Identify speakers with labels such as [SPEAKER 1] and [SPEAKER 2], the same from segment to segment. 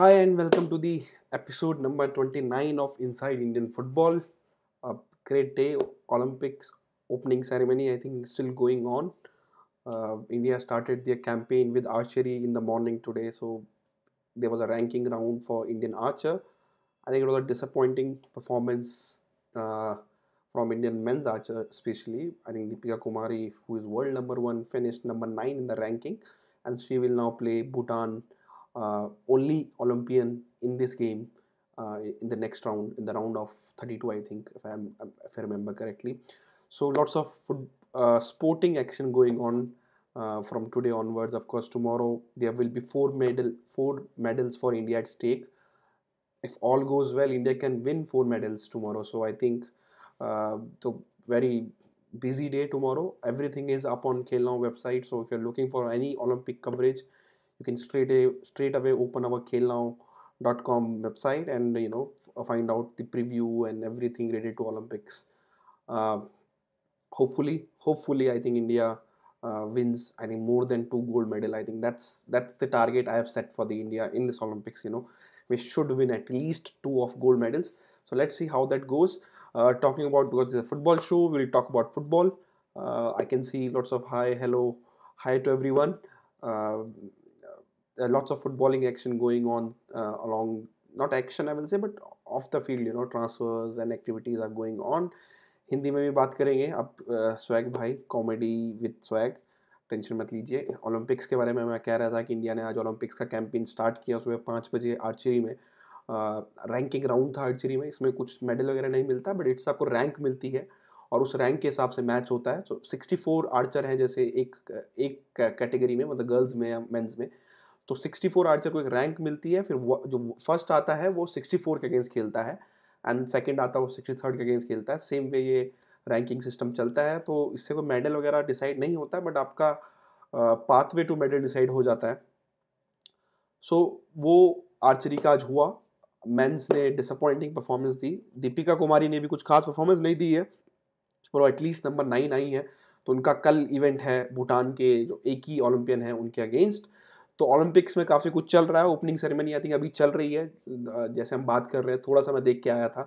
[SPEAKER 1] Hi and welcome to the episode number 29 of Inside Indian Football. A great day, Olympics opening ceremony, I think, still going on. Uh, India started their campaign with archery in the morning today, so there was a ranking round for Indian archer. I think it was a disappointing performance uh, from Indian men's archer, especially. I think Deepika Kumari, who is world number one, finished number nine in the ranking, and she will now play Bhutan uh, only Olympian in this game uh, in the next round, in the round of 32, I think, if, I'm, if I remember correctly. So lots of food, uh, sporting action going on uh, from today onwards of course tomorrow there will be four medal four medals for india at stake if all goes well india can win four medals tomorrow so i think uh, the very busy day tomorrow everything is up on khelna website so if you're looking for any olympic coverage you can straight away, straight away open our klnow.com website and you know uh, find out the preview and everything related to Olympics. Uh, hopefully, hopefully, I think India uh, wins. I think more than two gold medal. I think that's that's the target I have set for the India in this Olympics. You know, we should win at least two of gold medals. So let's see how that goes. Uh, talking about because it's a football show, we'll talk about football. Uh, I can see lots of hi, hello, hi to everyone. Uh, Uh, lots of footballing action going on uh, along not action I will say but off the field you know transfers and activities are going on Hindi में भी बात करेंगे अब uh, swag भाई comedy with swag tension मत लीजिए Olympics के बारे में मैं कह रहा था कि इंडिया ने आज ओलंपिक्स का कैंपेन स्टार्ट किया सुबह पाँच बजे आर्चरी में रैंकिंग राउंड था आर्चरी में इसमें कुछ मेडल वगैरह नहीं मिलता बट इट्स आपको रैंक मिलती है और उस रैंक के हिसाब से मैच होता है सो सिक्सटी फोर आर्चर हैं जैसे एक एक कैटेगरी में मतलब गर्ल्स में या मेन्स में तो 64 आर्चर को एक रैंक मिलती है फिर जो फर्स्ट आता है वो 64 के अगेंस्ट खेलता है एंड सेकंड आता है वो सिक्सटी थर्ड के अगेंस्ट खेलता है सेम वे ये रैंकिंग सिस्टम चलता है तो इससे कोई मेडल वगैरह डिसाइड नहीं होता बट आपका पाथवे टू मेडल डिसाइड हो जाता है सो so, वो आर्चरी का आज हुआ मेंस ने डिसअपॉइंटिंग परफॉर्मेंस दी दीपिका कुमारी ने भी कुछ खास परफॉर्मेंस नहीं दी है और एटलीस्ट नंबर नाइन आई है तो उनका कल इवेंट है भूटान के जो एक ही ओलंपियन है उनके अगेंस्ट तो ओलंपिक्स में काफ़ी कुछ चल रहा है ओपनिंग सेरेमनी आई थिंक अभी चल रही है जैसे हम बात कर रहे हैं थोड़ा सा मैं देख के आया था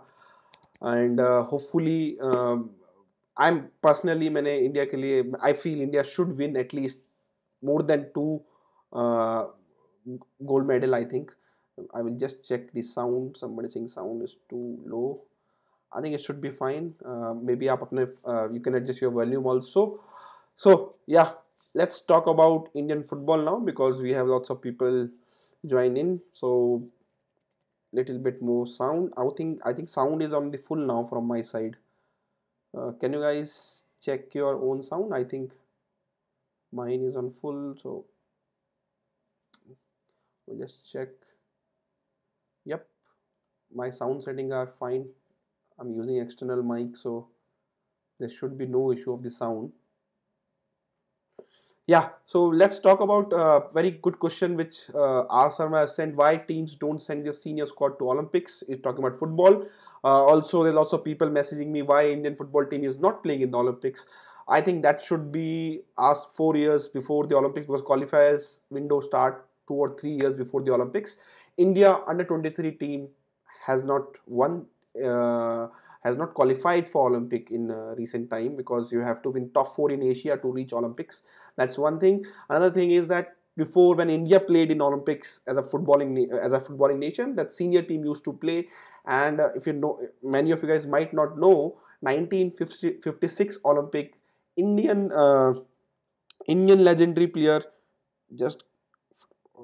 [SPEAKER 1] and hopefully I am personally मैंने इंडिया के लिए I feel India should win at least more than two gold medal I think I will just check this sound somebody sing sound is too low I think it should be fine maybe आप अपने you can adjust your volume also so या let's talk about Indian football now because we have lots of people join in so little bit more sound I think I think sound is on the full now from my side uh, can you guys check your own sound I think mine is on full so we'll just check yep my sound setting are fine I'm using external mic so there should be no issue of the sound yeah, so let's talk about a very good question which uh, R. Sarma has sent. Why teams don't send their senior squad to Olympics? It's talking about football. Uh, also, there are lots of people messaging me why Indian football team is not playing in the Olympics. I think that should be asked four years before the Olympics because qualifiers window start two or three years before the Olympics. India under 23 team has not won uh, has not qualified for Olympic in uh, recent time because you have to be top 4 in Asia to reach Olympics. That's one thing. Another thing is that before when India played in Olympics as a footballing uh, as a footballing nation, that senior team used to play. And uh, if you know, many of you guys might not know, 1956 Olympic Indian uh, Indian legendary player just uh,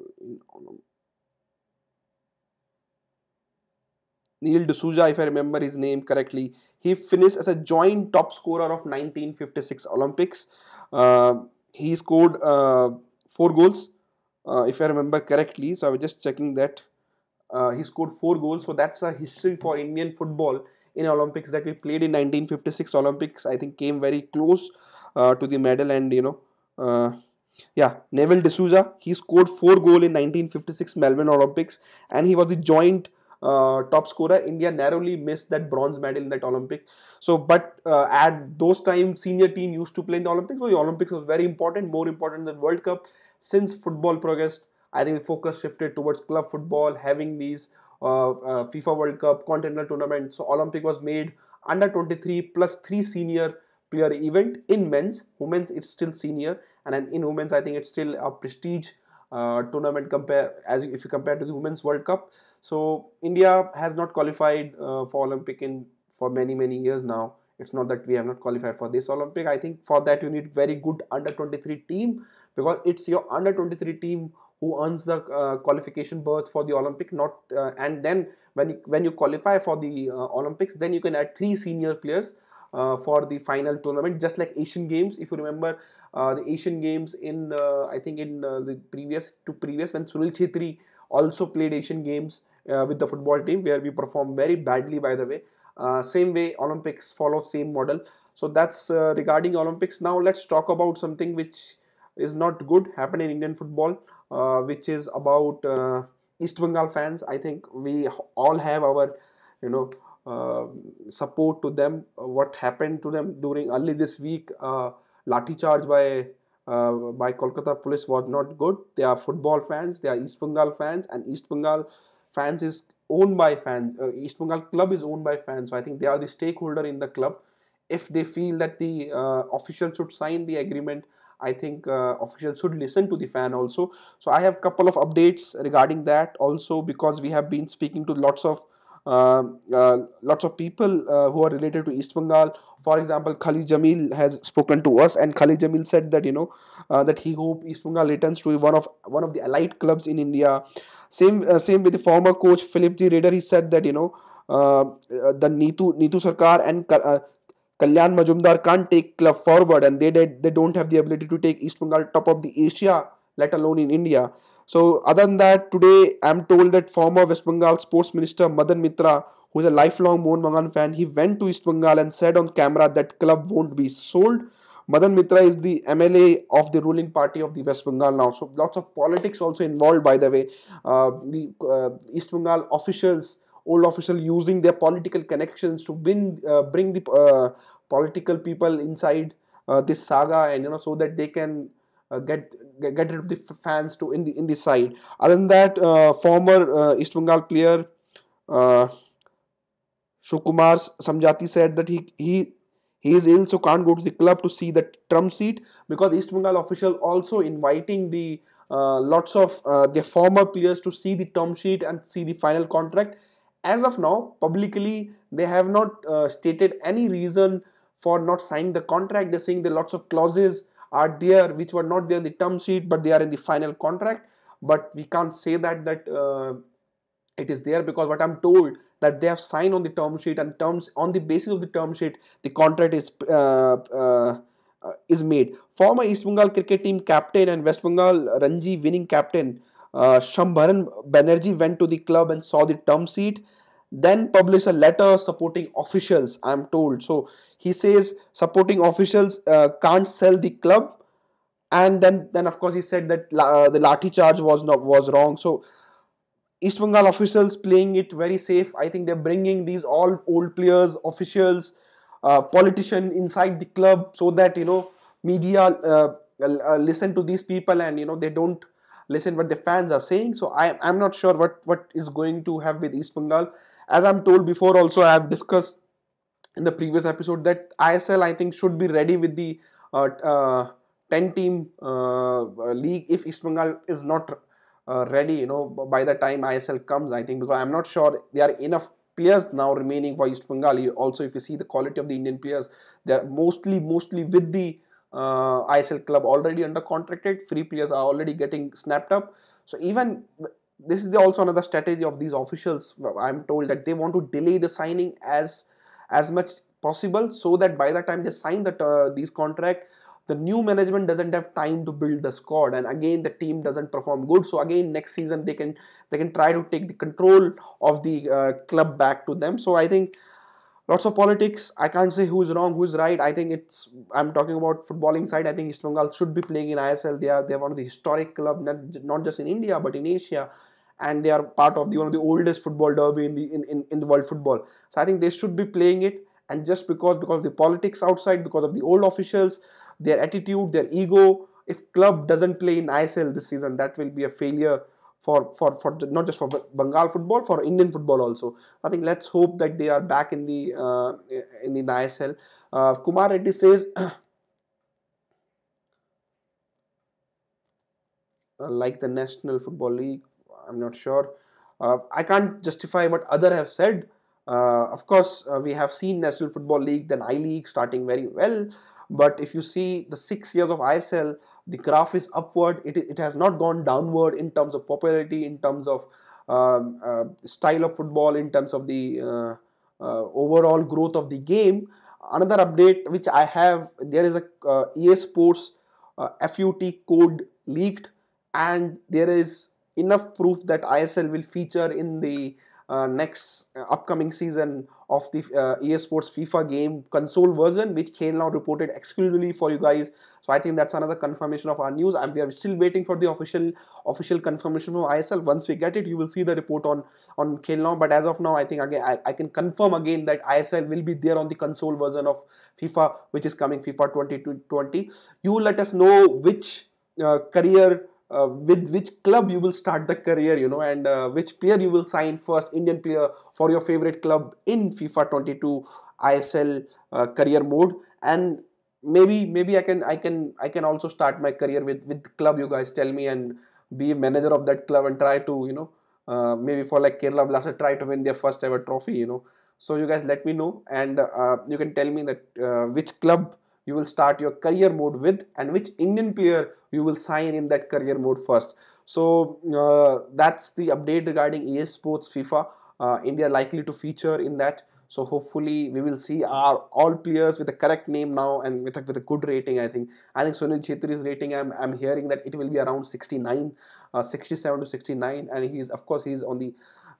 [SPEAKER 1] Neil D'Souza, if I remember his name correctly, he finished as a joint top scorer of 1956 Olympics. Uh, he scored uh, four goals, uh, if I remember correctly. So I was just checking that. Uh, he scored four goals. So that's a history for Indian football in Olympics that we played in 1956 Olympics. I think came very close uh, to the medal and you know uh, yeah neville D'Souza. he scored four goal in 1956 melbourne olympics and he was the joint uh, top scorer. India narrowly missed that bronze medal in that Olympic. So, but uh, at those times, senior team used to play in the Olympics. So, the Olympics was very important, more important than World Cup. Since football progressed, I think the focus shifted towards club football, having these uh, uh, FIFA World Cup, continental tournament. So, Olympic was made under 23 plus three senior player event in men's. Women's, it's still senior, and then in women's, I think it's still a prestige uh, tournament compare as if you compare to the women's World Cup. So India has not qualified uh, for Olympic in for many many years now. It's not that we have not qualified for this Olympic. I think for that you need very good under 23 team because it's your under 23 team who earns the uh, qualification berth for the Olympic. Not uh, and then when you, when you qualify for the uh, Olympics, then you can add three senior players. Uh, for the final tournament just like asian games if you remember uh, the asian games in uh, i think in uh, the previous to previous when sunil Chhetri also played asian games uh, with the football team where we perform very badly by the way uh, same way olympics follow same model so that's uh, regarding olympics now let's talk about something which is not good happened in indian football which is about east bengal fans i think we all have our you know uh, support to them what happened to them during early this week uh, lathi charge by uh, by kolkata police was not good they are football fans they are east bengal fans and east bengal fans is owned by fans. Uh, East Bengal club is owned by fans. So I think they are the stakeholder in the club. If they feel that the uh, official should sign the agreement, I think uh, officials should listen to the fan also. So I have couple of updates regarding that also because we have been speaking to lots of um, uh, lots of people uh, who are related to East Bengal. For example, Khalid Jamil has spoken to us, and Khalid Jamil said that you know uh, that he hope East Bengal returns to one of one of the elite clubs in India. Same same with the former coach Philip G. Rader. He said that you know the Nitu Nitu Sarkar and Kalyan Majumdar can't take club forward and they did, they don't have the ability to take East Bengal top of the Asia, let alone in India. So other than that, today I'm told that former West Bengal Sports Minister Madan Mitra, who is a lifelong Mohan Bagan fan, he went to East Bengal and said on camera that club won't be sold. Madan Mitra is the MLA of the ruling party of the West Bengal now. So lots of politics also involved, by the way. Uh, the uh, East Bengal officials, old officials, using their political connections to win, uh, bring the uh, political people inside uh, this saga, and you know, so that they can uh, get, get get rid of the fans to in the in the side. Other than that, uh, former uh, East Bengal player uh, Shukumar Samjati said that he he he is ill, so can't go to the club to see the Trump seat because East Bengal official also inviting the uh, lots of uh, their former players to see the term sheet and see the final contract. As of now, publicly they have not stated any reason for not signing the contract. They're saying there are lots of clauses are there which were not there in the term sheet but they are in the final contract but we can't say that that uh, it is there because what I'm told that they have signed on the term sheet and terms on the basis of the term sheet the contract is uh, uh, uh is made. Former East Bengal cricket team captain and West Bengal Ranji winning captain uh, Shambharan Banerjee went to the club and saw the term sheet then publish a letter supporting officials i'm told so he says supporting officials uh, can't sell the club and then then of course he said that uh, the lati charge was not was wrong so east bengal officials playing it very safe i think they're bringing these all old players officials uh, politician inside the club so that you know media uh, uh listen to these people and you know they don't listen what the fans are saying so i i'm not sure what what is going to have with east bengal as I'm told before also I have discussed in the previous episode that ISL I think should be ready with the uh, uh, 10 team uh, uh, league if East Bengal is not uh, ready you know by the time ISL comes I think because I'm not sure there are enough players now remaining for East Bengal also if you see the quality of the Indian players they're mostly mostly with the uh, ISL club already under contracted free players are already getting snapped up so even this is also another strategy of these officials i'm told that they want to delay the signing as as much possible so that by the time they sign that uh, these contract the new management doesn't have time to build the squad and again the team doesn't perform good so again next season they can they can try to take the control of the uh, club back to them so i think lots of politics i can't say who's wrong who's right i think it's i'm talking about footballing side i think east bengal should be playing in isl they are they're one of the historic club not, not just in india but in asia and they are part of the one of the oldest football derby in the in, in, in the world football. So I think they should be playing it and just because because of the politics outside, because of the old officials, their attitude, their ego, if club doesn't play in ISL this season, that will be a failure for for for not just for Bengal football, for Indian football also. I think let's hope that they are back in the uh, in the ISL. Uh, Kumar Reddy says. like the National Football League, I'm not sure. Uh, I can't justify what other have said. Uh, of course, uh, we have seen National Football League, then I League starting very well. But if you see the six years of ISL, the graph is upward. It, it has not gone downward in terms of popularity, in terms of um, uh, style of football, in terms of the uh, uh, overall growth of the game. Another update which I have, there is a EA Sports FUT code leaked and there is enough proof that ISL will feature in the uh, next uh, upcoming season of the uh, Sports FIFA game console version, which Kane now reported exclusively for you guys. So I think that's another confirmation of our news. And we are still waiting for the official official confirmation from ISL. Once we get it, you will see the report on on Kane now. But as of now, I think again I, I can confirm again that ISL will be there on the console version of FIFA, which is coming FIFA 2020. You let us know which uh, career uh, with which club you will start the career you know and uh, which player you will sign first indian player for your favorite club in fifa 22 isl uh, career mode and maybe maybe i can i can i can also start my career with with club you guys tell me and be manager of that club and try to you know uh, maybe for like kerala blaster try to win their first ever trophy you know so you guys let me know and uh, you can tell me that uh, which club you will start your career mode with and which Indian player you will sign in that career mode first. So uh, that's the update regarding ES Sports FIFA. Uh, India likely to feature in that. So hopefully we will see our all players with the correct name now and with a, with a good rating. I think I think Sunil Chetri's rating. I'm I'm hearing that it will be around 69, uh, 67 to 69, and he's of course he's on the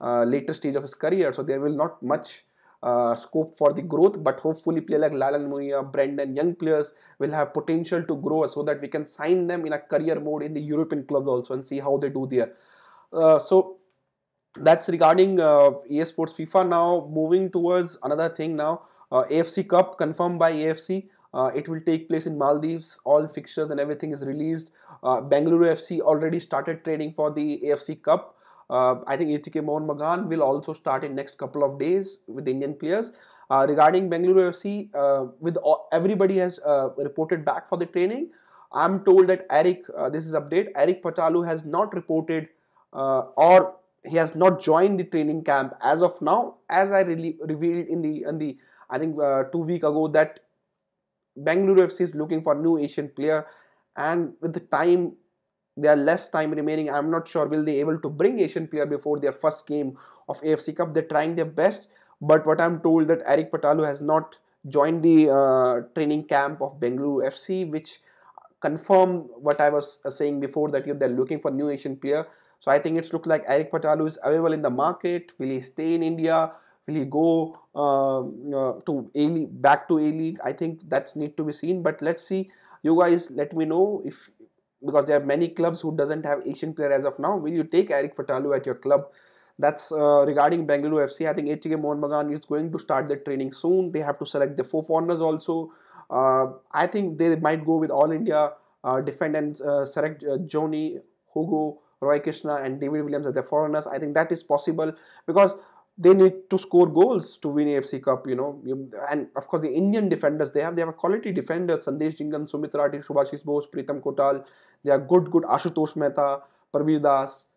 [SPEAKER 1] uh, later stage of his career. So there will not much uh, scope for the growth but hopefully players like Lalan Muya, Brendan, young players will have potential to grow so that we can sign them in a career mode in the European clubs also and see how they do there. Uh, so that's regarding uh, EA Sports FIFA. Now moving towards another thing now, uh, AFC Cup confirmed by AFC. Uh, it will take place in Maldives. All fixtures and everything is released. Uh, Bangalore FC already started training for the AFC Cup. Uh, I think ATK Mohan will also start in next couple of days with Indian players. Uh, regarding Bengaluru FC, uh, with all, everybody has uh, reported back for the training. I'm told that Eric, uh, this is update, Eric Patalu has not reported uh, or he has not joined the training camp as of now. As I really revealed in the, in the I think two week ago that Bengaluru FC is looking for new Asian player and with the time there are less time remaining. I'm not sure will they able to bring Asian player before their first game of AFC Cup. They're trying their best, but what I'm told that Eric Patalu has not joined the uh, training camp of Bengaluru FC, which confirm what I was uh, saying before that you know, they're looking for new Asian player. So I think it's looked like Eric Patalu is available in the market. Will he stay in India? Will he go uh, uh, to A League, back to A League? I think that's need to be seen. But let's see. You guys, let me know if because there are many clubs who doesn't have Asian player as of now. Will you take Eric Fatalu at your club? That's uh, regarding Bengaluru FC. I think HK Mohan is going to start their training soon. They have to select the four foreigners also. Uh, I think they might go with All India uh, defend and uh, select uh, Johnny, Hugo, Roy Krishna and David Williams as the foreigners. I think that is possible because they need to score goals to win AFC Cup, you know. And of course, the Indian defenders they have they have a quality defenders: Sandesh Jingan, Sumit Rathi, Subhashis Bose, Pritam Kotal. They are good, good Ashutosh Mehta, Parvir Das.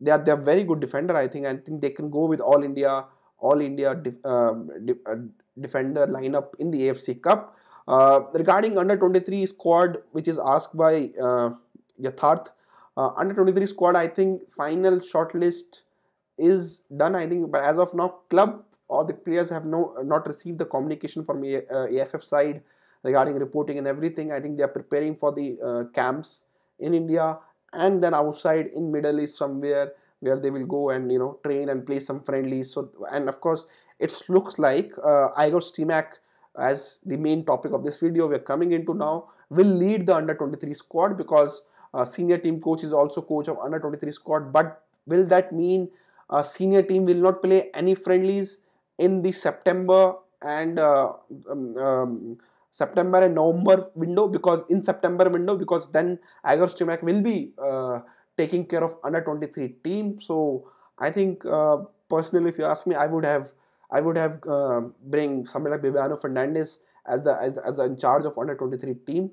[SPEAKER 1] They are they are very good defender, I think. I think they can go with all India, all India uh, uh, defender lineup in the AFC Cup. Uh, regarding under 23 squad, which is asked by uh, Yatharth, uh, under 23 squad, I think final shortlist is done I think but as of now club or the players have no not received the communication from AAF uh, AFF side regarding reporting and everything I think they are preparing for the uh, camps in India and then outside in Middle East somewhere where they will go and you know train and play some friendlies so and of course it looks like uh, Igor Stimac as the main topic of this video we're coming into now will lead the under 23 squad because uh, senior team coach is also coach of under 23 squad but will that mean uh, senior team will not play any friendlies in the September and uh, um, um, September and November window because in September window because then Igor Stimac will be uh, taking care of under 23 team. So I think uh, personally, if you ask me, I would have I would have uh, bring somebody like Bibiano Fernandez as the as, the, as the in charge of under 23 team.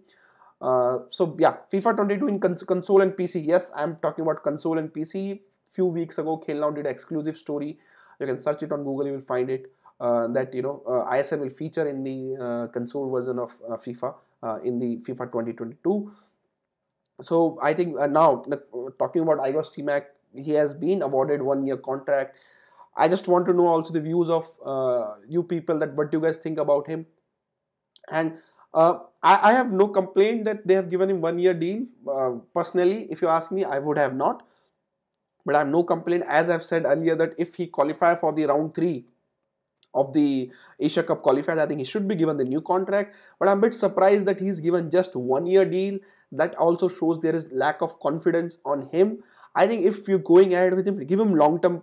[SPEAKER 1] Uh, so yeah, FIFA 22 in cons console and PC. Yes, I'm talking about console and PC few weeks ago Now did an exclusive story you can search it on Google you will find it uh, that you know uh, ISL will feature in the uh, console version of uh, FIFA uh, in the FIFA 2022 so I think uh, now talking about Igor Mac, he has been awarded one year contract I just want to know also the views of you people that what you guys think about him and I, I, have no complaint that they have given him one year deal personally if you ask me I would have not but I have no complaint as I've said earlier that if he qualify for the round 3 of the Asia Cup qualifiers, I think he should be given the new contract. But I'm a bit surprised that he's given just one year deal. That also shows there is lack of confidence on him. I think if you're going ahead with him, give him long-term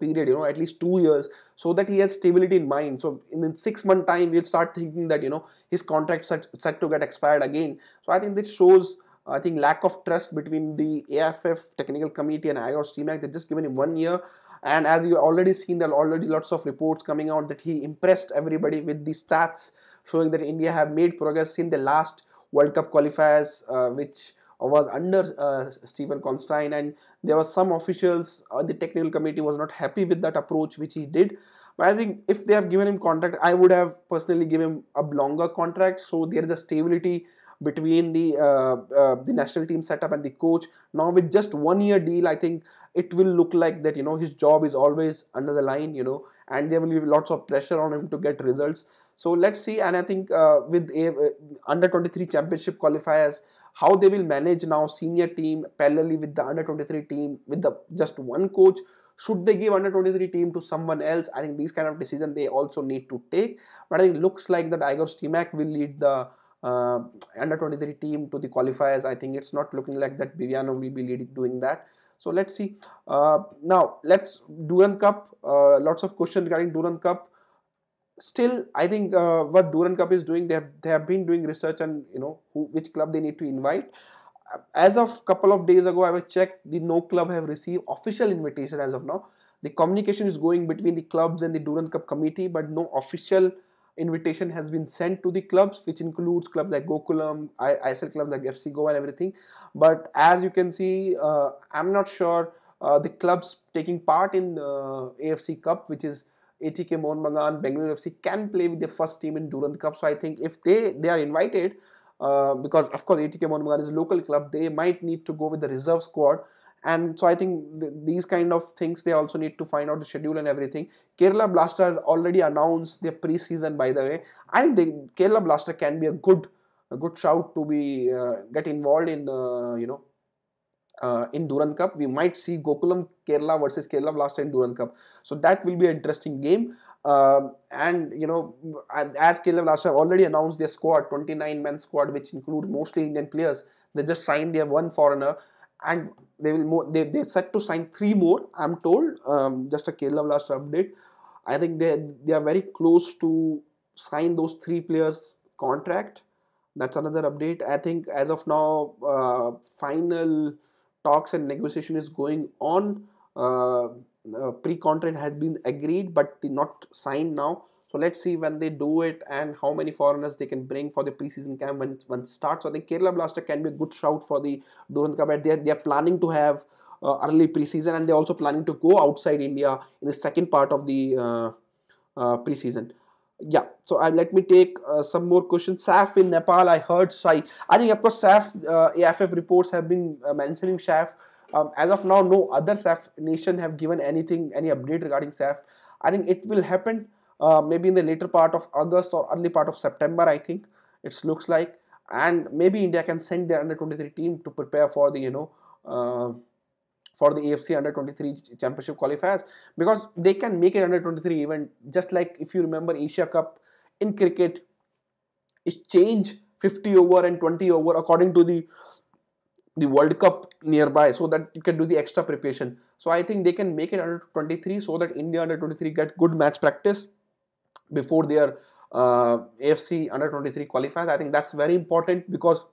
[SPEAKER 1] period, you know, at least two years, so that he has stability in mind. So in, six month time, we'll start thinking that you know his contract set set to get expired again. So I think this shows I think lack of trust between the AFF technical committee and IOS CMAC. They just given him one year. And as you already seen, there are already lots of reports coming out that he impressed everybody with the stats showing that India have made progress in the last World Cup qualifiers, uh, which was under uh, Stephen Constantine. And there were some officials, uh, the technical committee was not happy with that approach which he did. But I think if they have given him contract, I would have personally given him a longer contract. So there is a stability between the uh, uh, the national team setup and the coach. Now with just one year deal, I think it will look like that you know his job is always under the line, you know, and there will be lots of pressure on him to get results. So let's see, and I think uh, with a, under 23 championship qualifiers how they will manage now senior team parallelly with the under 23 team with the just one coach should they give under 23 team to someone else i think these kind of decision they also need to take but i think looks like the Igor team will lead the uh, under 23 team to the qualifiers. I think it's not looking like that Viviano will be leading, doing that. So let's see. Uh, now let's Duran Cup. Uh, lots of questions regarding Duran Cup. Still, I think uh, what Duran Cup is doing, they have they have been doing research and you know who, which club they need to invite. As of couple of days ago, I was checked. The no club have received official invitation as of now. The communication is going between the clubs and the Duran Cup committee, but no official invitation has been sent to the clubs which includes clubs like Gokulam, I ISL clubs like FC Goa and everything but as you can see uh, I'm not sure uh, the clubs taking part in uh, AFC Cup which is ATK Mohan Bagan, Bengaluru FC can play with their first team in Durand Cup so I think if they they are invited uh, because of course ATK Mohan Bagan is a local club they might need to go with the reserve squad and so i think th these kind of things they also need to find out the schedule and everything kerala blaster already announced their pre-season. by the way i think kerala blaster can be a good a good shout to be uh, get involved in uh, you know uh, in Duran Cup. We might see Gokulam Kerala versus Kerala Blaster in Duran Cup. So that will be an interesting game. Uh, and you know, as Kerala Blaster already announced their squad, 29 man squad, which include mostly Indian players. They just signed their one foreigner, and they will more they, they set to sign three more i'm told um, just a kerala last update i think they they are very close to sign those three players contract that's another update i think as of now uh, final talks and negotiation is going on uh, uh, pre-contract had been agreed but not signed now so let's see when they do it and how many foreigners they can bring for the preseason camp when it, when starts. So I think Kerala Blaster can be a good shout for the Durand Cup. They are, they are planning to have uh, early preseason and they're also planning to go outside India in the second part of the uh, uh, preseason. Yeah, so let me take uh, some more questions. SAF in Nepal, I heard. So I, I think, of course, SAF, uh, AFF reports have been uh, mentioning SAF. Um, as of now, no other SAF nation have given anything, any update regarding SAF. I think it will happen. Uh, maybe in the later part of August or early part of September I think it looks like and maybe India can send their under 23 team to prepare for the you know uh, for the AFC under 23 championship qualifiers because they can make an under 23 event just like if you remember Asia Cup in cricket it changed 50 over and 20 over according to the the World Cup nearby so that you can do the extra preparation. So I think they can make it under 23 so that India under 23 get good match practice before their uh, AFC under 23 qualifiers. I think that's very important because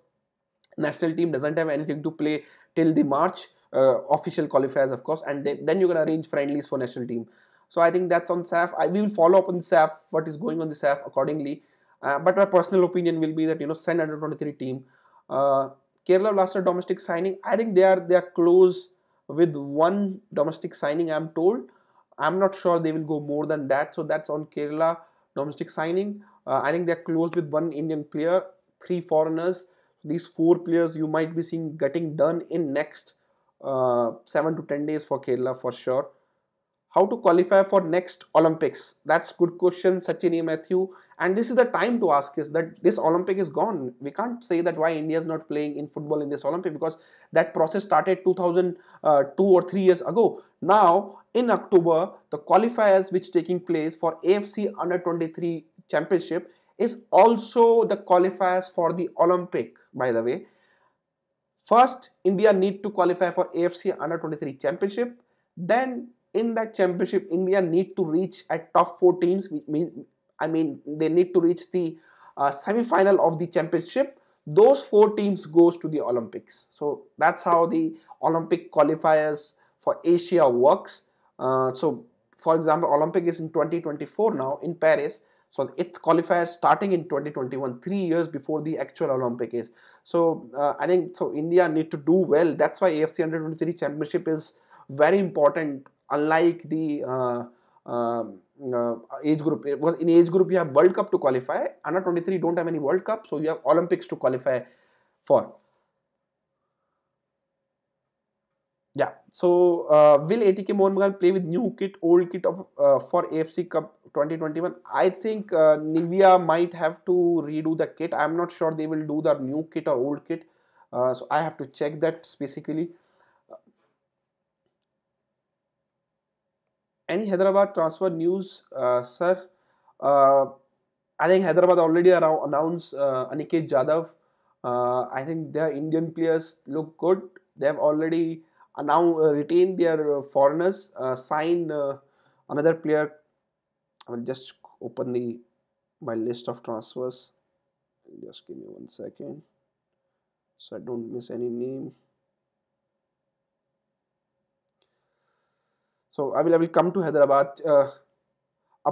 [SPEAKER 1] national team doesn't have anything to play till the March uh, official qualifiers, of course, and they, then you can arrange friendlies for national team. So I think that's on SAF. I, we will follow up on SAF, what is going on the SAF accordingly. Uh, but my personal opinion will be that you know send under 23 team. Uh, Kerala Blaster domestic signing. I think they are they are close with one domestic signing. I'm told. I'm not sure they will go more than that. So that's on Kerala domestic signing. Uh, I think they're closed with one Indian player, three foreigners. These four players you might be seeing getting done in next uh, 7 to 10 days for Kerala for sure how to qualify for next Olympics? That's good question, Sachin A. Matthew. And this is the time to ask is that this Olympic is gone. We can't say that why India is not playing in football in this Olympic because that process started 2002 uh, or 3 years ago. Now, in October, the qualifiers which taking place for AFC Under 23 Championship is also the qualifiers for the Olympic, by the way. First, India need to qualify for AFC Under 23 Championship. Then in that championship india need to reach at top 4 teams mean i mean they need to reach the uh, semi final of the championship those four teams goes to the olympics so that's how the olympic qualifiers for asia works uh, so for example olympic is in 2024 now in paris so its qualifiers starting in 2021 three years before the actual olympic is so uh, i think so india need to do well that's why afc 123 championship is very important unlike the uh, uh, uh, age group because in age group you have world cup to qualify under 23 don't have any world cup so you have olympics to qualify for yeah so uh, will atk mohan play with new kit old kit of, uh, for afc cup 2021 i think uh, Nivia might have to redo the kit i'm not sure they will do the new kit or old kit so i have to check that specifically any Hyderabad transfer news, uh, sir? Uh, I think Hyderabad already announced uh, Aniket Jadhav. I think their Indian players look good. They have already now retain their foreigners, sign another player. I will just open the my list of transfers. Just give me one second so I don't miss any name. so I will I will come to Hyderabad. Uh,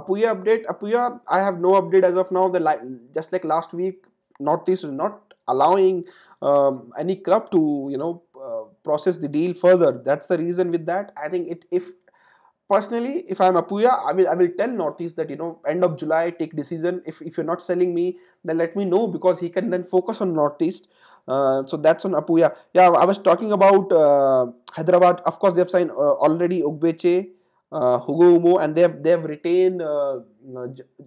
[SPEAKER 1] Apuya update. Apuya, I have no update as of now. The just like last week, Northeast is not allowing um, any club to you know uh, process the deal further. That's the reason with that. I think it if personally if I'm Apuya, I will I will tell Northeast that you know end of July take decision. If if you're not selling me, then let me know because he can then focus on Northeast. Uh, so that's on Apuya. Yeah, I was talking about uh, Hyderabad. Of course, they have signed uh, already Ogbeche, uh, Hugo Umo, and they have they have retained uh,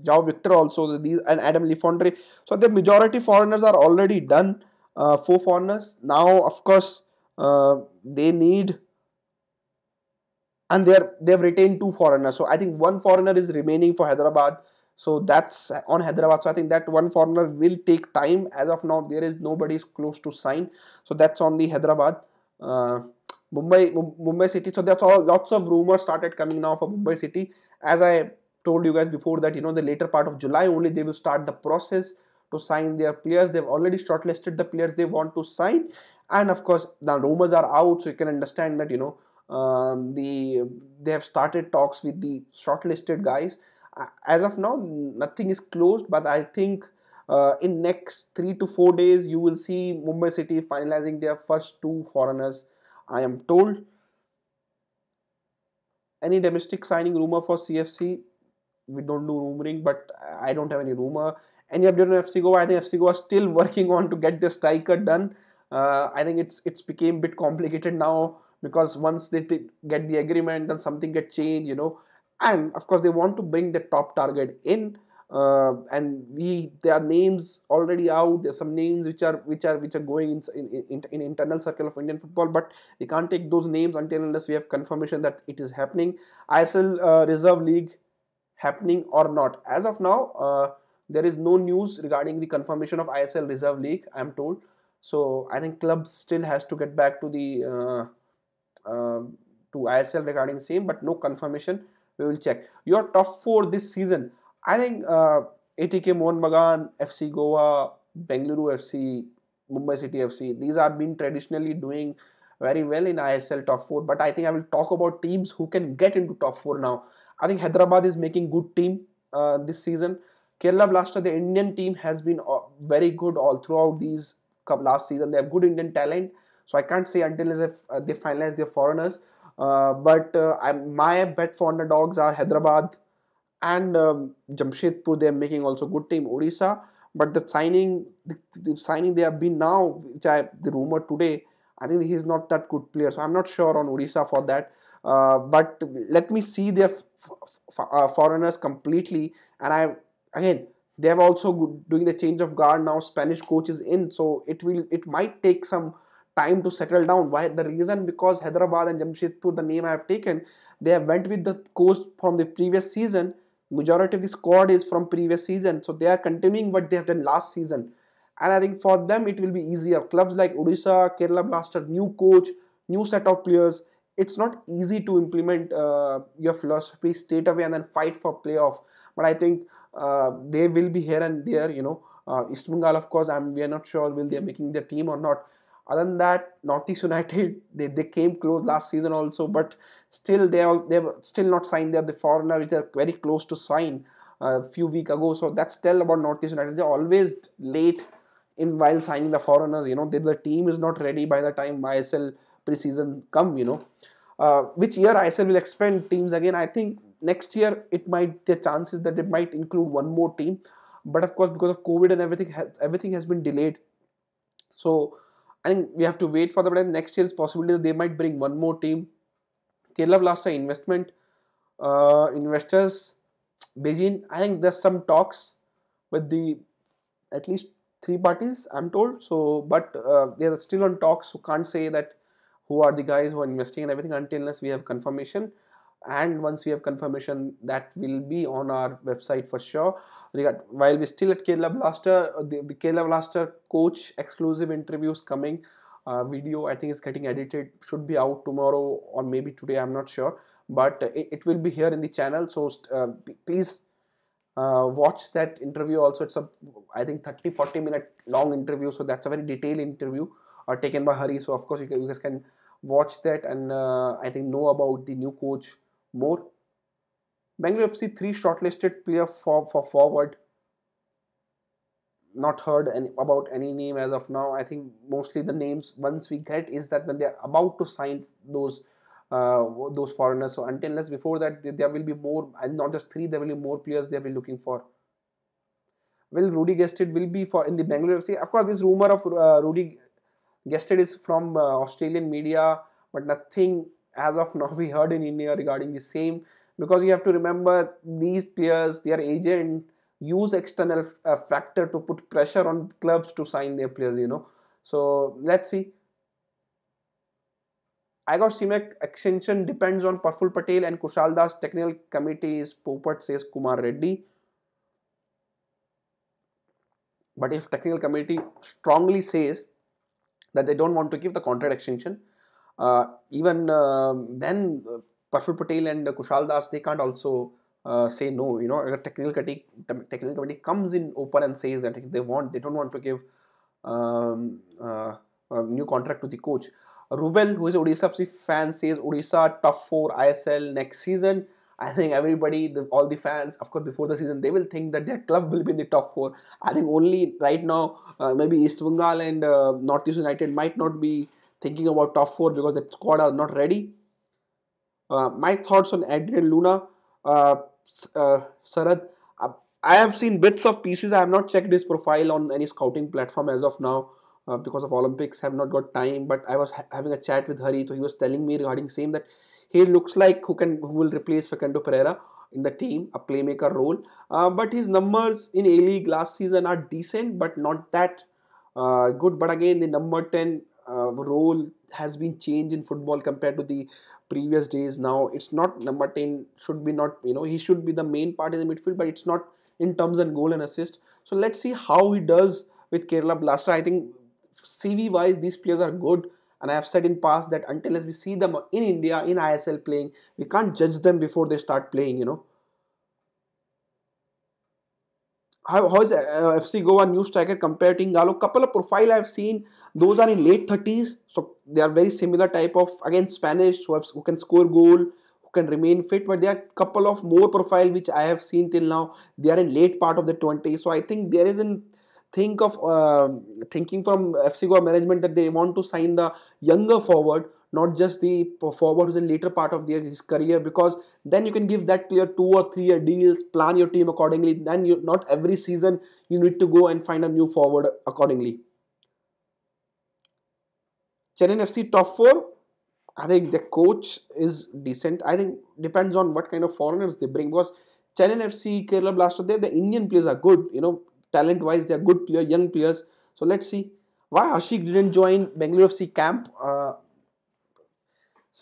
[SPEAKER 1] Jao Victor also. These and Adam Lefondre. So the majority foreigners are already done. four foreigners now. Of course, they need. And they are they have retained two foreigners. So I think one foreigner is remaining for Hyderabad. So that's on Hyderabad. So I think that one foreigner will take time. As of now, there is nobody is close to sign. So that's on the Hyderabad. Uh, Mumbai, Mumbai City. So that's all. Lots of rumors started coming now for Mumbai City. As I told you guys before that you know the later part of July only they will start the process to sign their players. They've already shortlisted the players they want to sign, and of course the rumors are out, so you can understand that you know um, the they have started talks with the shortlisted guys as of now nothing is closed but i think uh, in next three to four days you will see mumbai city finalizing their first two foreigners i am told any domestic signing rumor for cfc we don't do rumoring but i don't have any rumor any update on fc goa i think fc goa is still working on to get the striker done uh, i think it's it's became a bit complicated now because once they get the agreement then something get changed you know and of course they want to bring the top target in uh, and we there are names already out There are some names which are which are which are going in in, in, in internal circle of indian football but we can't take those names until unless we have confirmation that it is happening isl uh, reserve league happening or not as of now uh, there is no news regarding the confirmation of isl reserve league i'm told so i think clubs still has to get back to the uh, uh, to isl regarding same but no confirmation we will check. Your top four this season. I think uh, ATK Mohan Bagan, FC Goa, Bengaluru FC, Mumbai City FC. These are been traditionally doing very well in ISL top 4 but I think I will talk about teams who can get into top 4 now. I think Hyderabad is making good team uh, this season. Kerala Blaster the Indian team has been uh, very good all throughout these last season. They have good Indian talent so I can't say until as if uh, they finalize their foreigners uh, but uh, I, my bet for underdogs are Hyderabad and um, Jamshedpur. They are making also good team. Odisha, but the signing, the, the signing they have been now, which I the rumor today. I think he is not that good player. So I'm not sure on Odisha for that. Uh, but let me see their uh, foreigners completely. And I again, they have also doing the change of guard now. Spanish coach is in, so it will it might take some time to settle down. Why? The reason because Hyderabad and Jamshedpur, the name I have taken, they have went with the coach from the previous season. Majority of the squad is from previous season, so they are continuing what they have done last season. And I think for them it will be easier. Clubs like Odisha, Kerala Blaster, new coach, new set of players. It's not easy to implement uh, your philosophy straight away and then fight for playoff. But I think uh, they will be here and there. You know, uh, East Bengal, of course. I'm we are not sure will they are making the team or not other than that, Northeast United they, they came close last season also, but still they are they've still not signed. They are the foreigner which are very close to sign a uh, few week ago. So that's tell about Northeast United. They're always late in while signing the foreigners. You know, they, the team is not ready by the time ISL preseason come. You know, uh, which year ISL will expand teams again? I think next year it might the chances that it might include one more team but of course because of covid and everything has, everything has been delayed so I think we have to wait for the next Next year's possibility that they might bring one more team. Kerala Blaster investment uh, investors, Beijing. I think there's some talks with the at least three parties. I'm told so, but uh, they are still on talks. So can't say that who are the guys who are investing and everything until unless we have confirmation. And once we have confirmation, that will be on our website for sure while we're still at Kerala Blaster, uh, the, the Kerala Blaster coach exclusive interviews coming. Uh, video I think is getting edited, should be out tomorrow or maybe today. I'm not sure, but uh, it, it will be here in the channel. So uh, please uh, watch that interview also it's a i think 30 40 minute long interview so that's a very detailed interview uh, taken by hari so of course you, can, you guys can watch that and uh, i think know about the new coach more Bangalore FC 3 shortlisted player for, for forward. Not heard any, about any name as of now. I think mostly the names once we get is that when they are about to sign those uh, those foreigners. So until unless before that there will be more and not just three, there will be more players they will be looking for. Will Rudy Gested will be for in the Bangalore FC? Of course, this rumor of uh, Rudy Gested is from uh, Australian media, but nothing as of now we heard in India regarding the same because you have to remember these players, their agent use external uh, factor to put pressure on clubs to sign their players, you know. So let's see. I got Simek extension depends on Parful Patel and Kushal Das. Technical committee is Popat says Kumar Reddy. But if technical committee strongly says that they don't want to give the contract extension, uh, even um, uh, then Parfit Patel and Kushal Das, they can't also uh, say no. You know, if a technical committee, technical committee comes in open and says that they want, they don't want to give um, uh, new contract to the coach. Rubel, who is Odisha FC fan, says Odisha tough four ISL next season. I think everybody, the, all the fans, of course, before the season, they will think that their club will be in the top four. I think only right now, uh, maybe East Bengal and uh, Northeast United might not be thinking about top four because the squad are not ready. Uh, my thoughts on Adrian Luna, uh, uh, Sarad. I have seen bits of pieces. I have not checked his profile on any scouting platform as of now uh, because of Olympics. I have not got time. But I was ha having a chat with Hari, so he was telling me regarding same that he looks like who can who will replace Facundo Pereira in the team, a playmaker role. Uh, but his numbers in A League last season are decent, but not that uh, good. But again, the number ten role has been changed in football compared to the previous days now it's not number 10 should be not you know he should be the main part in the midfield but it's not in terms and goal and assist so let's see how he does with Kerala Blaster I think CV wise these players are good and I have said in past that until as we see them in India in ISL playing we can't judge them before they start playing you know how, how is uh, FC Goa new Striker compared to Ingalo? Couple of profile I've seen. Those are in late 30s, so they are very similar type of again Spanish who, have, who can score goal, who can remain fit but there are couple of more profile which i have seen till now they are in late part of the 20s so i think there isn't think of uh, thinking from fc goa management that they want to sign the younger forward not just the forward who's in later part of their, his career because then you can give that player two or three year deals plan your team accordingly then you not every season you need to go and find a new forward accordingly Chennai FC top 4 I think the coach is decent I think depends on what kind of foreigners they bring because Chennai FC Kerala Blaster they the Indian players are good you know talent wise they are good player young players so let's see why Ashik didn't join Bangalore FC camp uh,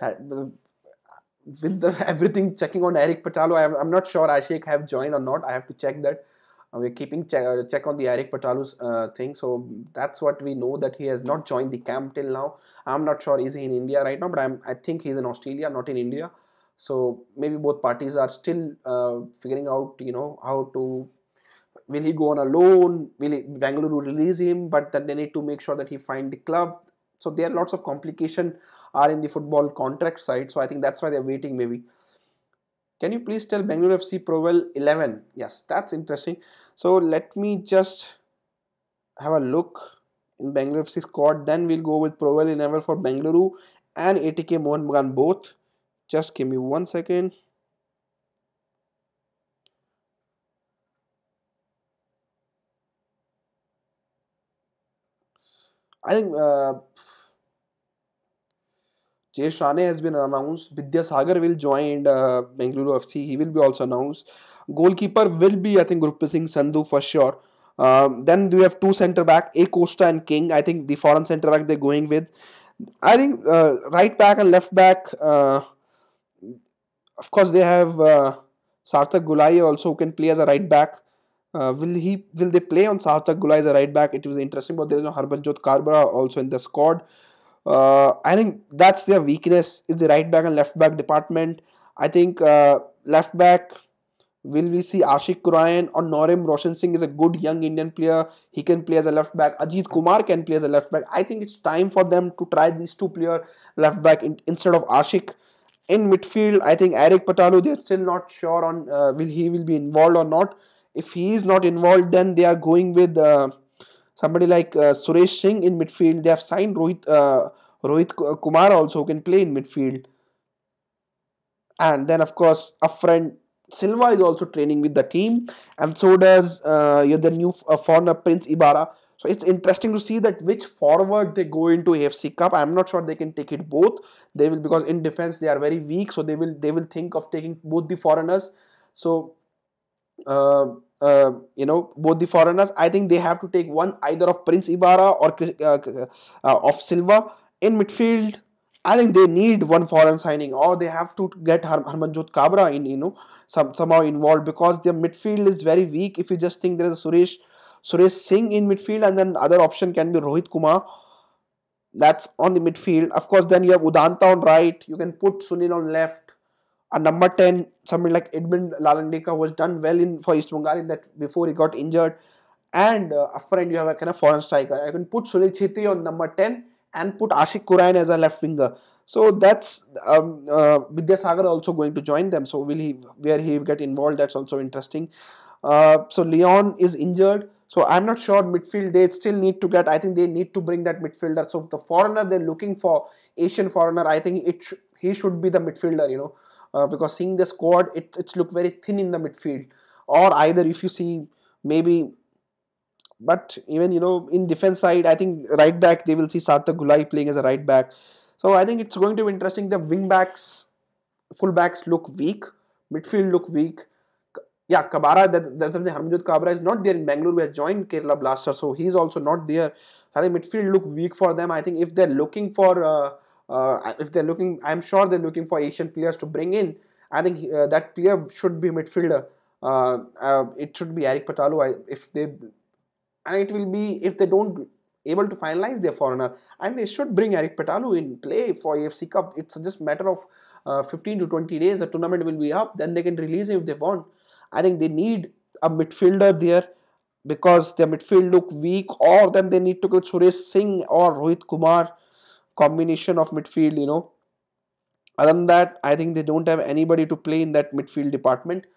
[SPEAKER 1] with the, everything checking on Eric Patalo, I, am not sure Ashik have joined or not. I have to check that. Uh, we're keeping check, uh, check on the Eric Patalo's uh, thing. So that's what we know that he has not joined the camp till now. I'm not sure is he in India right now, but I'm, I think he's in Australia, not in India. So maybe both parties are still uh, figuring out, you know, how to will he go on a loan? Will he, Bangalore release him? But then they need to make sure that he find the club. So there are lots of complication are in the football contract side. So I think that's why they're waiting maybe. Can you please tell Bangalore FC Provel 11? Yes, that's interesting. So let me just have a look in Bangalore FC squad. Then we'll go with Provel 11 for Bangalore and ATK Mohan Bagan both. Just give me one second. I think uh, Jay Shane has been announced. Vidya Sagar will join uh, Bengaluru FC. He will be also announced. Goalkeeper will be, I think, Gurpreet Singh Sandhu for sure. Um, then we have two centre back, A Costa and King. I think the foreign centre back they're going with. I think uh, right back and left back. Uh, of course, they have uh, Sarthak Gulai also who can play as a right back. Uh, will he? Will they play on Sarthak Gulai as a right back? It was interesting, but there is no Harbhajan Karbara also in the squad. Uh, I think that's their weakness is the right back and left back department. I think uh, left back will we see Ashik Kurayan or Norim Roshan Singh is a good young Indian player. He can play as a left back. Ajit Kumar can play as a left back. I think it's time for them to try these two player left back in, instead of Ashik. In midfield, I think Eric Patalu, they're still not sure on uh, will he will be involved or not. If he is not involved, then they are going with uh, somebody like uh, Suresh Singh in midfield. They have signed Rohit uh, Rohit Kumar also who can play in midfield. And then of course friend Silva is also training with the team, and so does uh, the new uh, foreigner Prince Ibarra. So it's interesting to see that which forward they go into AFC Cup. I'm not sure they can take it both. They will because in defense they are very weak, so they will they will think of taking both the foreigners. So uh, uh, you know both the foreigners i think they have to take one either of prince ibarra or uh, uh, of silva in midfield i think they need one foreign signing or they have to get Har- harmanjot kabra in you know some, somehow involved because their midfield is very weak if you just think there is a suresh suresh singh in midfield and then other option can be rohit kumar that's on the midfield of course then you have udanta on right you can put sunil on left a number 10, somebody like Edmund Lalandika was done well in for East Bengal in that before he got injured. And uh, up front, you have a kind of foreign striker. I can put Sunil Chhetri on number 10 and put Ashik Kurain as a left winger. So that's um, uh, also going to join them. So will he where he will get involved? That's also interesting. Uh, so Leon is injured. So I'm not sure midfield. They still need to get. I think they need to bring that midfielder. So the foreigner they're looking for, Asian foreigner, I think it sh he should be the midfielder. You know uh, because seeing the squad, it, it's looked very thin in the midfield. Or either if you see maybe, but even you know in defense side, I think right back they will see Sarthak Gulai playing as a right back. So I think it's going to be interesting. The wing backs, full backs look weak, midfield look weak. Yeah, Kabara, that, that's something Harmanjot Kabara is not there in Bangalore. We have joined Kerala Blaster, so he's also not there. I think midfield look weak for them. I think if they're looking for uh, uh, if they're looking, I'm sure they're looking for Asian players to bring in. I think uh, that player should be midfielder. Uh, uh, it should be Eric Patalo. If they, and it will be if they don't able to finalize their foreigner, and they should bring Eric Patalo in play for AFC Cup. It's just matter of uh, 15 to 20 days. The tournament will be up. Then they can release him if they want. I think they need a midfielder there because their midfield look weak, or then they need to get Suresh Singh or Rohit Kumar combination of midfield, you know. Other than that, I think they don't have anybody to play in that midfield department.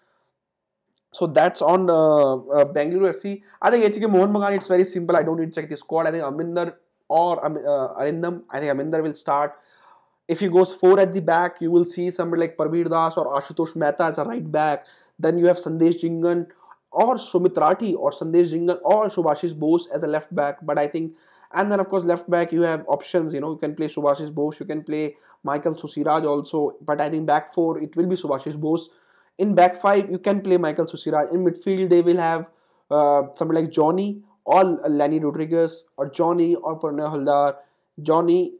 [SPEAKER 1] So that's on uh, uh, Bangalore FC. I think HK Mohan Bagan, it's very simple. I don't need to check the squad. I think Aminder or uh, Arindam, I think Aminder will start. If he goes four at the back, you will see somebody like Parveer Das or Ashutosh Mehta as a right back. Then you have Sandesh Jingan or Sumit Rathi or Sandesh Jingan or Shubhashish Bose as a left back. But I think and then, of course, left back, you have options. You know, you can play Subhashis Bose, you can play Michael Susiraj also. But I think back four, it will be Subhashis Bose. In back five, you can play Michael Susiraj. In midfield, they will have uh, somebody like Johnny or Lenny Rodriguez or Johnny or Pranay Haldar. Johnny,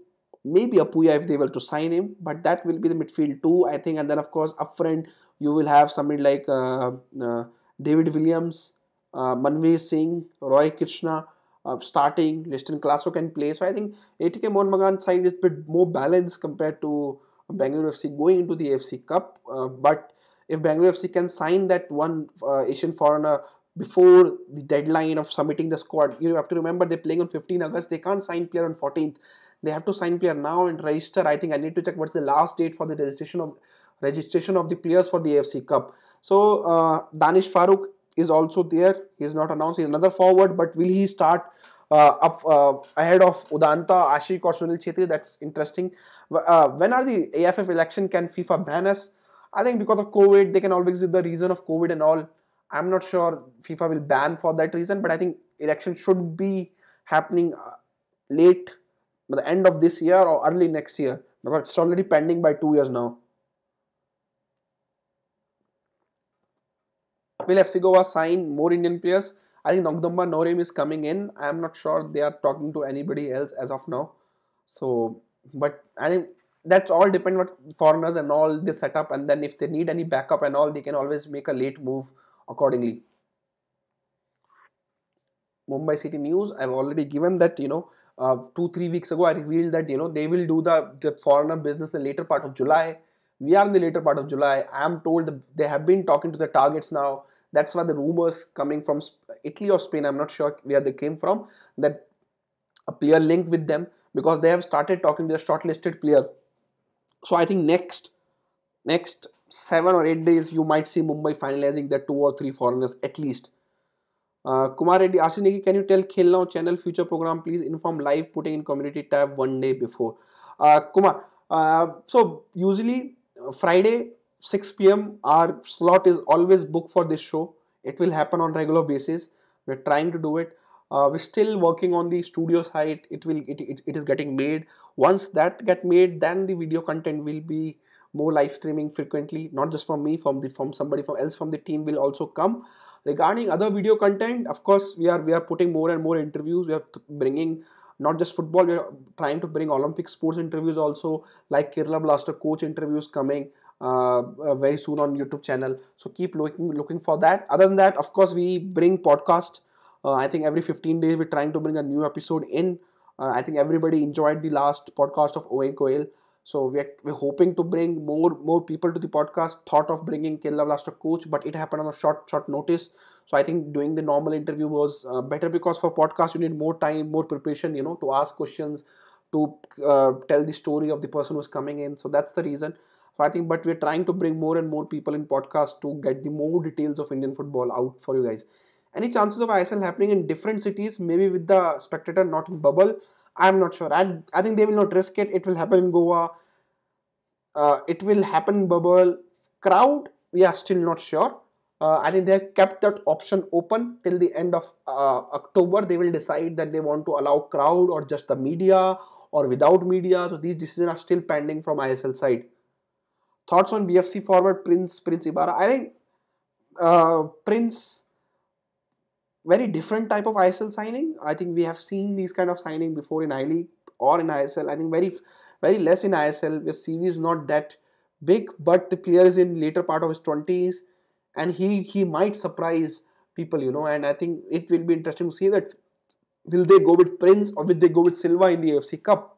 [SPEAKER 1] maybe Apuya if they were to sign him, but that will be the midfield too, I think. And then, of course, up front, you will have somebody like uh, uh, David Williams, uh, Manveer Singh, Roy Krishna uh, starting, Liston Klasso can play. So I think ATK Mohanbagan side is a bit more balanced compared to Bangalore FC going into the AFC Cup. Uh, but if Bangalore FC can sign that one uh, Asian foreigner before the deadline of submitting the squad, you have to remember they're playing on 15 August. They can't sign player on 14th. They have to sign player now and register. I think I need to check what's the last date for the registration of registration of the players for the AFC Cup. So uh, Danish Farooq is also there. He is not announced. another forward, but will he start uh, up, uh, ahead of Udanta, Ashik or Sunil Chetri? That's interesting. Uh, when are the AFF election? Can FIFA ban us? I think because of COVID, they can always give the reason of COVID and all. I'm not sure FIFA will ban for that reason, but I think election should be happening uh, late, the end of this year or early next year because it's already pending by two years now. Will FC Goa sign more Indian players? I think Nogdamba Norim is coming in. I'm not sure they are talking to anybody else as of now. So, but I think that's all depend what foreigners and all they set up and then if they need any backup and all they can always make a late move accordingly. Mumbai City News, I've already given that, you know, uh, two, three weeks ago, I revealed that, you know, they will do the, the foreigner business in the later part of July. We are in the later part of July. I am told they have been talking to the targets now that's why the rumors coming from Italy or Spain, I'm not sure where they came from, that a player link with them because they have started talking to the shortlisted player. So I think next next seven or eight days you might see Mumbai finalizing their two or three foreigners at least. Uh, Kumar Reddy asking, can you tell Now channel future program? Please inform live putting in community tab one day before. Uh, Kumar, uh, so usually uh, Friday 6 p.m. our slot is always booked for this show. It will happen on regular basis. We're trying to do it. Uh, we're still working on the studio site. It will it, it, it is getting made. Once that get made, then the video content will be more live streaming frequently. Not just from me, from the from somebody from else from the team will also come. Regarding other video content, of course, we are we are putting more and more interviews. We are bringing not just football. We are trying to bring Olympic sports interviews also, like Kerala Blaster coach interviews coming uh, uh, very soon on YouTube channel. So keep looking looking for that. Other than that, of course, we bring podcast. Uh, I think every 15 days we're trying to bring a new episode in. I think everybody enjoyed the last podcast of Owen Coel. So we're, we're hoping to bring more more people to the podcast. Thought of bringing Kerala Blaster coach, but it happened on a short short notice. So I think doing the normal interview was uh, better because for podcast you need more time, more preparation. You know, to ask questions, to uh, tell the story of the person who's coming in. So that's the reason. So I think, but we're trying to bring more and more people in podcast to get the more details of Indian football out for you guys. Any chances of ISL happening in different cities, maybe with the spectator not in bubble? I'm not sure. I, I think they will not risk it. It will happen in Goa. Uh, it will happen in bubble. Crowd, we are still not sure. Uh, I think they have kept that option open till the end of uh, October. They will decide that they want to allow crowd or just the media or without media. So these decisions are still pending from ISL side. Thoughts on BFC forward Prince Prince Ibarra? I think uh, Prince very different type of ISL signing. I think we have seen these kind of signing before in I League or in ISL. I think very very less in ISL. Your CV is not that big, but the player is in later part of his twenties, and he he might surprise people, you know. And I think it will be interesting to see that will they go with Prince or will they go with Silva in the AFC Cup?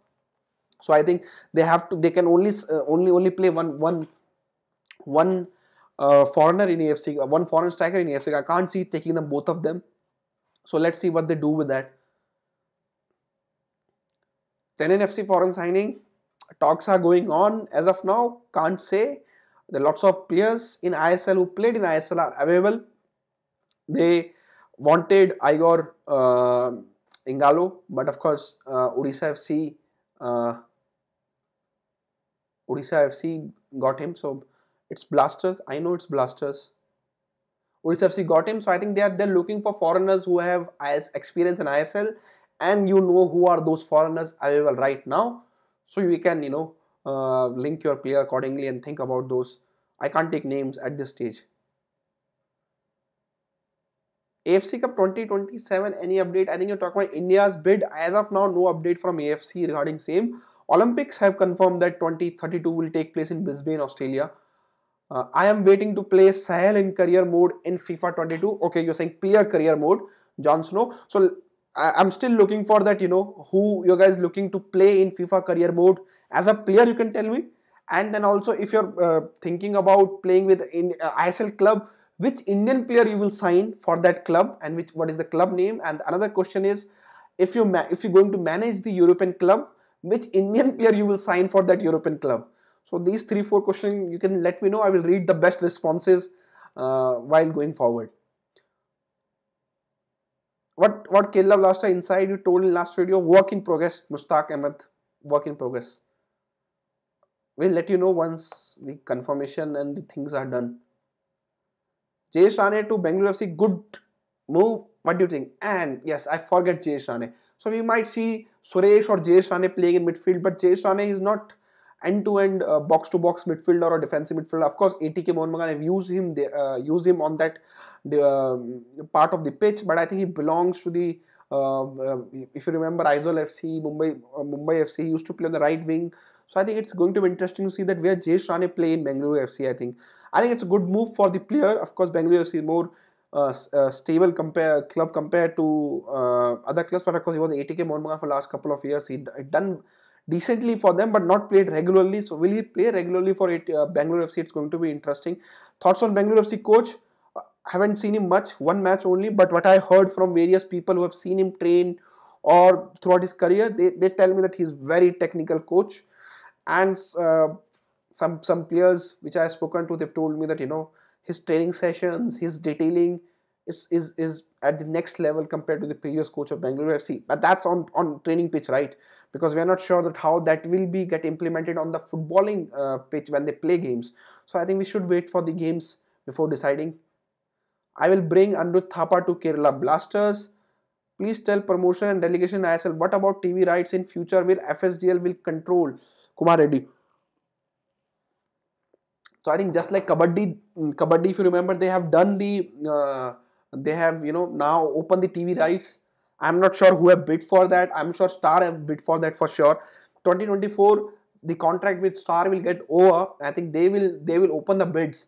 [SPEAKER 1] So I think they have to they can only uh, only only play one one one uh, foreigner in AFC uh, one foreign striker in AFC. I can't see taking them both of them. So let's see what they do with that. in FC foreign signing talks are going on as of now. Can't say there are lots of players in ISL who played in ISL are available. They wanted Igor uh, Ingalo, but of course uh, Odisha FC uh, Odisha FC got him. So it's Blasters. I know it's Blasters. Odisha FC got him. So I think they are they're looking for foreigners who have IS experience in ISL, and you know who are those foreigners available right now. So you can you know uh, link your player accordingly and think about those. I can't take names at this stage. AFC Cup 2027, any update? I think you're talking about India's bid. As of now, no update from AFC regarding same. Olympics have confirmed that 2032 will take place in Brisbane, Australia. Uh, I am waiting to play Sahel in career mode in FIFA 22. Okay, you're saying player career mode, Jon Snow. So I, am still looking for that, you know, who you guys looking to play in FIFA career mode as a player, you can tell me. And then also if you're uh, thinking about playing with in uh, ISL club, which Indian player you will sign for that club and which what is the club name? And another question is, if you if you're going to manage the European club, which Indian player you will sign for that European club. So these three, four questions you can let me know. I will read the best responses uh, while going forward. What what Kerala Blaster inside you told in last video? Work in progress, Mustaq Ahmed. Work in progress. We'll let you know once the confirmation and the things are done. Jay Shane to Bengaluru FC, good move. What do you think? And yes, I forget Jay Shane. So we might see Suresh or Jay Shane playing in midfield, but Jay Shane is not end-to-end uh, box-to-box midfielder or defensive midfielder. Of course, ATK Mohan have used him, they, uh, used him on that uh, part of the pitch, but I think he belongs to the. Um, um, if you remember, Isol FC, Mumbai, uh, Mumbai FC, he used to play on the right wing. So I think it's going to be interesting to see that where Jayesh Rane play in Bengaluru FC. I think, I think it's a good move for the player. Of course, Bengaluru FC is more uh, uh, stable compare club compared to uh, other clubs. But of course, he was ATK Mohanbagan for last couple of years. He done decently for them, but not played regularly. So will he play regularly for it, uh, Bangalore FC? It's going to be interesting. Thoughts on Bangalore FC coach? Uh, haven't seen him much, one match only. But what I heard from various people who have seen him train or throughout his career, they, they tell me that he's very technical coach. And uh, some some players which I have spoken to, they've told me that you know his training sessions, his detailing is, is, is at the next level compared to the previous coach of Bangalore FC. But that's on, on training pitch, right? Because we are not sure that how that will be get implemented on the footballing uh, pitch when they play games. So I think we should wait for the games before deciding. I will bring Anurudh Thapa to Kerala Blasters. Please tell promotion and delegation ISL what about TV rights in future will FSDL will control Kumar Reddy. So I think just like Kabaddi, mm, Kabaddi, if you remember, they have done the, uh, they have you know now opened the TV rights. I'm not sure who have bid for that. I'm sure Star have bid for that for sure. 2024, the contract with Star will get over. I think they will they will open the bids,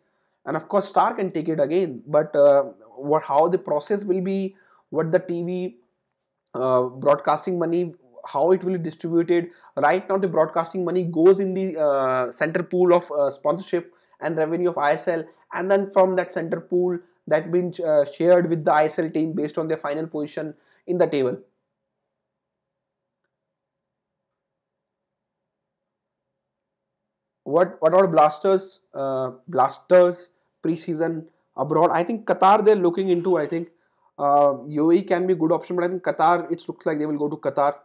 [SPEAKER 1] and of course Star can take it again. But uh, what how the process will be, what the TV uh, broadcasting money how it will be distributed right now the broadcasting money goes in the uh, center pool of uh, sponsorship and revenue of ISL and then from that center pool that been uh, shared with the ISL team based on their final position in the table. What what are blasters uh, blasters preseason abroad? I think Qatar they're looking into. I think uh, UAE can be good option, but I think Qatar it looks like they will go to Qatar.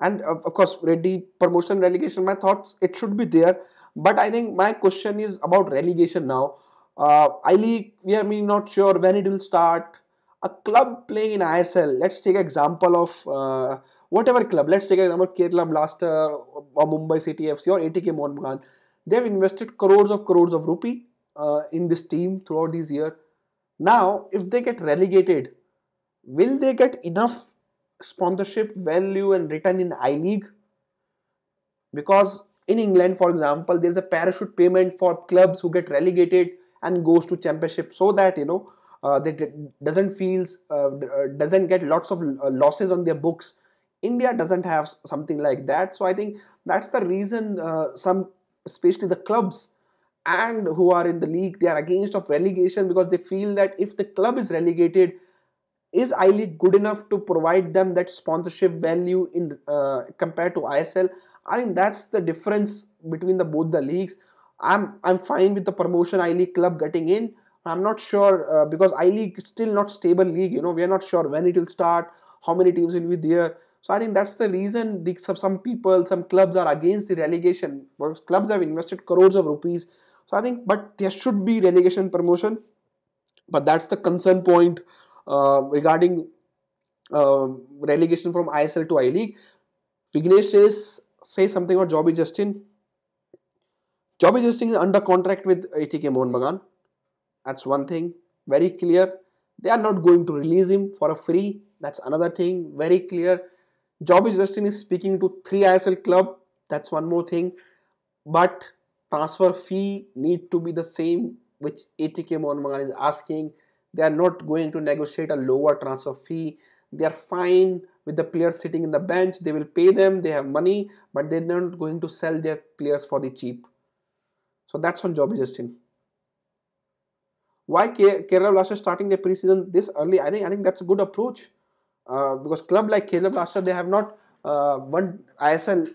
[SPEAKER 1] And of course, ready promotion relegation. My thoughts it should be there but I think my question is about relegation now. Uh, I League, we are not sure when it will start. A club playing in ISL, let's take example of uh, whatever club, let's take example Kerala Blaster or uh, Mumbai City FC or ATK Mohan They've invested crores of crores of rupee uh, in this team throughout this year. Now, if they get relegated, will they get enough sponsorship value and return in I League? Because in England, for example, there's a parachute payment for clubs who get relegated and goes to championship so that, you know, uh, they doesn't feels uh, uh, doesn't get lots of uh, losses on their books india doesn't have something like that so i think that's the reason uh, some especially the clubs and who are in the league they are against of relegation because they feel that if the club is relegated is i league good enough to provide them that sponsorship value in uh, compared to isl I think that's the difference between the both the leagues. I'm I'm fine with the promotion I League club getting in. I'm not sure uh, because I League still not stable league. You know we are not sure when it will start, how many teams will be there. So I think that's the reason the, some people, some clubs are against the relegation. Because clubs have invested crores of rupees. So I think, but there should be relegation promotion. But that's the concern point uh, regarding uh, relegation from ISL to I League. Vignesh is say something about Joby Justin? Joby Justin is under contract with ATK Mohan Bagan. That's one thing. Very clear. They are not going to release him for a free. That's another thing. Very clear. Joby Justin is speaking to three ISL club. That's one more thing. But transfer fee need to be the same which ATK Mohan Bagan is asking. They are not going to negotiate a lower transfer fee they are fine with the players sitting in the bench they will pay them they have money but they're not going to sell their players for the cheap so that's on job Justin why Kerala Blasters starting their preseason this early I think I think that's a good approach uh, because club like Kerala Blasters they have not uh, won ISL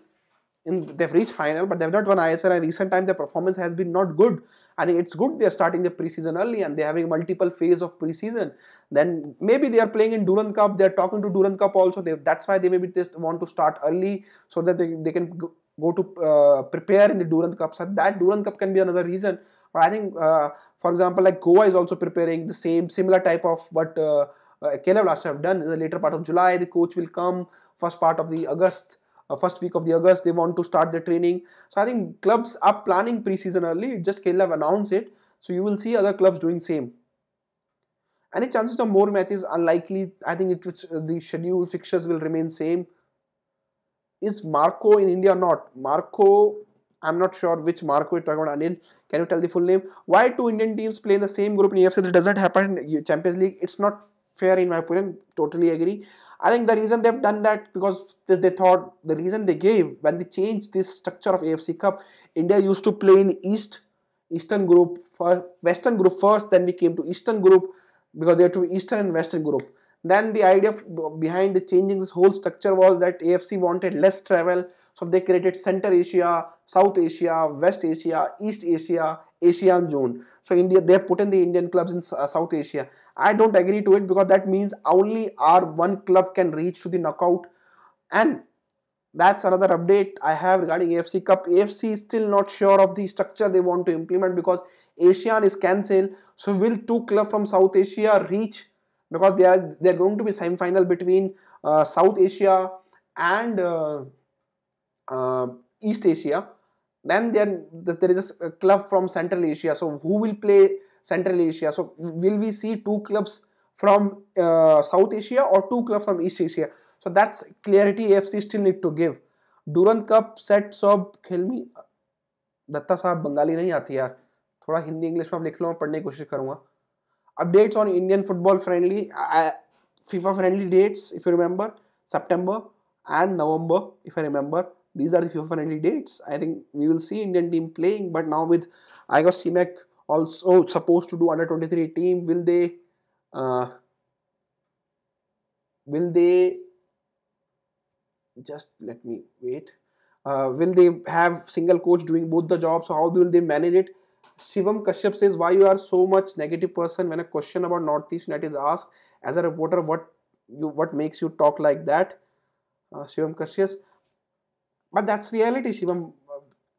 [SPEAKER 1] in they've reached final, but they've not won ISL. And recent time their performance has been not good. I think it's good they're starting the preseason early and they're having multiple phase of preseason. Then maybe they are playing in Duran Cup. They're talking to Duran Cup also. They, that's why they maybe just want to start early so that they, they can go to uh, prepare in the Duran Cup. So that Duran Cup can be another reason. But I think, uh, for example, like Goa is also preparing the same similar type of what uh, uh, last have done in the later part of July. The coach will come first part of the August uh, first week of the August. They want to start the training. So I think clubs are planning pre-season early. Just Kerala have announced it. So you will see other clubs doing same. Any chances of more matches are likely. I think it, uh, the schedule fixtures will remain same. Is Marco in India or not? Marco, I'm not sure which Marco you're talking about. Anil, can you tell the full name? Why two Indian teams play in the same group in EFL? That doesn't happen in Champions League. It's not fair in my opinion. Totally agree. I think the reason they've done that because they thought the reason they gave when they changed this structure of AFC Cup, India used to play in East, Eastern Group, first, Western Group first, then we came to Eastern Group because there had to be Eastern and Western Group. Then the idea of, behind the changing this whole structure was that AFC wanted less travel, so they created Center Asia, South Asia, West Asia, East Asia, ASEAN zone. So India, they have put in the Indian clubs in uh, South Asia. I don't agree to it because that means only our one club can reach to the knockout. And that's another update I have regarding AFC Cup. AFC is still not sure of the structure they want to implement because Asian is cancelled. So will two clubs from South Asia reach? Because they are they are going to be semi-final between uh, South Asia and uh, uh East Asia. then there, there is a club from Central Asia. So who will play Central Asia? So will we see two clubs from uh, South Asia or two clubs from East Asia? So that's clarity AFC still need to give. Durand Cup set सब खेलमी दत्ता साहब बंगाली नहीं आती यार थोड़ा Hindi English में आप लिख लो padhne ki koshish karunga updates on indian football friendly uh, fifa friendly dates if you remember september and november if i remember these are the FIFA friendly dates. I think we will see Indian team playing, but now with guess Stimek also supposed to do under 23 team, will they uh, will they just let me wait? Uh, will they have single coach doing both the jobs? How will they manage it? Shivam Kashyap says, why you are so much negative person when a question about Northeast United is asked? As a reporter, what you what makes you talk like that? Uh, Shivam Kashyap but that's reality, Shivam.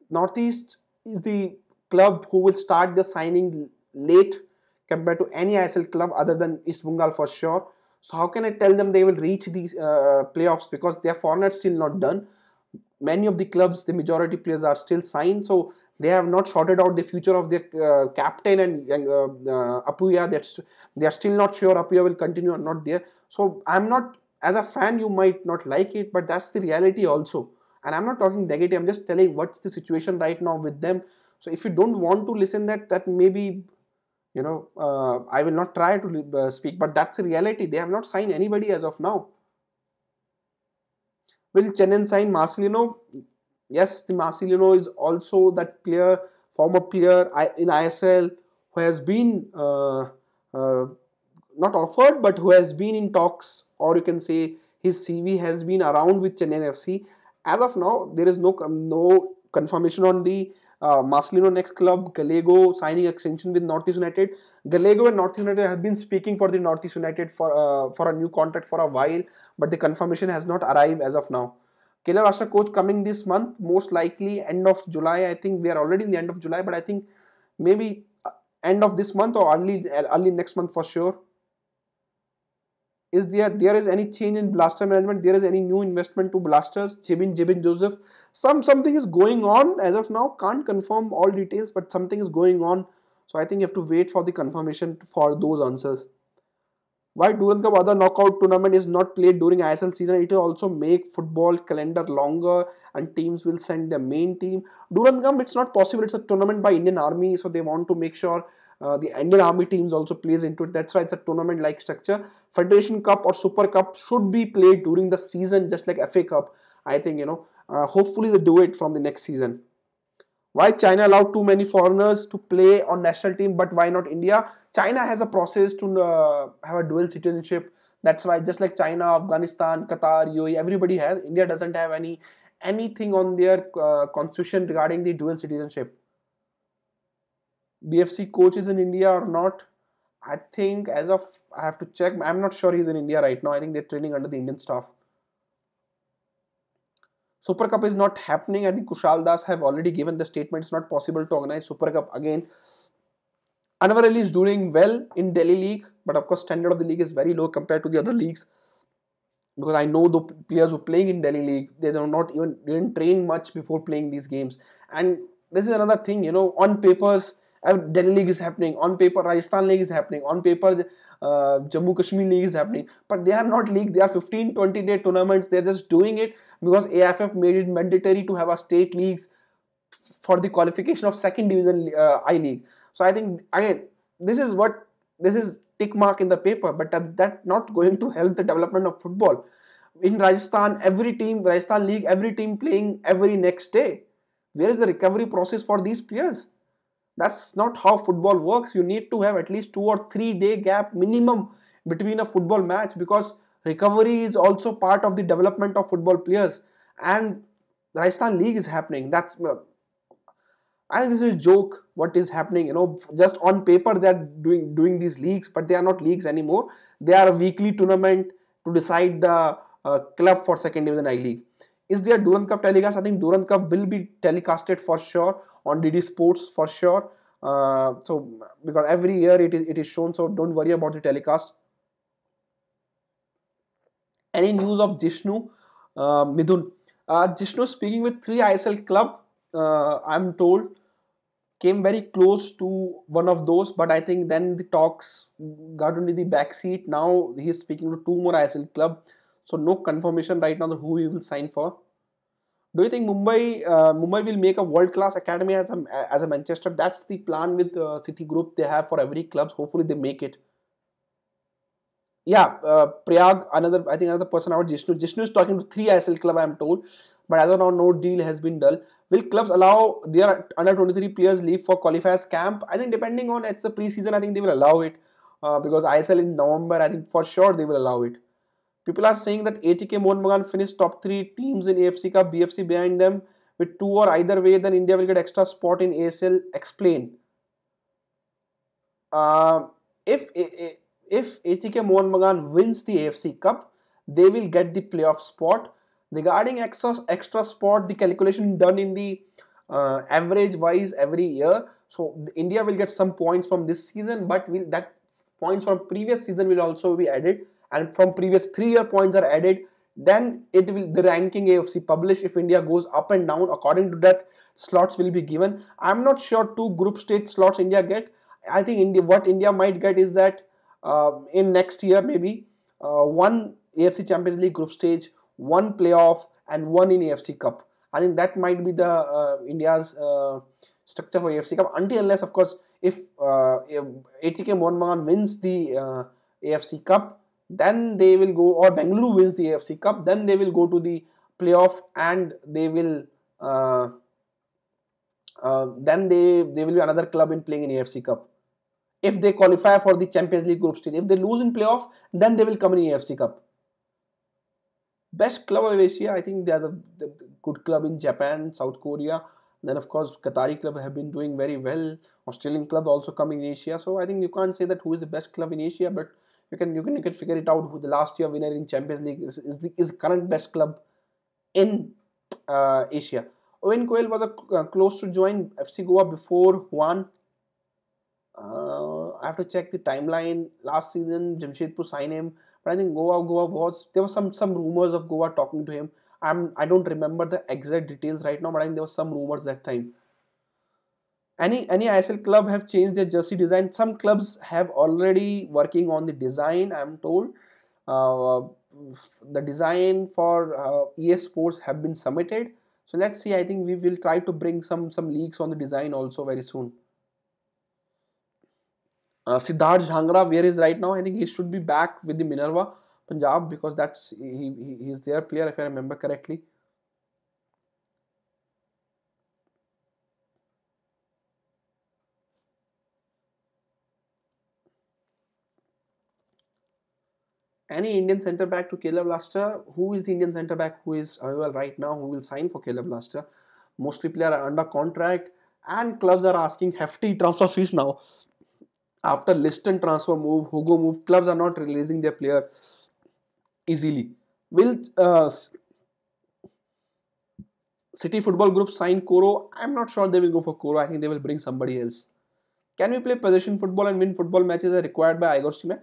[SPEAKER 1] Northeast is the club who will start the signing late compared to any ISL club other than East Bengal for sure. So how can I tell them they will reach these uh, playoffs because their format still not done. Many of the clubs, the majority players are still signed, so they have not sorted out the future of their uh, captain and uh, uh Apuya. That's they are still not sure Apuya will continue or not there. So I'm not as a fan, you might not like it, but that's the reality also and i'm not talking negative i'm just telling what's the situation right now with them so if you don't want to listen that that maybe you know uh, i will not try to uh, speak but that's reality they have not signed anybody as of now will Chenin sign Marcelino? Yes, the Marcelino is also that player, former player in ISL who has been uh, uh, not offered but who has been in talks or you can say his CV has been around with Chenin FC as of now, there is no no confirmation on the uh, Marcelino next club, Gallego signing extension with Northeast United. Gallego and Northeast United have been speaking for the Northeast United for uh, for a new contract for a while, but the confirmation has not arrived as of now. Kerala Rashtra coach coming this month, most likely end of July. I think we are already in the end of July, but I think maybe uh, end of this month or early early next month for sure is there there is any change in blaster management there is any new investment to blasters jibin jibin joseph some something is going on as of now can't confirm all details but something is going on so i think you have to wait for the confirmation for those answers why Duran Cup other knockout tournament is not played during ISL season? It will also make football calendar longer and teams will send their main team. Duran Cup, it's not possible. It's a tournament by Indian Army, so they want to make sure uh, the Indian Army teams also plays into it. That's why it's a tournament-like structure. Federation Cup or Super Cup should be played during the season just like FA Cup. I think, you know, uh, hopefully they do it from the next season. Why China allowed too many foreigners to play on national team but why not India? China has a process to uh, have a dual citizenship. That's why just like China, Afghanistan, Qatar, UAE, everybody has. India doesn't have any anything on their uh, constitution regarding the dual citizenship. BFC coaches in India or not? I think as of I have to check. I'm not sure he's in India right now. I think they're training under the Indian staff. Super Cup is not happening. I think Kushal Das have already given the statement. It's not possible to organize Super Cup again. Anwar Ali is doing well in Delhi League, but of course standard of the league is very low compared to the other leagues. Because I know the players who are playing in Delhi League, they do not even didn't train much before playing these games. And this is another thing, you know, on papers Delhi League is happening on paper. Rajasthan League is happening on paper. Uh, Jammu Kashmir League is happening, but they are not league. They are 15-20 day tournaments. They are just doing it because AFF made it mandatory to have a state leagues for the qualification of second division uh, I League. So I think again, this is what this is tick mark in the paper, but that, that not going to help the development of football. In Rajasthan, every team, Rajasthan League, every team playing every next day. Where is the recovery process for these players? That's not how football works. You need to have at least two or three day gap minimum between a football match because recovery is also part of the development of football players and the Rajasthan League is happening. That's and this is a joke what is happening you know just on paper they are doing doing these leagues but they are not leagues anymore they are a weekly tournament to decide the uh, club for second division i league is there Durand Cup telecast? I think Durand Cup will be telecasted for sure on DD Sports for sure. Uh, so because every year it is it is shown, so don't worry about the telecast. Any news of Jishnu uh, Midun? Uh, Jishnu speaking with three ISL club. Uh, I'm told came very close to one of those, but I think then the talks got into the back seat. Now he's speaking to two more ISL club, so no confirmation right now who he will sign for do you think Mumbai uh, Mumbai will make a world class academy as a, as a Manchester? That's the plan with uh, City Group. They have for every club. Hopefully, they make it. Yeah, uh, Prayag, another I think another person out. Jishnu, Jishnu is talking to three ISL club. I am told, but as of now, no deal has been done. Will clubs allow their under 23 players leave for qualifiers camp? I think depending on it's the pre-season, I think they will allow it uh, because ISL in November, I think for sure they will allow it. People are saying that ATK Mohan finished top three teams in AFC Cup, BFC behind them with two or either way, then India will get extra spot in ASL. Explain. Uh, if if ATK Mohan Bagan wins the AFC Cup, they will get the playoff spot. Regarding extra extra spot, the calculation done in the uh, average wise every year. So India will get some points from this season, but will that points from previous season will also be added and from previous three year points are added then it will the ranking AFC published if India goes up and down according to that slots will be given I'm not sure two group stage slots India get I think India what India might get is that uh, in next year maybe uh, one AFC Champions League group stage one playoff and one in AFC Cup I think that might be the uh, India's uh, structure for AFC Cup until unless of course if, uh, if ATK Mohan wins the uh, AFC Cup then they will go or Bengaluru wins the AFC Cup then they will go to the playoff and they will uh, uh, then they they will be another club in playing in AFC Cup if they qualify for the Champions League group stage if they lose in playoff then they will come in AFC Cup best club of Asia I think they are the, the good club in Japan South Korea then of course Qatari club have been doing very well Australian club also coming in Asia so I think you can't say that who is the best club in Asia but you can you can you can figure it out who the last year winner in Champions League is is the is current best club in uh, Asia. Owen Coyle was a, uh, close to join FC Goa before Juan. Uh, I have to check the timeline. Last season, Jamshedpur signed him, but I think Goa Goa was there were some some rumors of Goa talking to him. I'm I don't remember the exact details right now, but I think there was some rumors that time any any ISL club have changed their jersey design. Some clubs have already working on the design. I'm told uh, the design for uh, ES Sports have been submitted. So let's see. I think we will try to bring some some leaks on the design also very soon. Uh, Siddharth Jhangra, where is right now? I think he should be back with the Minerva Punjab because that's he, he he's their player if I remember correctly. any Indian centre back to Caleb Laster. Who is the Indian centre back who is available uh, right now? Who will sign for Caleb Laster? Mostly players are under contract, and clubs are asking hefty transfer fees now. After Liston transfer move, Hugo move, clubs are not releasing their player easily. Will uh, City Football Group sign Koro? I'm not sure they will go for Koro. I think they will bring somebody else. Can we play possession football and win football matches as required by Igor Stima?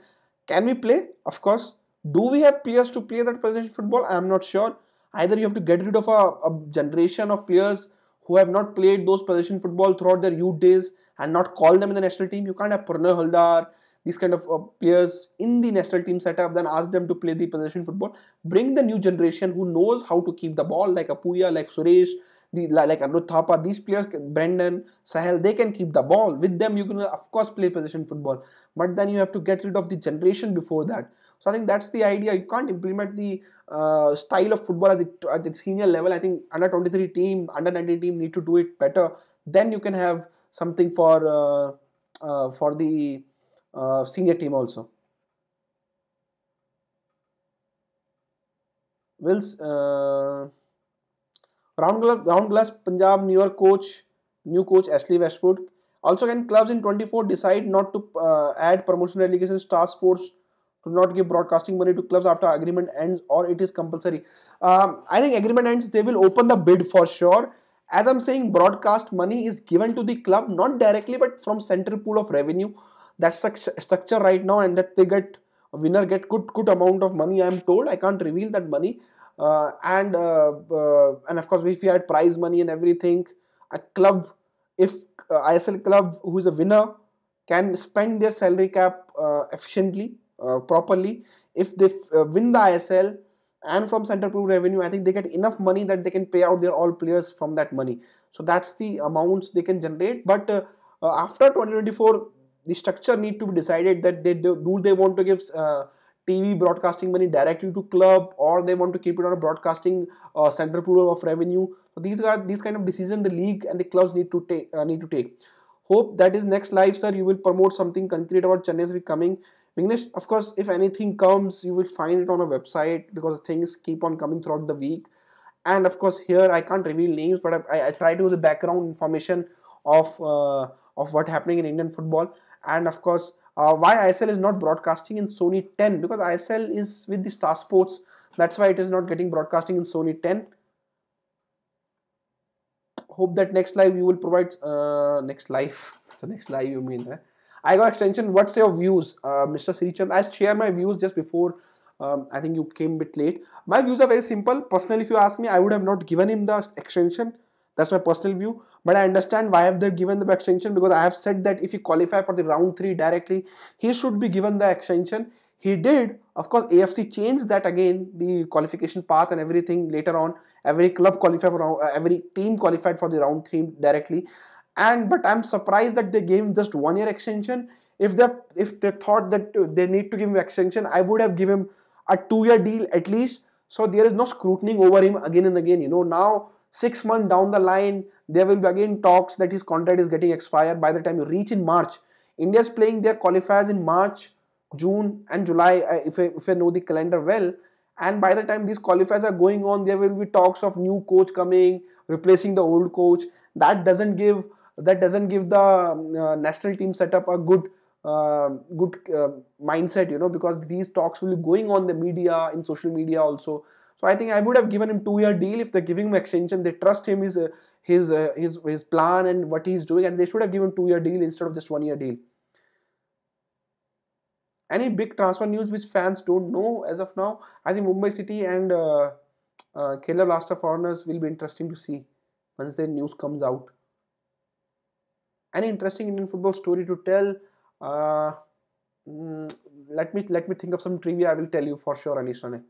[SPEAKER 1] Can we play? Of course. Do we have players to play that position football? I'm not sure. Either you have to get rid of a, a generation of players who have not played those position football throughout their youth days and not call them in the national team. You can't have Pranay Haldar, these kind of uh, players in the national team setup, then ask them to play the possession football. Bring the new generation who knows how to keep the ball, like Apuya, like Suresh, the, like Anuj Thapa. These players, Brendan, Sahel, they can keep the ball. With them, you can of course play possession football. But then you have to get rid of the generation before that. So I think that's the idea. You can't implement the uh, style of football at the, at the senior level. I think under 23 team, under 19 team need to do it better. Then you can have something for uh, uh, for the uh, senior team also. Wills uh, round glass, round glass Punjab New York coach new coach Ashley Westwood. Also, can clubs in 24 decide not to uh, add promotion relegation star sports? to not give broadcasting money to clubs after agreement ends or it is compulsory. Um, I think agreement ends, they will open the bid for sure. As I'm saying, broadcast money is given to the club, not directly, but from central pool of revenue. That's the structure right now and that they get, winner get good, good amount of money, I'm told. I can't reveal that money. Uh, and uh, uh, and of course, if we had prize money and everything, a club, if uh, ISL club who is a winner can spend their salary cap uh, efficiently uh, properly if they uh, win the ISL and from center pool revenue I think they get enough money that they can pay out their all players from that money so that's the amounts they can generate but uh, after 2024 the structure need to be decided that they do, do they want to give uh, TV broadcasting money directly to club or they want to keep it on a broadcasting uh, center pool of revenue. So these are these kind of decision the league and the clubs need to take uh, need to take. Hope that is next live, sir. You will promote something concrete about Chennai's becoming English, of course, if anything comes, you will find it on a website because things keep on coming throughout the week. And of course, here I can't reveal names, but I, I, try to the background information of uh, of what happening in Indian football. And of course, uh, why ISL is not broadcasting in Sony 10 because ISL is with the Star Sports. That's why it is not getting broadcasting in Sony 10. Hope that next live you will provide uh, next live. So next live you mean? Eh? IGO extension, what's your views, uh, Mr. Sirichan? I share my views just before. Um, I think you came a bit late. My views are very simple. Personally, if you ask me, I would have not given him the extension. That's my personal view. But I understand why have they given the extension because I have said that if he qualify for the round three directly, he should be given the extension. He did. Of course, AFC changed that again, the qualification path and everything later on. Every club qualified for round, uh, every team qualified for the round three directly and but I'm surprised that they gave just one year extension. If they if they thought that they need to give him extension, I would have given him a two year deal at least. So there is no scrutiny over him again and again. You know now six months down the line there will be again talks that his contract is getting expired by the time you reach in March. India is playing their qualifiers in March, June and July uh, if I, if I know the calendar well. And by the time these qualifiers are going on, there will be talks of new coach coming, replacing the old coach. That doesn't give that doesn't give the uh, national team setup a good uh, good uh, mindset you know because these talks will be going on the media in social media also so i think i would have given him two year deal if they're giving him extension they trust him his uh, his uh, his his plan and what he's doing and they should have given two year deal instead of just one year deal any big transfer news which fans don't know as of now i think mumbai city and uh, uh, kerala blaster foreigners will be interesting to see once their news comes out any interesting Indian football story to tell? Uh, mm, let me let me think of some trivia. I will tell you for sure, Anish Rane.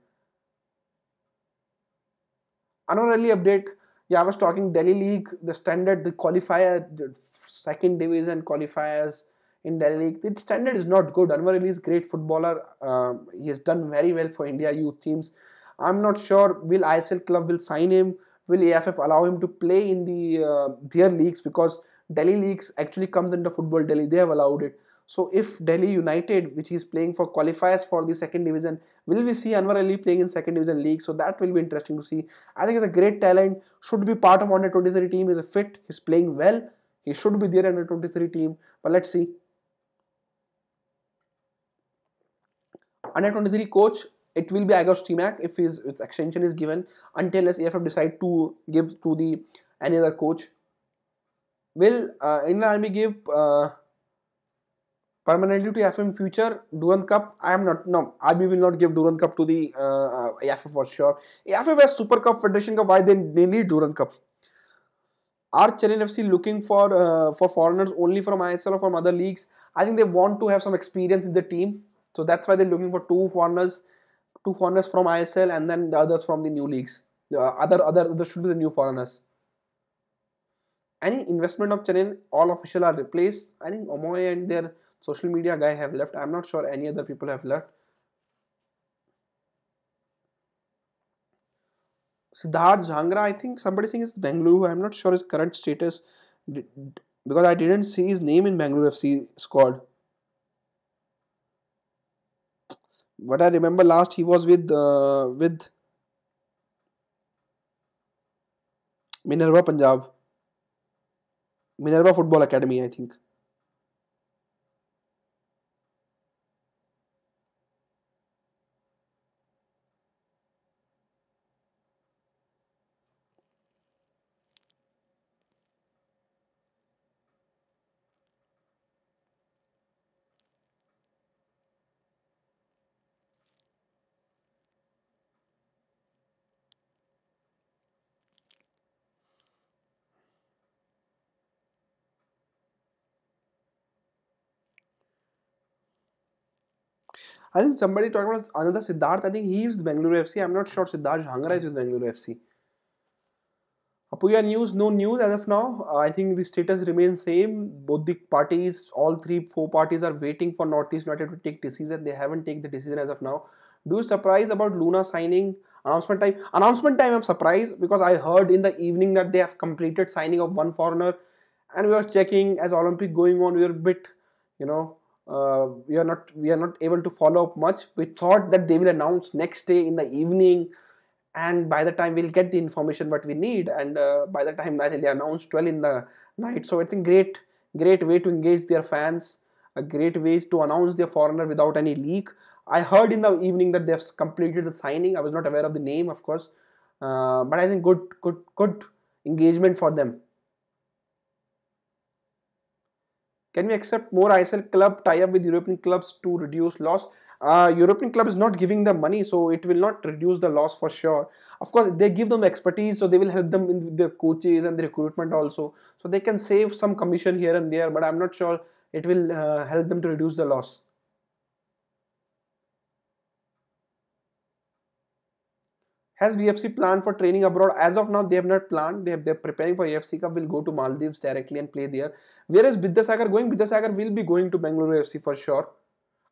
[SPEAKER 1] Another early update. Yeah, I was talking Delhi League, the standard, the qualifier, the second division qualifiers in Delhi League. The standard is not good. Anwar Ali is great footballer. Um, he has done very well for India youth teams. I'm not sure will ISL club will sign him. Will AFF allow him to play in the uh, their leagues because Delhi leagues actually comes into Football Delhi. They have allowed it. So if Delhi United, which is playing for qualifiers for the second division, will we see Anwar Ali playing in second division league? So that will be interesting to see. I think he's a great talent, should be part of under 23 team, he's a fit, he's playing well, he should be there under 23 team, but let's see. Under 23 coach, it will be Agos Timac if his, his extension is given until as AFF decide to give to the any other coach will uh, Indian Army give uh, permanently to FM future Durand Cup? I am not. No, Army will not give Durand Cup to the uh, AFF for sure. AFF has Super Cup, Federation Cup. Why they, they need Durand Cup? Are Chennai FC looking for uh, for foreigners only from ISL or from other leagues? I think they want to have some experience in the team, so that's why they're looking for two foreigners, two foreigners from ISL and then the others from the new leagues. other other there should be the new foreigners. Any investment of Chenin, all official are replaced. I think Omoy and their social media guy have left. I'm not sure any other people have left. Siddharth Jhangra, I think somebody saying is Bangalore. I'm not sure his current status because I didn't see his name in Bangalore FC squad. But I remember last he was with uh, with Minerva Punjab. Minerva Football Academy, I think. I think somebody talked about another Siddharth. I think he is Bangalore FC. I'm not sure Siddharth Jhangra is with Bangalore FC. Apuya news, no news as of now. Uh, I think the status remains same. Both the parties, all three, four parties are waiting for Northeast United to take decision. They haven't taken the decision as of now. Do you surprise about Luna signing? Announcement time. Announcement time, I'm surprised because I heard in the evening that they have completed signing of one foreigner. And we were checking as Olympic going on, we were a bit, you know, uh, we are not we are not able to follow up much we thought that they will announce next day in the evening and by the time we'll get the information what we need and uh, by the time i think they announced 12 in the night so it's a great great way to engage their fans a great way to announce their foreigner without any leak i heard in the evening that they've completed the signing i was not aware of the name of course uh, but i think good good good engagement for them Can we accept more ISL club tie-up with European clubs to reduce loss? Uh, European club is not giving them money, so it will not reduce the loss for sure. Of course, they give them expertise, so they will help them in their coaches and the recruitment also. So they can save some commission here and there, but I'm not sure it will uh, help them to reduce the loss. Has BFC planned for training abroad? As of now, they have not planned. They have, they're preparing for AFC Cup. Will go to Maldives directly and play there. Whereas Bidyasagar going, Bidyasagar will be going to Bangalore FC for sure.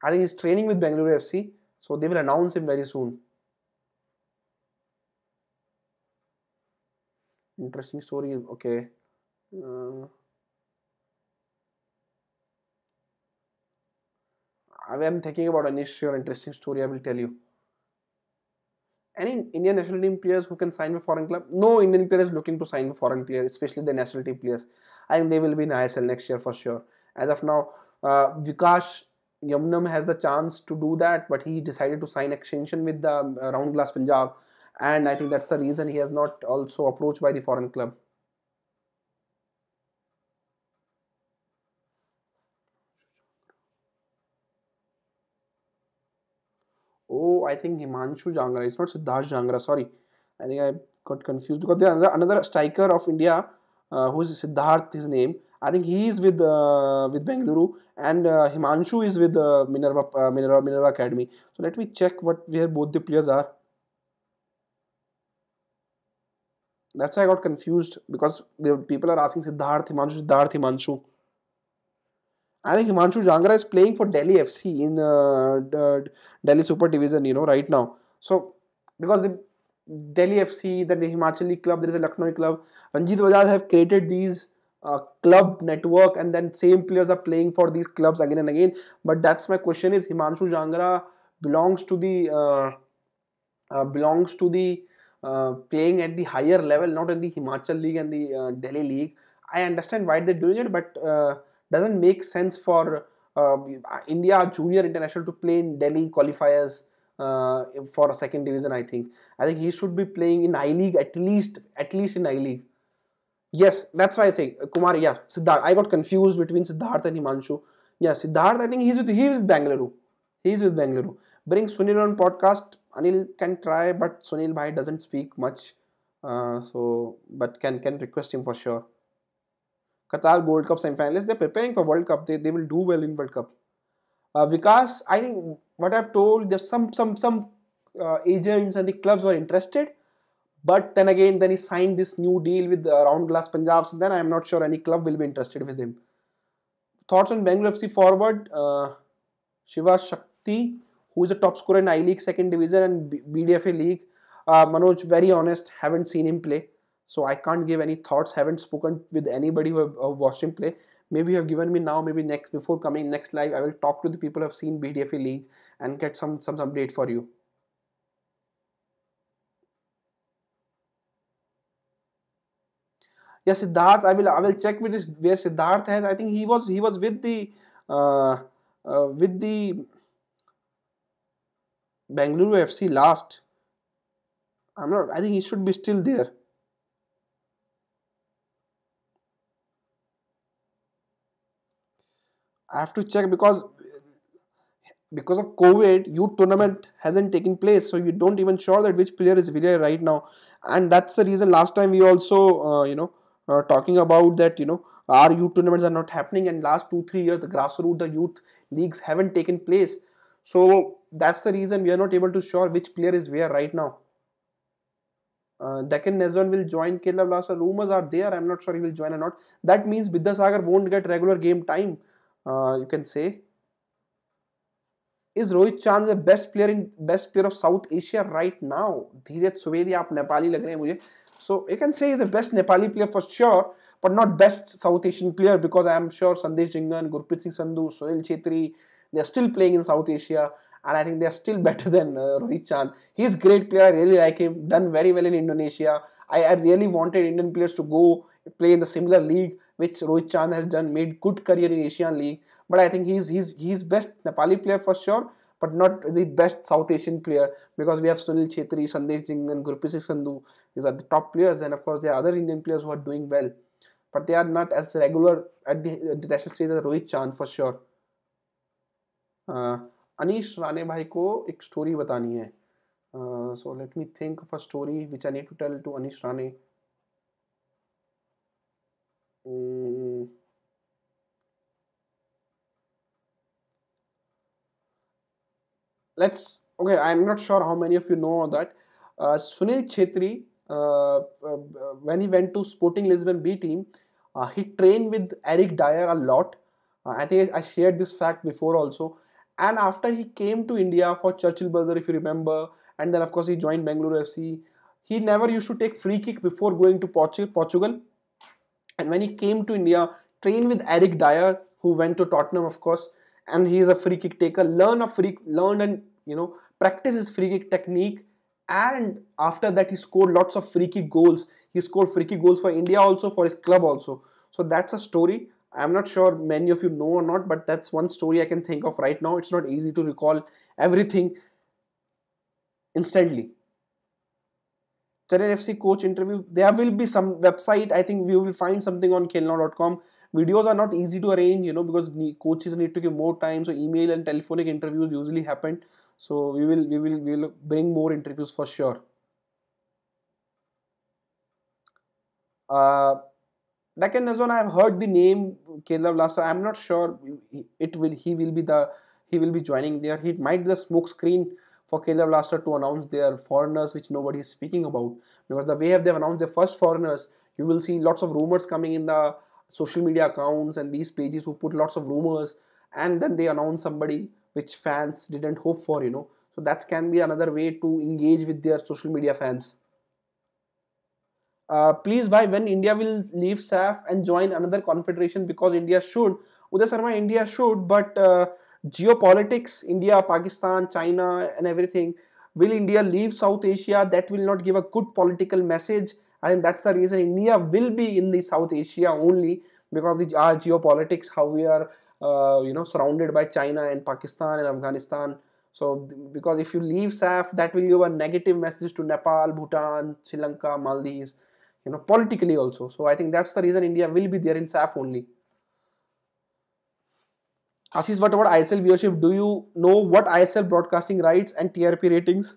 [SPEAKER 1] I think he's training with Bangalore FC. So they will announce him very soon. Interesting story. Okay. Uh, I am thinking about an issue or interesting story. I will tell you any Indian national team players who can sign with foreign club? No Indian player is looking to sign with foreign player, especially the national team players. I think they will be in ISL next year for sure. As of now, uh, Vikash Yamnam has the chance to do that, but he decided to sign extension with the uh, Round Glass Punjab, and I think that's the reason he has not also approached by the foreign club. I think Himanshu Jangra. It's not Siddharth Jangra. Sorry, I think I got confused because there another, another striker of India uh, who is Siddharth. His name. I think he is with uh, with Bengaluru and uh, Himanshu is with uh, Minerva, uh, Minerva Minerva Academy. So let me check what where both the players are. That's why I got confused because the people are asking Siddharth Himanshu Siddharth Himanshu. I think Himanshu Jangra is playing for Delhi FC in uh, uh Delhi Super Division, you know, right now. So, because the Delhi FC, then the Himachali club, there is a Lucknow club. Ranjit Bajaj have created these uh, club network and then same players are playing for these clubs again and again. But that's my question is Himanshu Jangra belongs to the uh, uh, belongs to the uh, playing at the higher level, not in the Himachal League and the uh, Delhi League. I understand why they're doing it, but doesn't make sense for uh, India junior international to play in Delhi qualifiers uh, for a second division. I think I think he should be playing in I League at least at least in I League. Yes, that's why I say uh, Kumar. Yeah, Siddharth. I got confused between Siddharth and Himanshu. Yeah, Siddharth. I think he's with he's with Bangalore. He's with Bangalore. Bring Sunil on podcast. Anil can try, but Sunil Bhai doesn't speak much. Uh, so, but can can request him for sure. Qatar Gold Cup semifinalists. They're preparing for World Cup. They, they will do well in World Cup. Uh, because I think what I've told, there's some some some uh, agents and the clubs were interested, but then again, then he signed this new deal with uh, Round Glass Punjab. So then I'm not sure any club will be interested with him. Thoughts on Bangladeshi FC forward uh, Shiva Shakti, who is a top scorer in I League, Second Division, and B BDFA League. Uh, Manoj, very honest, haven't seen him play so i can't give any thoughts haven't spoken with anybody who have uh, watched him play maybe you have given me now maybe next before coming next live i will talk to the people who have seen bdfa league and get some some update for you yeah siddharth i will i will check with this where siddharth has i think he was he was with the uh, uh, with the Bangalore FC last. I'm not. I think he should be still there. I have to check because because of COVID, youth tournament hasn't taken place, so you don't even sure that which player is Villarreal right now, and that's the reason. Last time we also, uh, you know, uh, talking about that, you know, our youth tournaments are not happening, and last two three years the grassroots, the youth leagues haven't taken place, so that's the reason we are not able to sure which player is where right now. Uh, Deccan Nezon will join Kerala Blasters. Rumors are there. I'm not sure he will join or not. That means Sagar won't get regular game time uh, you can say is Rohit Chand the best player in best player of South Asia right now? Dheeraj Suvedi, आप नेपाली लग रहे हैं So you can say he's the best Nepali player for sure, but not best South Asian player because I am sure Sandesh Jingan, Gurpreet Singh Sandhu, Sunil Chetri, they are still playing in South Asia, and I think they are still better than uh, Rohit Chand. He's a great player. I really like him. Done very well in Indonesia. I, I really wanted Indian players to go play in the similar league which Rohit Chand has done, made good career in Asian League. But I think he's he's he's best Nepali player for sure, but not the best South Asian player because we have Sunil Chhetri, Sandesh Jing, and Gurpreet Singh Sandhu. These are the top players. Then of course there are other Indian players who are doing well, but they are not as regular at the international stage as Rohit Chand for sure. Uh, Anish Rane bhai ko ek story batani hai. Uh, so let me think of a story which I need to tell to Anish Rane. Uh, Mm. Let's okay. I'm not sure how many of you know that uh, Sunil Chetri, uh, uh, when he went to Sporting Lisbon B team, uh, he trained with Eric Dyer a lot. Uh, I think I shared this fact before also. And after he came to India for Churchill Brother, if you remember, and then of course he joined Bangalore FC. He never used to take free kick before going to Portugal and when he came to India, trained with Eric Dyer, who went to Tottenham, of course, and he is a free kick taker. Learn a free, learn and you know practice his free kick technique. And after that, he scored lots of free kick goals. He scored free kick goals for India also, for his club also. So that's a story. I'm not sure many of you know or not, but that's one story I can think of right now. It's not easy to recall everything instantly. Chennai FC coach interview. There will be some website. I think we will find something on Kelnow.com. Videos are not easy to arrange, you know, because coaches need to give more time. So email and telephonic interviews usually happen. So we will we will we will bring more interviews for sure. Uh, Deccan Nazon, I have heard the name Kerala Blaster. I'm not sure it will he will be the he will be joining there. He might be the screen for Caleb Blaster to announce their foreigners which nobody is speaking about because the way they've announced their first foreigners you will see lots of rumors coming in the social media accounts and these pages who put lots of rumors and then they announce somebody which fans didn't hope for you know so that can be another way to engage with their social media fans uh, please buy when India will leave SAF and join another confederation because India should. Uday Sarma, India should, but uh, geopolitics, India, Pakistan, China, and everything. Will India leave South Asia? That will not give a good political message. I think that's the reason India will be in the South Asia only because of the, our geopolitics, how we are, uh, you know, surrounded by China and Pakistan and Afghanistan. So, because if you leave SAF, that will give a negative message to Nepal, Bhutan, Sri Lanka, Maldives, you know, politically also. So, I think that's the reason India will be there in SAF only. Ashish, what about ISL viewership? Do you know what ISL broadcasting rights and TRP ratings?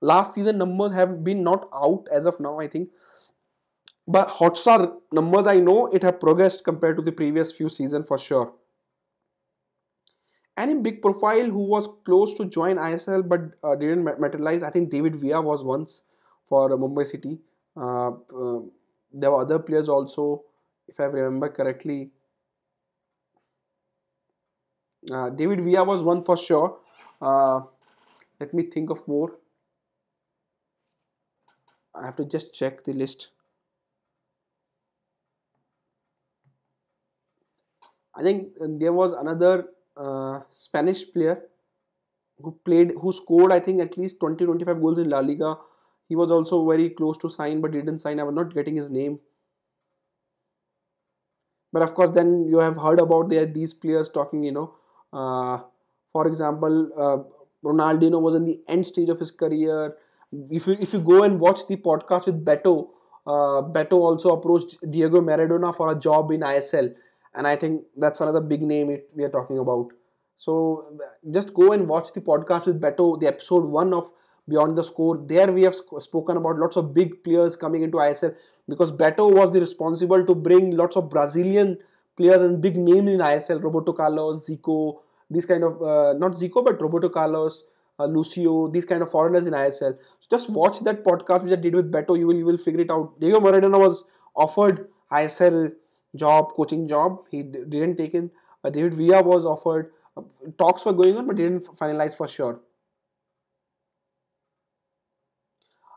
[SPEAKER 1] Last season numbers have been not out as of now, I think. But Hotstar numbers, I know it have progressed compared to the previous few seasons for sure. Any big profile who was close to join ISL but uh, didn't materialize, I think David Villa was once for Mumbai City. Uh, uh there were other players also, if I remember correctly. Uh, David Villa was one for sure. Uh, let me think of more. I have to just check the list. I think uh, there was another uh, Spanish player who played, who scored I think at least 20-25 goals in La Liga. He was also very close to sign but didn't sign. I was not getting his name. But of course, then you have heard about the, these players talking, you know, uh, for example, uh, Ronaldinho was in the end stage of his career. If you, if you go and watch the podcast with Beto, uh, Beto also approached Diego Maradona for a job in ISL, and I think that's another big name it, we are talking about. So just go and watch the podcast with Beto, the episode one of Beyond the Score. There we have spoken about lots of big players coming into ISL because Beto was the responsible to bring lots of Brazilian players and big name in ISL, Roberto Carlos, Zico, these kind of, uh, not Zico, but Roberto Carlos, uh, Lucio, these kind of foreigners in ISL. So just watch that podcast which I did with Beto, you will, you will figure it out. Diego Maradona was offered ISL job, coaching job, he didn't take in. Uh, David Villa was offered, uh, talks were going on, but didn't finalize for sure.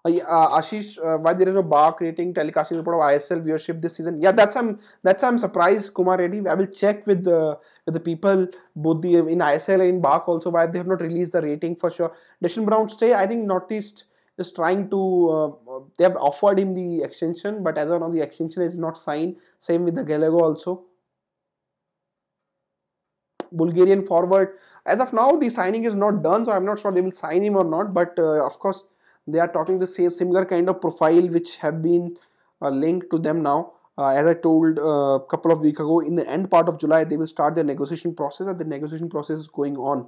[SPEAKER 1] uh, Ashish, uh, why there is no bar creating telecasting report of ISL viewership this season? Yeah, that's I'm that's I'm surprised, Kumar Reddy. I will check with the with the people both the in ISL and in Bark also why they have not released the rating for sure. Deshaun Brown stay. I think Northeast is trying to uh, uh, they have offered him the extension, but as of now the extension is not signed. Same with the Gallego also. Bulgarian forward. As of now, the signing is not done, so I'm not sure they will sign him or not. But uh, of course, they are talking the same similar kind of profile which have been uh, linked to them now uh, as I told a uh, couple of weeks ago in the end part of July they will start their negotiation process and the negotiation process is going on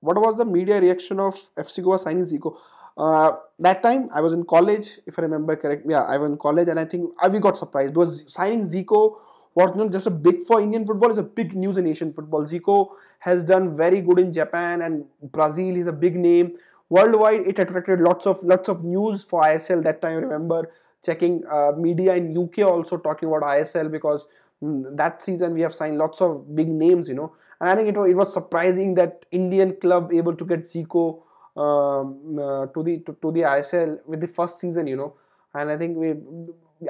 [SPEAKER 1] what was the media reaction of FC Goa signing Zico? Uh, that time I was in college, if I remember correctly. Yeah, I was in college, and I think uh, we got surprised because signing Zico what's not just a big for Indian football is a big news in Asian football. Zico has done very good in Japan and Brazil. He's a big name worldwide. It attracted lots of lots of news for ISL that time. I remember checking uh, media in UK also talking about ISL because mm, that season we have signed lots of big names. You know, and I think it was it was surprising that Indian club able to get Zico. Um, uh, to the to, to the ISL with the first season, you know, and I think we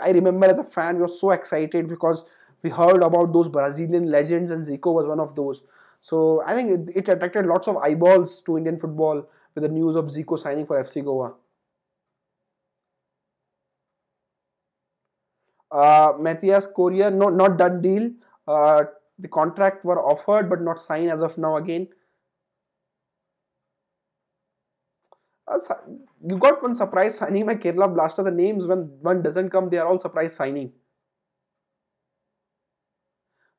[SPEAKER 1] I remember as a fan, we were so excited because we heard about those Brazilian legends and Zico was one of those. So I think it, it attracted lots of eyeballs to Indian football with the news of Zico signing for FC Goa. Uh, Matthias Correa, no, not done deal. Uh, the contract were offered but not signed as of now again. Uh, you got one surprise signing by Kerala Blaster. The names when one doesn't come, they are all surprise signing.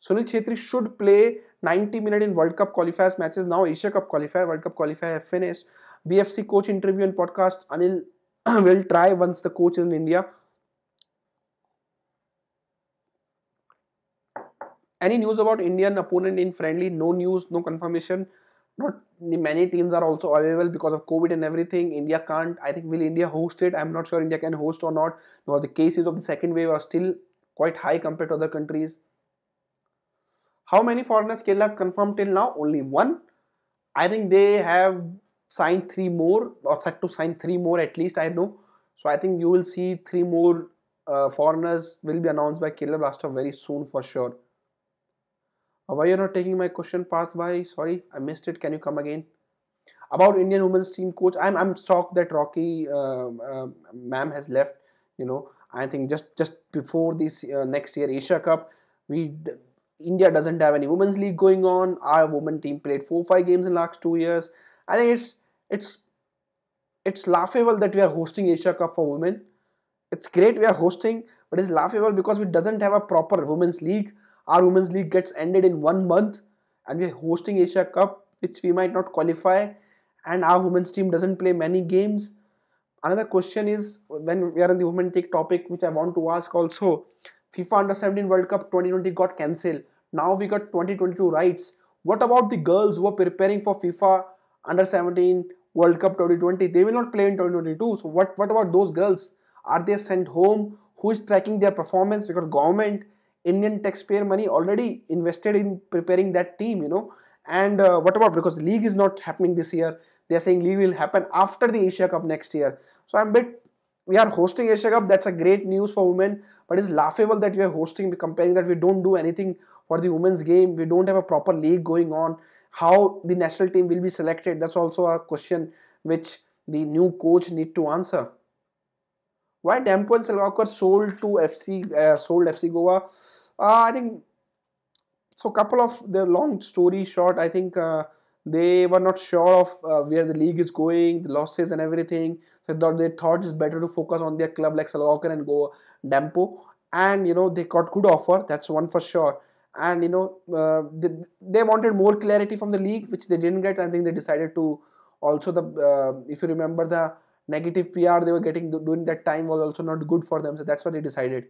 [SPEAKER 1] Sunil Chetri should play 90 minute in World Cup qualifiers matches, now Asia Cup qualifier, World Cup qualifier, FNS. BFC coach interview and podcast, Anil will try once the coach is in India. Any news about Indian opponent in friendly? No news, no confirmation. Not many teams are also available because of COVID and everything. India can't. I think will India host it? I'm not sure India can host or not. Now the cases of the second wave are still quite high compared to other countries. How many foreigners KL have confirmed till now? Only one. I think they have signed three more or set to sign three more at least I know. So I think you will see three more uh, foreigners will be announced by Kerala Blaster very soon for sure. Why you're not taking my question passed by? Sorry, I missed it. Can you come again? About Indian women's team coach, I'm I'm shocked that Rocky uh, uh, ma'am has left. You know, I think just just before this uh, next year Asia Cup, we India doesn't have any women's league going on. Our women team played four five games in last two years. I think it's it's it's laughable that we are hosting Asia Cup for women. It's great we are hosting, but it's laughable because we doesn't have a proper women's league. Our women's league gets ended in one month, and we're hosting Asia Cup, which we might not qualify, and our women's team doesn't play many games. Another question is when we are in the women take topic, which I want to ask also FIFA Under 17 World Cup 2020 got cancelled. Now we got 2022 rights. What about the girls who are preparing for FIFA Under 17 World Cup 2020? They will not play in 2022. So what, what about those girls? Are they sent home? Who is tracking their performance? Because government, Indian taxpayer money already invested in preparing that team, you know. And uh, what about because the league is not happening this year? They are saying league will happen after the Asia Cup next year. So I'm a bit we are hosting Asia Cup. That's a great news for women. But it's laughable that we are hosting, comparing that we don't do anything for the women's game. We don't have a proper league going on. How the national team will be selected? That's also a question which the new coach need to answer. Why Dampo and Selgaonkar sold to FC uh, sold FC Goa? Uh, I think so. Couple of the long story short, I think uh, they were not sure of uh, where the league is going, the losses and everything. So they thought, they thought it's better to focus on their club like Salgawkar and go Dampo. And you know they got good offer. That's one for sure. And you know uh, they, they wanted more clarity from the league, which they didn't get. I think they decided to also the uh, if you remember the negative PR they were getting during that time was also not good for them. So that's why they decided.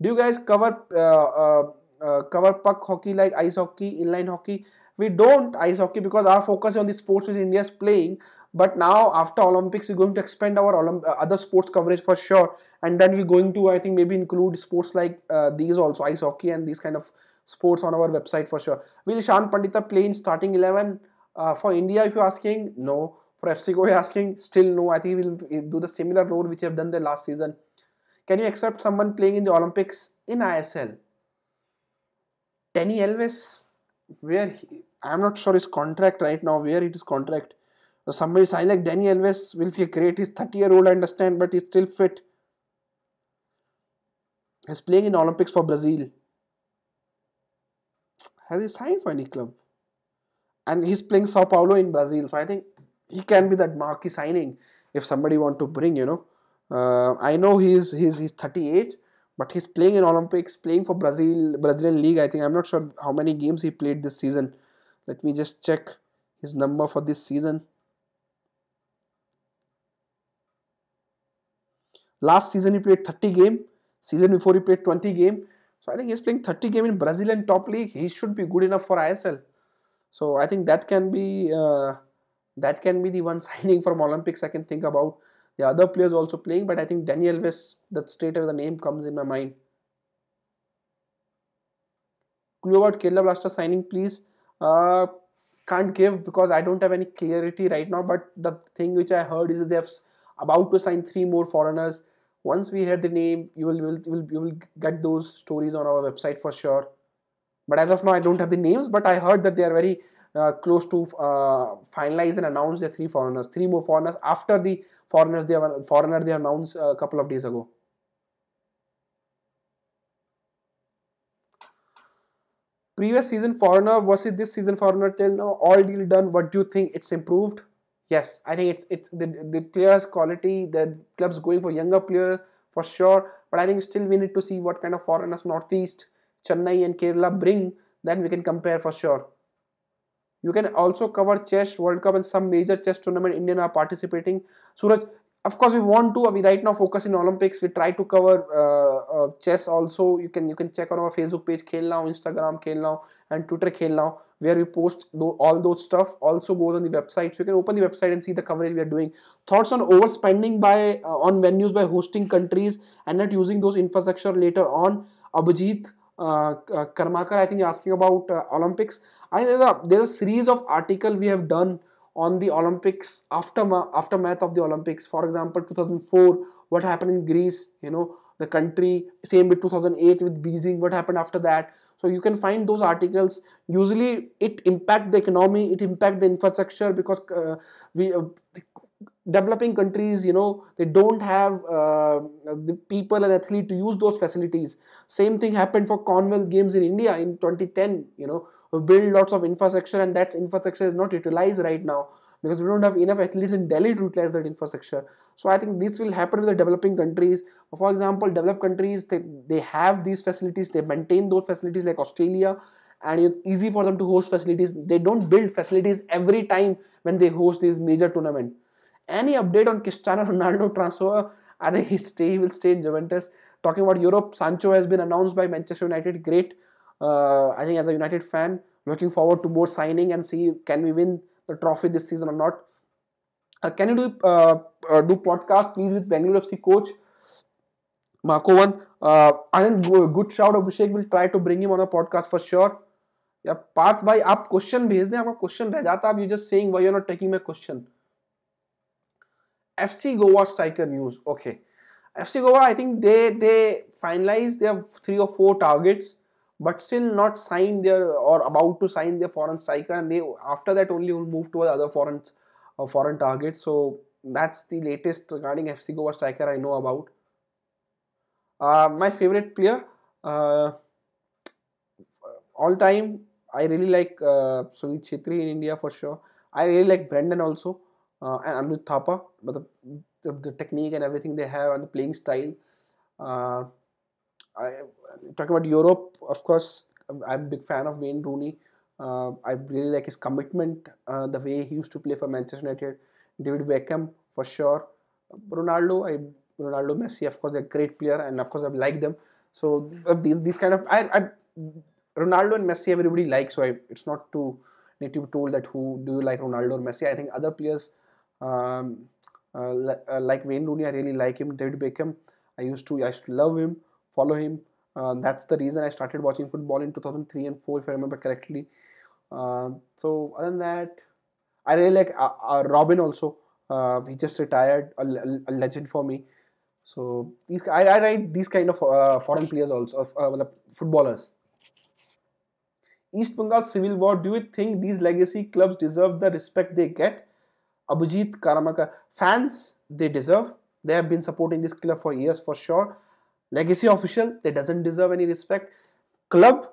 [SPEAKER 1] Do you guys cover uh, uh, uh, cover puck hockey like ice hockey, inline hockey? we don't ice hockey because our focus is on the sports which India is playing. But now after Olympics, we're going to expand our Olymp uh, other sports coverage for sure. And then we're going to, I think, maybe include sports like uh, these also, ice hockey and these kind of sports on our website for sure. Will Shan Pandita play in starting 11 uh, for India if you're asking? No. For FC Goa, asking? Still no. I think we'll do the similar role which we have done the last season. Can you accept someone playing in the Olympics in ISL? Danny Elvis, where I'm not sure his contract right now, where it is contract. So somebody sign like Danny Alves will be great. He's 30 year old, I understand, but he's still fit. He's playing in Olympics for Brazil. Has he signed for any club? And he's playing Sao Paulo in Brazil. So I think he can be that marquee signing if somebody want to bring, you know. Uh, I know he's he's he's 38, but he's playing in Olympics, playing for Brazil, Brazilian league. I think I'm not sure how many games he played this season let me just check his number for this season last season he played 30 game season before he played 20 game so i think he's playing 30 game in brazilian top league he should be good enough for isl so i think that can be uh, that can be the one signing from olympics i can think about the other players also playing but i think daniel west that straight away the name comes in my mind clue about kerala blaster signing please uh, can't give because I don't have any clarity right now. But the thing which I heard is they're about to sign three more foreigners. Once we hear the name, you will, will, will, you will get those stories on our website for sure. But as of now, I don't have the names. But I heard that they are very uh, close to uh, finalize and announce the three foreigners, three more foreigners after the foreigners they have foreigner they announced uh, a couple of days ago. Previous season foreigner versus this season foreigner till now, all deal done. What do you think? It's improved. Yes, I think it's it's the, the players' quality. The club's going for younger player for sure. But I think still we need to see what kind of foreigners Northeast, Chennai, and Kerala bring. Then we can compare for sure. You can also cover chess World Cup and some major chess tournament Indian are participating. Suraj, of course we want to uh, we right now focus in olympics we try to cover uh, uh, chess also you can you can check on our facebook page khel now instagram khel now and twitter khel now where we post all those stuff also goes on the website so you can open the website and see the coverage we are doing thoughts on overspending by uh, on venues by hosting countries and not using those infrastructure later on abhijit uh, uh karmakar i think you're asking about uh, olympics i there's a, there's a series of article we have done on the Olympics aftermath aftermath of the Olympics. For example, 2004, what happened in Greece? You know, the country. Same with 2008 with Beijing. What happened after that? So you can find those articles. Usually, it impact the economy, it impact the infrastructure because uh, we uh, developing countries, you know, they don't have uh, the people and athlete to use those facilities. Same thing happened for Commonwealth Games in India in 2010. You know, build lots of infrastructure and that infrastructure is not utilized right now because we don't have enough athletes in Delhi to utilize that infrastructure. So I think this will happen with the developing countries. For example, developed countries, they, they have these facilities, they maintain those facilities like Australia and it's easy for them to host facilities. They don't build facilities every time when they host these major tournament. Any update on Cristiano Ronaldo transfer? I think he stay, he will stay in Juventus. Talking about Europe, Sancho has been announced by Manchester United. Great. Uh, I think as a United fan, looking forward to more signing and see can we win the trophy this season or not. Uh, can you do uh, uh, do podcast please with Bangalore FC coach Marco One? Uh, I think good shout Abhishek will try to bring him on a podcast for sure. Yeah, Parth bhai, aap question bhej dein, aapka question reh jata, you just saying why you're not taking my question. FC Goa striker news, okay. FC Goa, I think they they finalized their three or four targets but still not sign their or about to sign their foreign striker and they after that only will move to other foreign uh, foreign targets. so that's the latest regarding FC Goa striker I know about uh, my favorite player uh, all time I really like uh, Sumit Chetri in India for sure I really like Brendan also uh, and Anut Thapa but the, the, the, technique and everything they have and the playing style uh, I talk about Europe, of course, I'm a big fan of Wayne Rooney. Uh, I really like his commitment, uh, the way he used to play for Manchester United. David Beckham, for sure. Ronaldo, I Ronaldo, Messi, of course, they're great player, and of course, I like them. So uh, these these kind of I, I Ronaldo and Messi, everybody likes. So I, it's not too need to be told that who do you like Ronaldo or Messi. I think other players um, uh, uh, like Wayne Rooney, I really like him. David Beckham, I used to I used to love him follow him. Uh, that's the reason I started watching football in 2003 and 4, if I remember correctly. Uh, so other than that, I really like uh, uh Robin also. Uh, he just retired, a, a, legend for me. So these I, I write these kind of uh, foreign players also, of footballers. East Bengal civil war. Do you think these legacy clubs deserve the respect they get? Abhijit Karamaka fans they deserve. They have been supporting this club for years for sure legacy official they doesn't deserve any respect club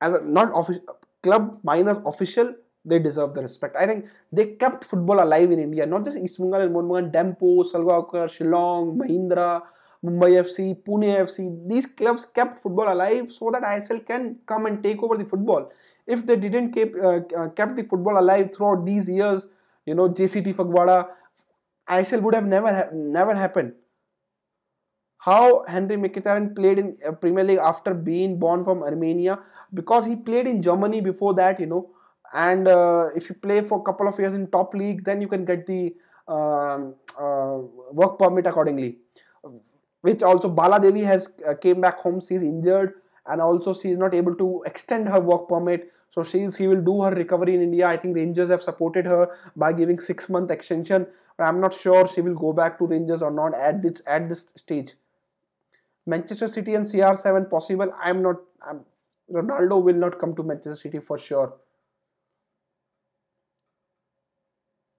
[SPEAKER 1] as a not official club minor official they deserve the respect i think they kept football alive in india not just east bengal and Monmohan, dempo salgaonkar shillong mahindra mumbai fc pune fc these clubs kept football alive so that isl can come and take over the football if they didn't keep uh, uh, kept the football alive throughout these years you know jct fagwada isl would have never ha never happened how Henry Mkhitaryan played in uh, Premier League after being born from Armenia because he played in Germany before that, you know. And uh, if you play for a couple of years in top league, then you can get the um, uh, work permit accordingly. Which also Bala Devi has uh, came back home. She's injured and also she is not able to extend her work permit. So she she will do her recovery in India. I think Rangers have supported her by giving six month extension. But I'm not sure she will go back to Rangers or not at this at this stage. Manchester City and CR7 possible. I'm not. I'm, Ronaldo will not come to Manchester City for sure.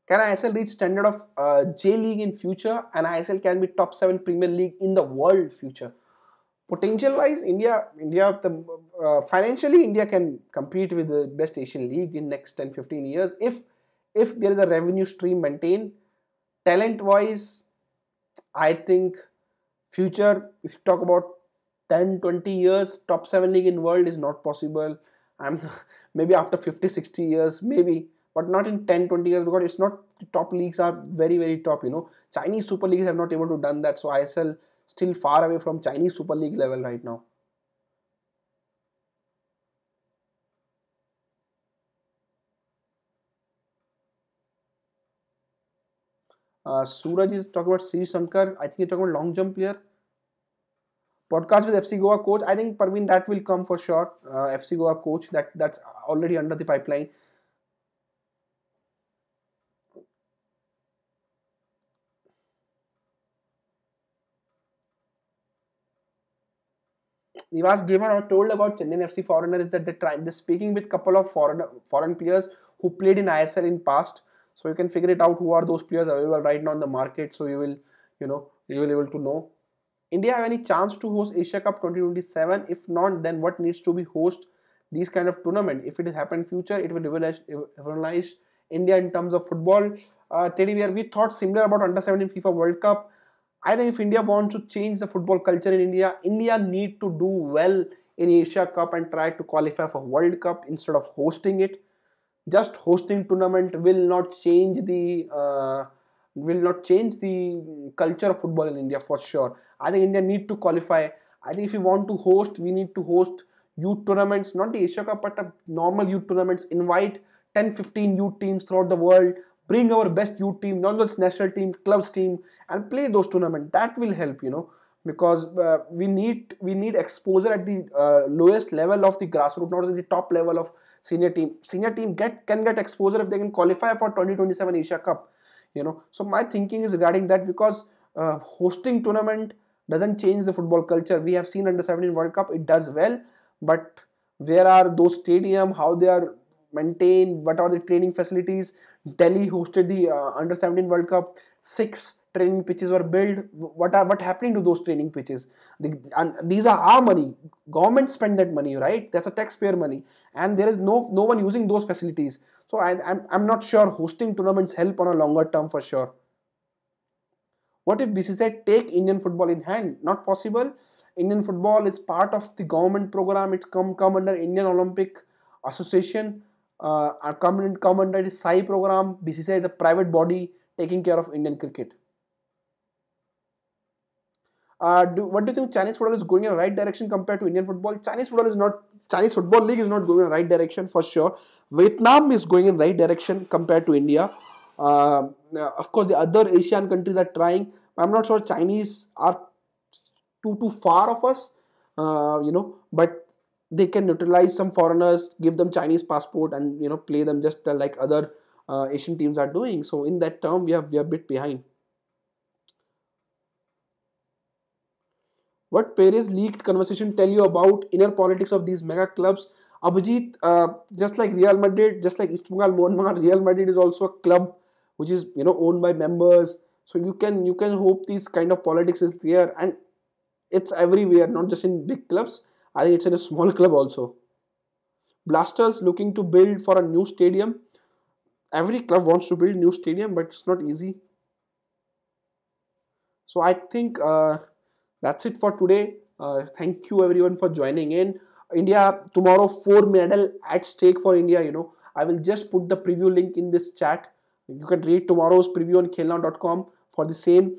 [SPEAKER 1] Can ISL reach standard of uh, J League in future and ISL can be top 7 Premier League in the world future? Potential wise, India, India, the, uh, financially India can compete with the best Asian league in next 10-15 years if if there is a revenue stream maintained. Talent wise, I think future if you talk about 10 20 years top 7 league in world is not possible i'm maybe after 50 60 years maybe but not in 10 20 years because it's not top leagues are very very top you know chinese super leagues have not able to done that so isl still far away from chinese super league level right now Uh, Suraj is talking about Sri Shankar. I think he's talking about long jump player. Podcast with FC Goa coach. I think Parveen that will come for sure. Uh, FC Goa coach that that's already under the pipeline. Nivas Gilman told about Chennai FC foreigners that they are trying. they're speaking with couple of foreign foreign players who played in ISL in past so you can figure it out who are those players available right now in the market so you will you know you will able to know india have any chance to host asia cup 2027 if not then what needs to be host these kind of tournament if it happen future it will revolutionize india in terms of football uh, teddy bear we thought similar about under 17 fifa world cup i think if india wants to change the football culture in india india need to do well in asia cup and try to qualify for world cup instead of hosting it just hosting tournament will not change the uh, will not change the culture of football in India for sure. I think India need to qualify. I think if we want to host, we need to host youth tournaments, not the Asia Cup, but normal youth tournaments. Invite 10, 15 youth teams throughout the world. Bring our best youth team, not just national team, clubs team, and play those tournaments. That will help, you know, because uh, we need we need exposure at the uh, lowest level of the grassroots, not at the top level of senior team. Senior team get can get exposure if they can qualify for 2027 Asia Cup. You know, so my thinking is regarding that because uh, hosting tournament doesn't change the football culture. We have seen under 17 World Cup, it does well, but where are those stadium? How they are maintained? What are the training facilities? Delhi hosted the uh, under 17 World Cup. Six training pitches were built, what are what happening to those training pitches. The, and these are our money. Government spend that money, right? That's a taxpayer money. And there is no no one using those facilities. So I, I'm, I'm not sure hosting tournaments help on a longer term for sure. What if BCCI take Indian football in hand? Not possible. Indian football is part of the government program. It's come come under Indian Olympic Association. Uh, come, come under the SAI program. BCCI is a private body taking care of Indian cricket. Uh, do, what do you think Chinese football is going in the right direction compared to Indian football? Chinese football is not Chinese football league is not going in the right direction for sure. Vietnam is going in the right direction compared to India. Um, uh, of course, the other Asian countries are trying. I'm not sure Chinese are too too far of us, uh, you know, but they can neutralize some foreigners, give them Chinese passport, and you know, play them just like other uh, Asian teams are doing. So in that term, we are we are a bit behind. What Paris leaked conversation tell you about inner politics of these mega clubs? Abhijit, uh, just like Real Madrid, just like East Bengal, Real Madrid is also a club which is you know owned by members. So you can you can hope these kind of politics is there and it's everywhere, not just in big clubs. I think it's in a small club also. Blasters looking to build for a new stadium. Every club wants to build new stadium, but it's not easy. So I think uh, that's it for today uh, thank you everyone for joining in india tomorrow four medal at stake for india you know i will just put the preview link in this chat you can read tomorrow's preview on khelnow.com for the same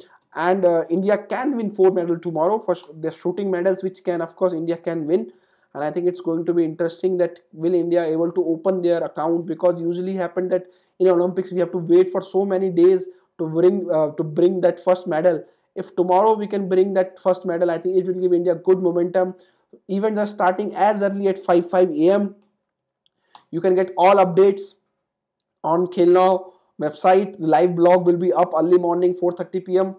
[SPEAKER 1] and uh, india can win four medal tomorrow for their shooting medals which can of course india can win and i think it's going to be interesting that will india able to open their account because usually happened that in olympics we have to wait for so many days to bring uh, to bring that first medal if tomorrow we can bring that first medal i think it will give india good momentum even just starting as early at 5 5 a.m you can get all updates on KhelNow website the live blog will be up early morning 4:30 p.m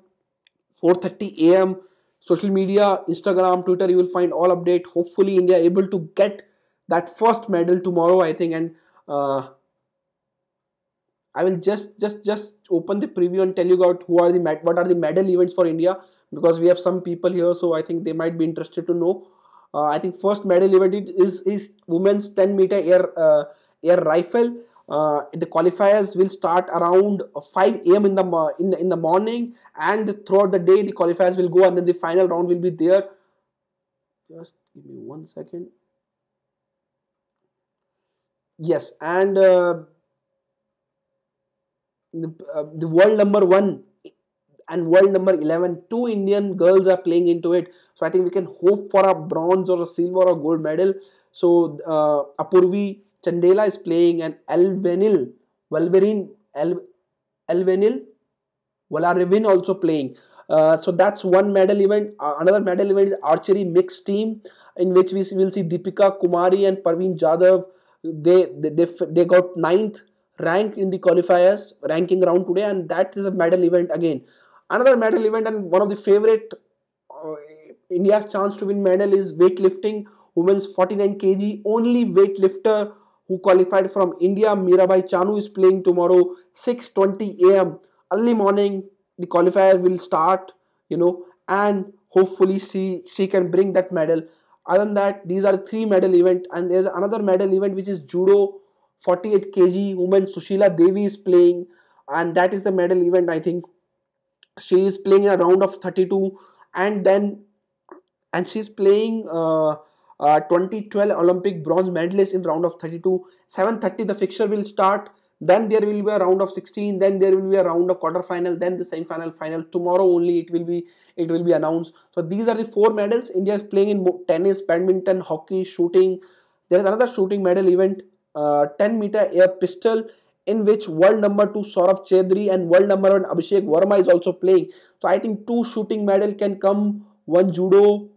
[SPEAKER 1] 4:30 a.m social media instagram twitter you will find all update hopefully india able to get that first medal tomorrow i think and uh, I will just just just open the preview and tell you about who are the what are the medal events for India because we have some people here so I think they might be interested to know. Uh, I think first medal event is is women's 10 meter air uh, air rifle. Uh, the qualifiers will start around 5 a.m. in the in the, in the morning and throughout the day the qualifiers will go and then the final round will be there. Just give me one second. Yes, and uh, uh, the, world number one and world number 11 two indian girls are playing into it so i think we can hope for a bronze or a silver or gold medal so uh, apurvi chandela is playing and elvenil Valverine El, elvenil valarevin also playing uh, so that's one medal event uh, another medal event is archery mixed team in which we will see deepika kumari and parveen jadhav they they, they, they got ninth rank in the qualifiers ranking round today and that is a medal event again another medal event and one of the favorite uh, india's chance to win medal is weightlifting women's 49 kg only weightlifter who qualified from india mirabai chanu is playing tomorrow 6:20 am early morning the qualifier will start you know and hopefully she she can bring that medal other than that these are three medal event and there's another medal event which is judo 48 kg woman Sushila Devi is playing and that is the medal event I think she is playing in a round of 32 and then and she's playing uh, uh, 2012 Olympic bronze medalist in round of 32 7:30 the fixture will start then there will be a round of 16 then there will be a round of quarter final then the semi final final tomorrow only it will be it will be announced so these are the four medals india is playing in tennis badminton hockey shooting there is another shooting medal event uh, 10 meter air pistol in which world number 2 Saurav Chedri and world number 1 Abhishek Verma is also playing. So I think two shooting medal can come, one judo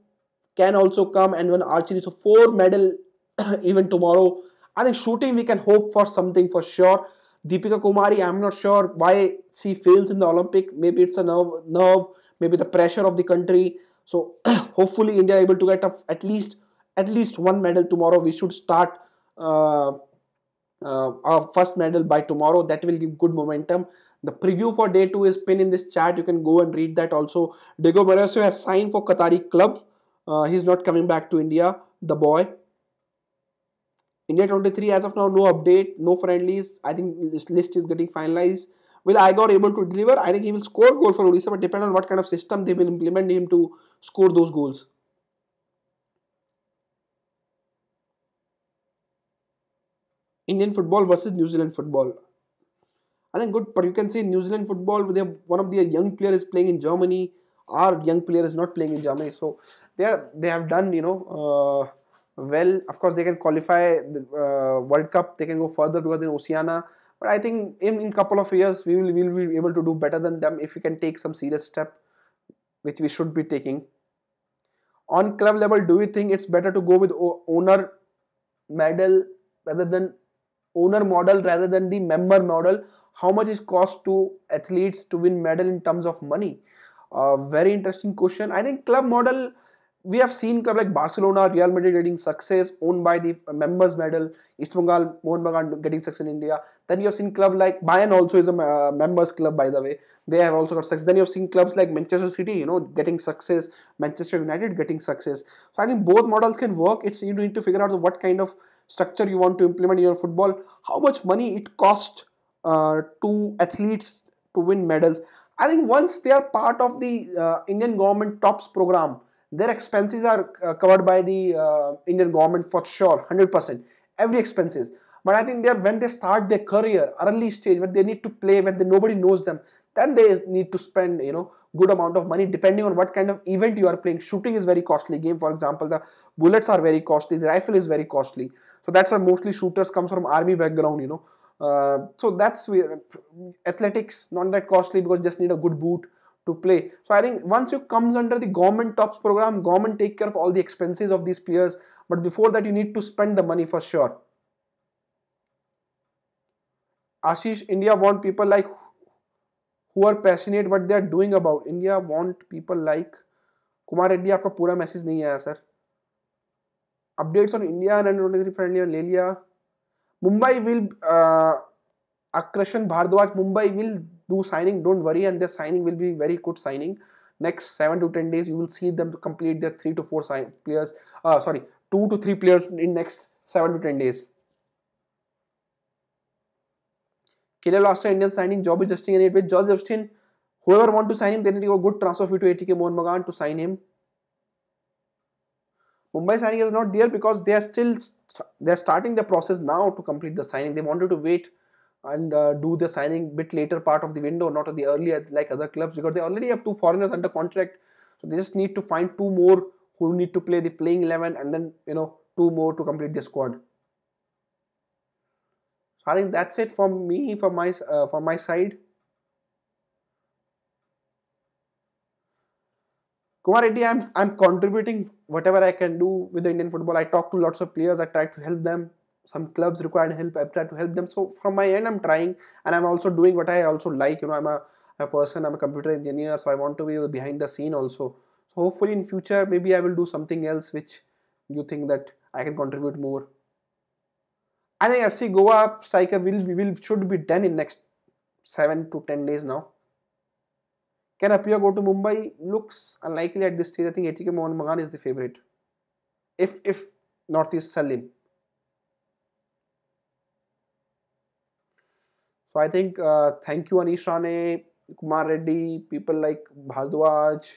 [SPEAKER 1] can also come and one archery. So four medal even tomorrow. I think shooting we can hope for something for sure. Deepika Kumari, I'm not sure why she fails in the Olympic. Maybe it's a nerve, nerve maybe the pressure of the country. So hopefully India able to get at least at least one medal tomorrow. We should start uh, uh, our first medal by tomorrow that will give good momentum the preview for day two is pinned in this chat you can go and read that also Diego Barroso has signed for Qatari club uh, he's not coming back to India the boy India 23 as of now no update no friendlies I think this list is getting finalized will Igor able to deliver I think he will score goal for Odisha but depend on what kind of system they will implement him to score those goals Indian football versus New Zealand football. I think good, but you can say New Zealand football, they have, one of their young players is playing in Germany. Our young player is not playing in Germany, so they are they have done you know uh, well. Of course, they can qualify the uh, World Cup. They can go further because in Oceania. But I think in in couple of years we will we will be able to do better than them if we can take some serious step, which we should be taking. On club level, do you think it's better to go with owner medal rather than owner model rather than the member model how much is cost to athletes to win medal in terms of money uh, very interesting question i think club model we have seen club like barcelona real madrid getting success owned by the members medal east bengal mohan bagan getting success in india then you have seen club like bayern also is a uh, members club by the way they have also got success then you have seen clubs like manchester city you know getting success manchester united getting success so i think both models can work it's you need to figure out what kind of structure you want to implement in your football how much money it costs uh, to athletes to win medals i think once they are part of the uh, indian government tops program their expenses are uh, covered by the uh, indian government for sure 100% every expenses but i think they are when they start their career early stage when they need to play when they, nobody knows them then they need to spend you know good amount of money depending on what kind of event you are playing shooting is very costly game for example the bullets are very costly the rifle is very costly so that's why mostly shooters comes from army background, you know. Uh, so that's where athletics not that costly because just need a good boot to play. So I think once you comes under the government tops program, government take care of all the expenses of these players. But before that, you need to spend the money for sure. Ashish, India want people like who are passionate what they are doing about. India want people like kumar Reddy आपका पूरा message नहीं आया sir. Updates on India and ने ले लिया Mumbai will Akarshan Bharadwaj Mumbai will do signing don't worry and their signing will be very good signing next 7 to 10 days you will see them complete their 3 to 4 sign players uh, sorry 2 to 3 players in next 7 to 10 days Killer Loster Indian signing Job Justin and it with George Justin whoever want to sign him they need to go good transfer fee to ATK Mohan Magan to sign him Mumbai signing is not there because they are still they are starting the process now to complete the signing. They wanted to wait and uh, do the signing bit later part of the window, not at the earlier like other clubs because they already have two foreigners under contract. So they just need to find two more who need to play the playing 11 and then you know two more to complete the squad. So I think that's it from me for my uh, for my side. Kumar Reddy, I'm I'm contributing whatever I can do with the Indian football. I talk to lots of players. I try to help them. Some clubs require help. I try to help them. So from my end, I'm trying, and I'm also doing what I also like. You know, I'm a, a person. I'm a computer engineer, so I want to be behind the scene also. So hopefully in future, maybe I will do something else which you think that I can contribute more. I think FC Goa striker will will should be done in next seven to ten days now. Can Apia go to Mumbai? Looks unlikely at this stage. I think ATK Mohan Magan is the favorite. If if Northeast sell So I think uh, thank you Anishane, Kumar Reddy, people like Bhardwaj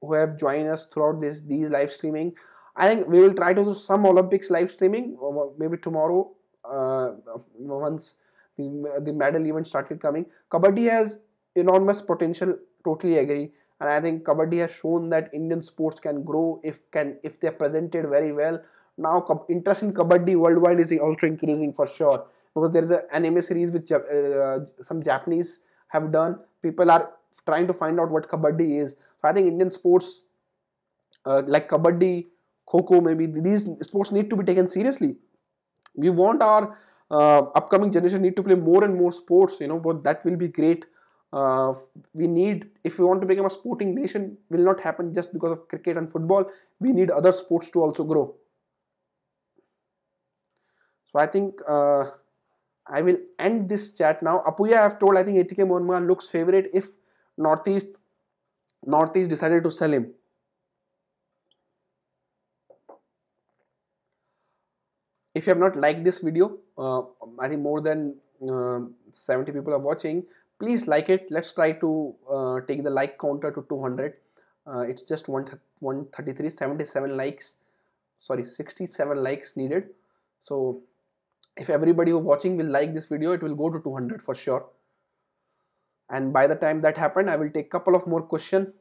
[SPEAKER 1] who have joined us throughout this these live streaming. I think we will try to do some Olympics live streaming uh, maybe tomorrow uh, once the, the medal even started coming. Kabaddi has enormous potential, totally agree. And I think Kabaddi has shown that Indian sports can grow if can if they are presented very well. Now interest in Kabaddi worldwide is also increasing for sure because there is an anime series which uh, some Japanese have done. People are trying to find out what Kabaddi is. So I think Indian sports uh, like Kabaddi, Kho Kho maybe these sports need to be taken seriously. We want our uh, upcoming generation need to play more and more sports you know but that will be great uh, we need if we want to become a sporting nation will not happen just because of cricket and football we need other sports to also grow so i think uh, i will end this chat now apuya i have told i think atk monma looks favorite if northeast northeast decided to sell him if you have not liked this video, uh, I think more than uh, 70 people are watching, please like it. Let's try to uh, take the like counter to 200. Uh, it's just 133, 77 likes, sorry, 67 likes needed. So if everybody who watching will like this video, it will go to 200 for sure. And by the time that happened, I will take couple of more question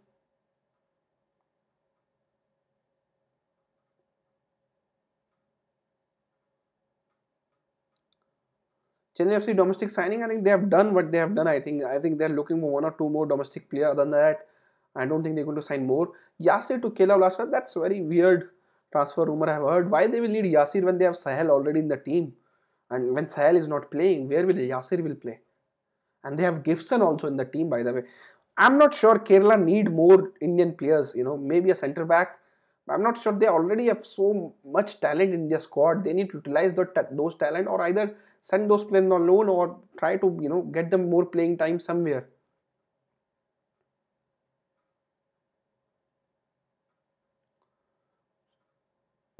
[SPEAKER 1] Chennai FC domestic signing, I think they have done what they have done. I think I think they're looking for one or two more domestic players. Other than that, I don't think they're going to sign more. Yasir to Kela Vlasna, that's very weird transfer rumor I've heard. Why they will need Yasir when they have Sahel already in the team? And when Sahel is not playing, where will Yasir will play? And they have Gibson also in the team, by the way. I'm not sure Kerala need more Indian players, you know, maybe a centre back. I'm not sure they already have so much talent in their squad. They need to utilize the those talent or either send those players on loan or try to you know get them more playing time somewhere.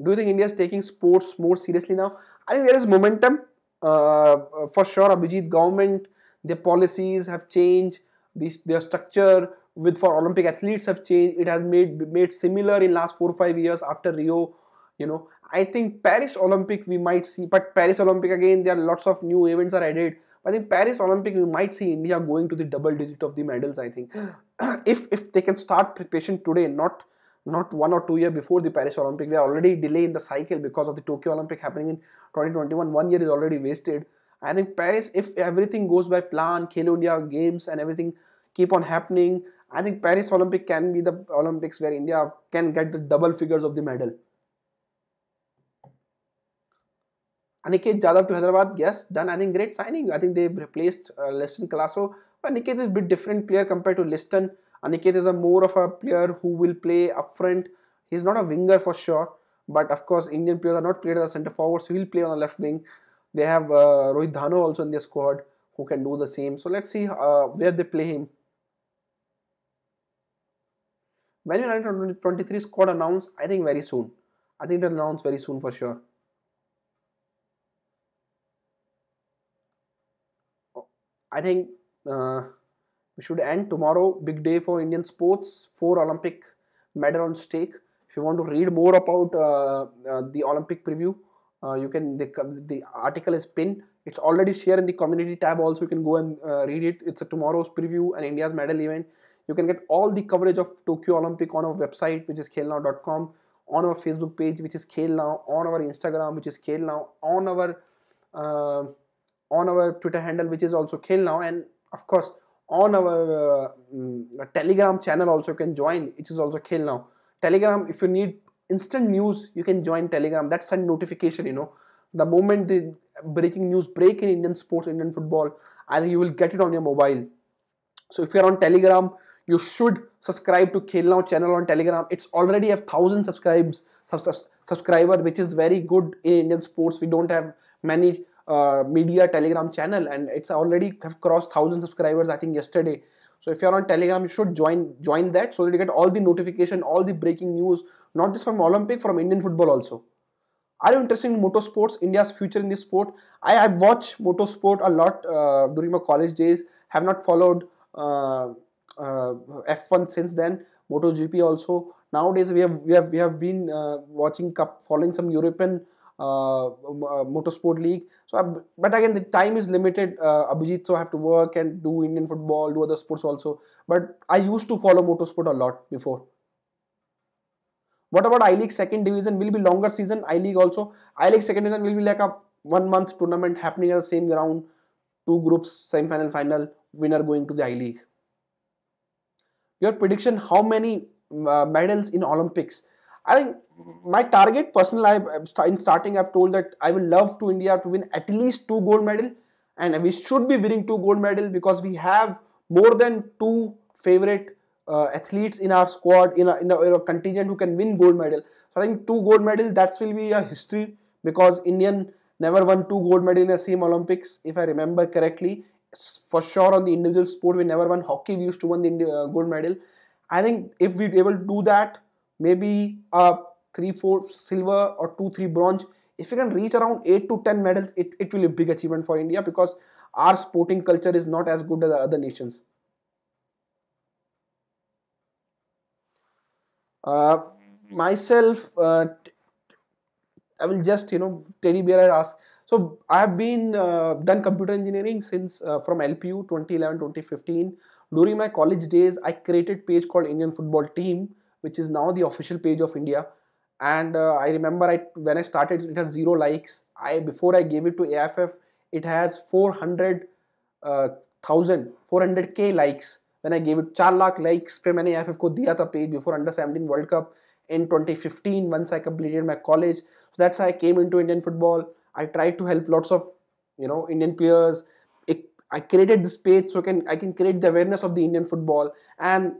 [SPEAKER 1] Do you think India is taking sports more seriously now? I think there is momentum uh, for sure. Abhijit government, their policies have changed. their structure with for Olympic athletes have changed. It has made made similar in last four or five years after Rio you know i think paris olympic we might see but paris olympic again there are lots of new events are added i think paris olympic we might see india going to the double digit of the medals i think if if they can start preparation today not not one or two year before the paris olympic we are already delaying the cycle because of the tokyo olympic happening in 2021 one year is already wasted i think paris if everything goes by plan khelo india games and everything keep on happening i think paris olympic can be the olympics where india can get the double figures of the medal Aniket Jadhav to Hyderabad, yes, done. I think great signing. I think they've replaced uh, Liston Colasso. But Aniket is a bit different player compared to Liston. Aniket is a more of a player who will play up front. He's not a winger for sure. But of course, Indian players are not played as a centre forward, so he'll play on the left wing. They have uh, Rohit Dhano also in their squad who can do the same. So let's see uh, where they play him. When United 23 squad announced, I think very soon. I think it'll announce very soon for sure. I think uh, we should end tomorrow. Big day for Indian sports. Four Olympic medal on stake. If you want to read more about uh, uh the Olympic preview, uh, you can. The, the article is pinned. It's already shared in the community tab. Also, you can go and uh, read it. It's a tomorrow's preview and India's medal event. You can get all the coverage of Tokyo Olympic on our website, which is khelnow.com, on our Facebook page, which is Khelnow, on our Instagram, which is Khelnow, on our on our Twitter handle, which is also Khel now, and of course on our uh, mm, Telegram channel also you can join. It is also Khel now. Telegram, if you need instant news, you can join Telegram. That's a notification, you know. The moment the breaking news break in Indian sports, Indian football, I think you will get it on your mobile. So if you're on Telegram, you should subscribe to Khel now channel on Telegram. It's already have thousand subscribes sub, sub subscriber, which is very good in Indian sports. We don't have many uh, media telegram channel and it's already have crossed 1000 subscribers i think yesterday so if you're on telegram you should join join that so that you get all the notification all the breaking news not just from olympic from indian football also are you interested in motorsports india's future in this sport i, I watch motorsport a lot uh, during my college days have not followed uh, uh, f1 since then MotoGP also nowadays we have we have we have been uh, watching cup following some european uh, uh motorsport league. So, I, but again, the time is limited. Uh, Abhijit, so I have to work and do Indian football, do other sports also. But I used to follow motorsport a lot before. What about I League second division? Will be longer season. I League also. I League second division will be like a one month tournament happening at the same ground. Two groups, same final, final. Winner going to the I League. Your prediction: How many uh, medals in Olympics? I think my target personal, I, uh, in starting, I've told that I will love to India to win at least two gold medal, and we should be winning two gold medal because we have more than two favorite uh, athletes in our squad, in a, in, a, in a contingent who can win gold medal. So I think two gold medal that will be a history because Indian never won two gold medal in the same Olympics, if I remember correctly. For sure, on the individual sport, we never won hockey. We used to win the uh, gold medal. I think if we're able to do that, maybe a 3 4 silver or 2 3 bronze if you can reach around 8 to 10 medals it, it will be a big achievement for india because our sporting culture is not as good as other nations uh, myself uh, i will just you know teddy bear i ask so i have been uh, done computer engineering since uh, from lpu 2011 2015 during my college days i created page called indian football team which is now the official page of India. And uh, I remember I when I started, it has zero likes. I before I gave it to AFF, it has 400 uh, thousand, 400k likes. When I gave it 4 lakh likes पे मैंने AFF को दिया था page before under 17 World Cup in 2015 once I completed my college. So that's how I came into Indian football. I tried to help lots of you know Indian players. I created this page so I can I can create the awareness of the Indian football and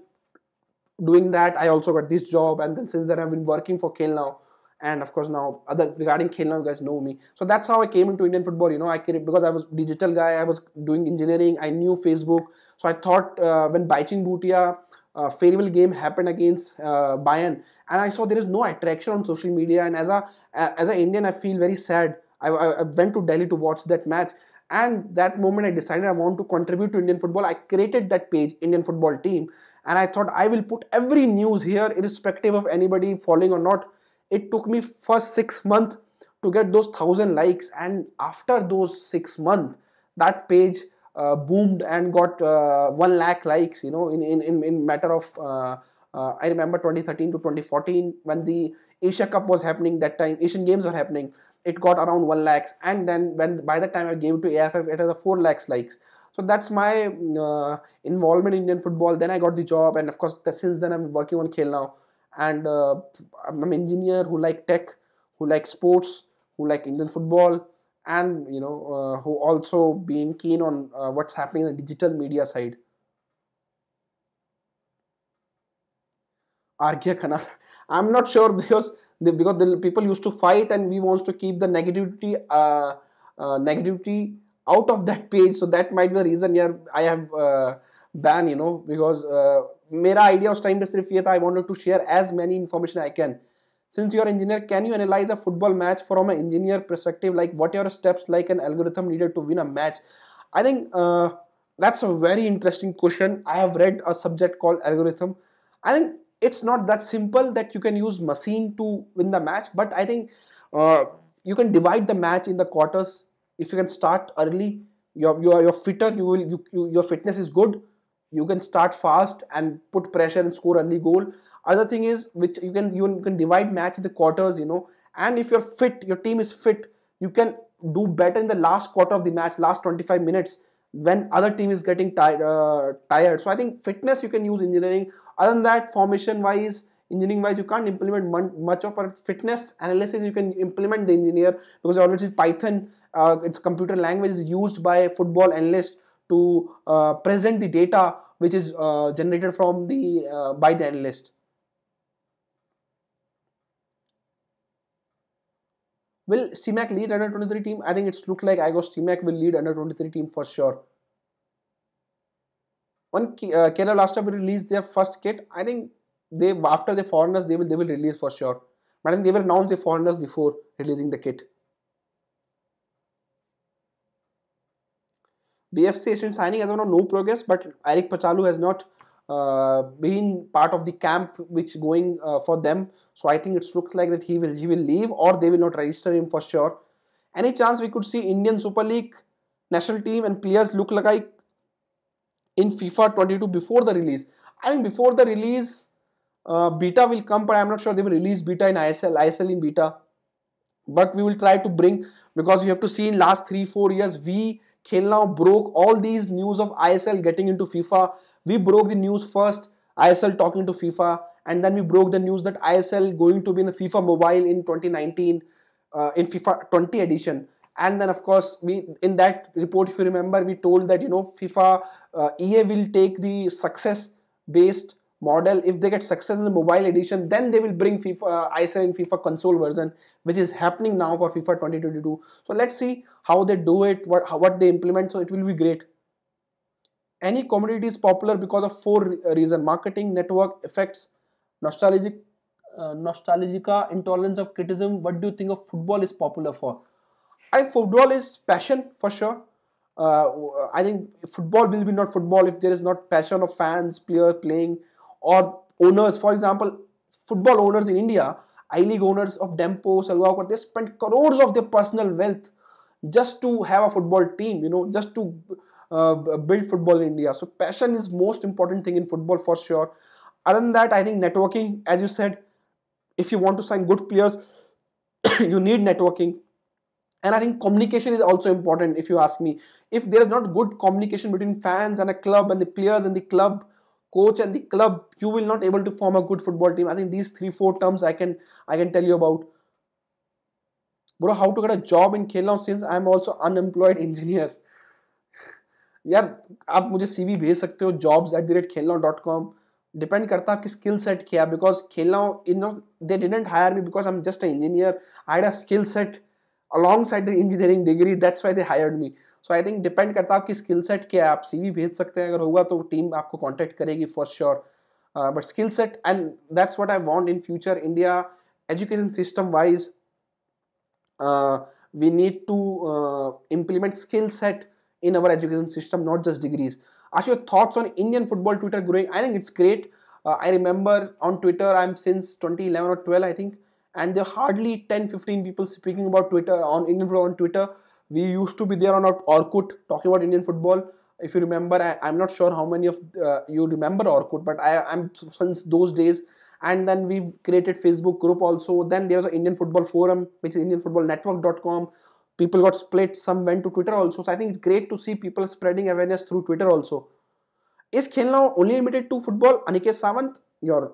[SPEAKER 1] doing that i also got this job and then since then i've been working for kale now and of course now other regarding kale now you guys know me so that's how i came into indian football you know i because i was digital guy i was doing engineering i knew facebook so i thought uh, when baichin bhutia uh, farewell game happened against uh, bayern and i saw there is no attraction on social media and as a as an indian i feel very sad I, I went to delhi to watch that match and that moment i decided i want to contribute to indian football i created that page indian football team and I thought I will put every news here irrespective of anybody following or not. It took me first six months to get those thousand likes and after those six months that page uh, boomed and got uh, one lakh likes you know in in, in, in matter of uh, uh I remember 2013 to 2014 when the Asia Cup was happening that time Asian Games were happening it got around 1 lakhs and then when by the time I gave it to AFF it has a 4 lakhs likes so that's my uh, involvement in Indian football. Then I got the job, and of course, since then I'm working on Khel now. And uh, I'm an engineer who like tech, who like sports, who like Indian football, and you know, uh, who also being keen on uh, what's happening in the digital media side. Argya Khanar, I'm not sure because because the people used to fight, and we wants to keep the negativity, uh, uh, negativity out of that page so that might be the reason here i have uh, ban you know because uh, mera idea of time is sirf i wanted to share as many information i can since you're engineer can you analyze a football match from an engineer perspective like what are steps like an algorithm needed to win a match i think uh, that's a very interesting question i have read a subject called algorithm i think it's not that simple that you can use machine to win the match but i think uh, you can divide the match in the quarters if you can start early you're, you're, fitter you will you, you, your fitness is good you can start fast and put pressure and score early goal other thing is which you can you can divide match the quarters you know and if you're fit your team is fit you can do better in the last quarter of the match last 25 minutes when other team is getting tired uh, tired so i think fitness you can use engineering other than that formation wise engineering wise you can't implement much of but fitness analysis you can implement the engineer because already python uh, its computer language is used by football analysts to uh, present the data which is uh, generated from the by the analyst. Will Steamac lead under 23 team? I think it's looked like I go Steamac will lead under 23 team for sure. When uh, Kerala last time released their first kit, I think they after the foreigners they will they will release for sure. But I think they will announce the foreigners before releasing the kit. BFC Asian signing as of no progress, but Eric Pachalu has not uh, been part of the camp which going uh, for them. So I think it looks like that he will he will leave or they will not register him for sure. Any chance we could see Indian Super League national team and players look like in FIFA 22 before the release? I think before the release, uh, beta will come, but I'm not sure they will release beta in ISL, ISL in beta. But we will try to bring because you have to see in last three four years we Khelnao broke all these news of ISL getting into FIFA. We broke the news first, ISL talking to FIFA, and then we broke the news that ISL going to be in the FIFA Mobile in 2019, uh, in FIFA 20 edition. And then, of course, we in that report, if you remember, we told that you know FIFA uh, EA will take the success-based model. If they get success in the mobile edition, then they will bring FIFA uh, ISL in FIFA console version, which is happening now for FIFA 2022. So let's see how they do it, what, how, what they implement. So it will be great. Any commodity is popular because of four uh, reasons. Marketing, network, effects, nostalgic, uh, nostalgica, intolerance of criticism. What do you think of football is popular for? I football is passion for sure. Uh, I think football will be not football if there is not passion of fans, players playing, or owners. For example, football owners in India, I League owners of Dempo, Salgaonkar, they spend crores of their personal wealth just to have a football team you know just to uh, build football in india so passion is most important thing in football for sure other than that i think networking as you said if you want to sign good players you need networking and i think communication is also important if you ask me if there is not good communication between fans and a club and the players and the club coach and the club you will not able to form a good football team i think these three four terms i can i can tell you about bro how to get a job in Khelnow since I am also unemployed engineer यार आप मुझे CV भेज सकते हो jobs at the rate Khelnow dot com depend करता है आपकी skill set क्या है because Khelnow in they didn't hire me because I am just a engineer I had a skill set alongside the engineering degree that's why they hired me so I think depend करता है आपकी skill set क्या है आप CV भेज सकते हैं अगर होगा तो टीम आपको कॉन्टैक्ट करेगी for sure but skill set and that's what I want in future India education system wise Uh, we need to uh, implement skill set in our education system, not just degrees. Ask your thoughts on Indian football Twitter growing. I think it's great. Uh, I remember on Twitter, I'm since 2011 or 12, I think, and there are hardly 10 15 people speaking about Twitter on Indian football on Twitter. We used to be there on Orkut talking about Indian football. If you remember, I, am not sure how many of uh, you remember Orkut, but I, am since those days and then we created facebook group also then there was an indian football forum which is indianfootballnetwork.com people got split some went to twitter also so i think it's great to see people spreading awareness through twitter also is Khel only limited to football aniket savant you're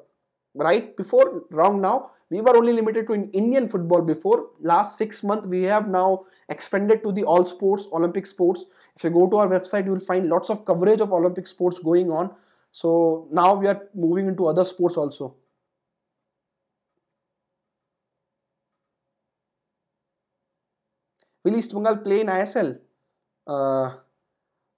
[SPEAKER 1] right before wrong now we were only limited to indian football before last six months we have now expanded to the all sports olympic sports if you go to our website you will find lots of coverage of olympic sports going on so now we are moving into other sports also Will East Bengal play in ISL? Uh,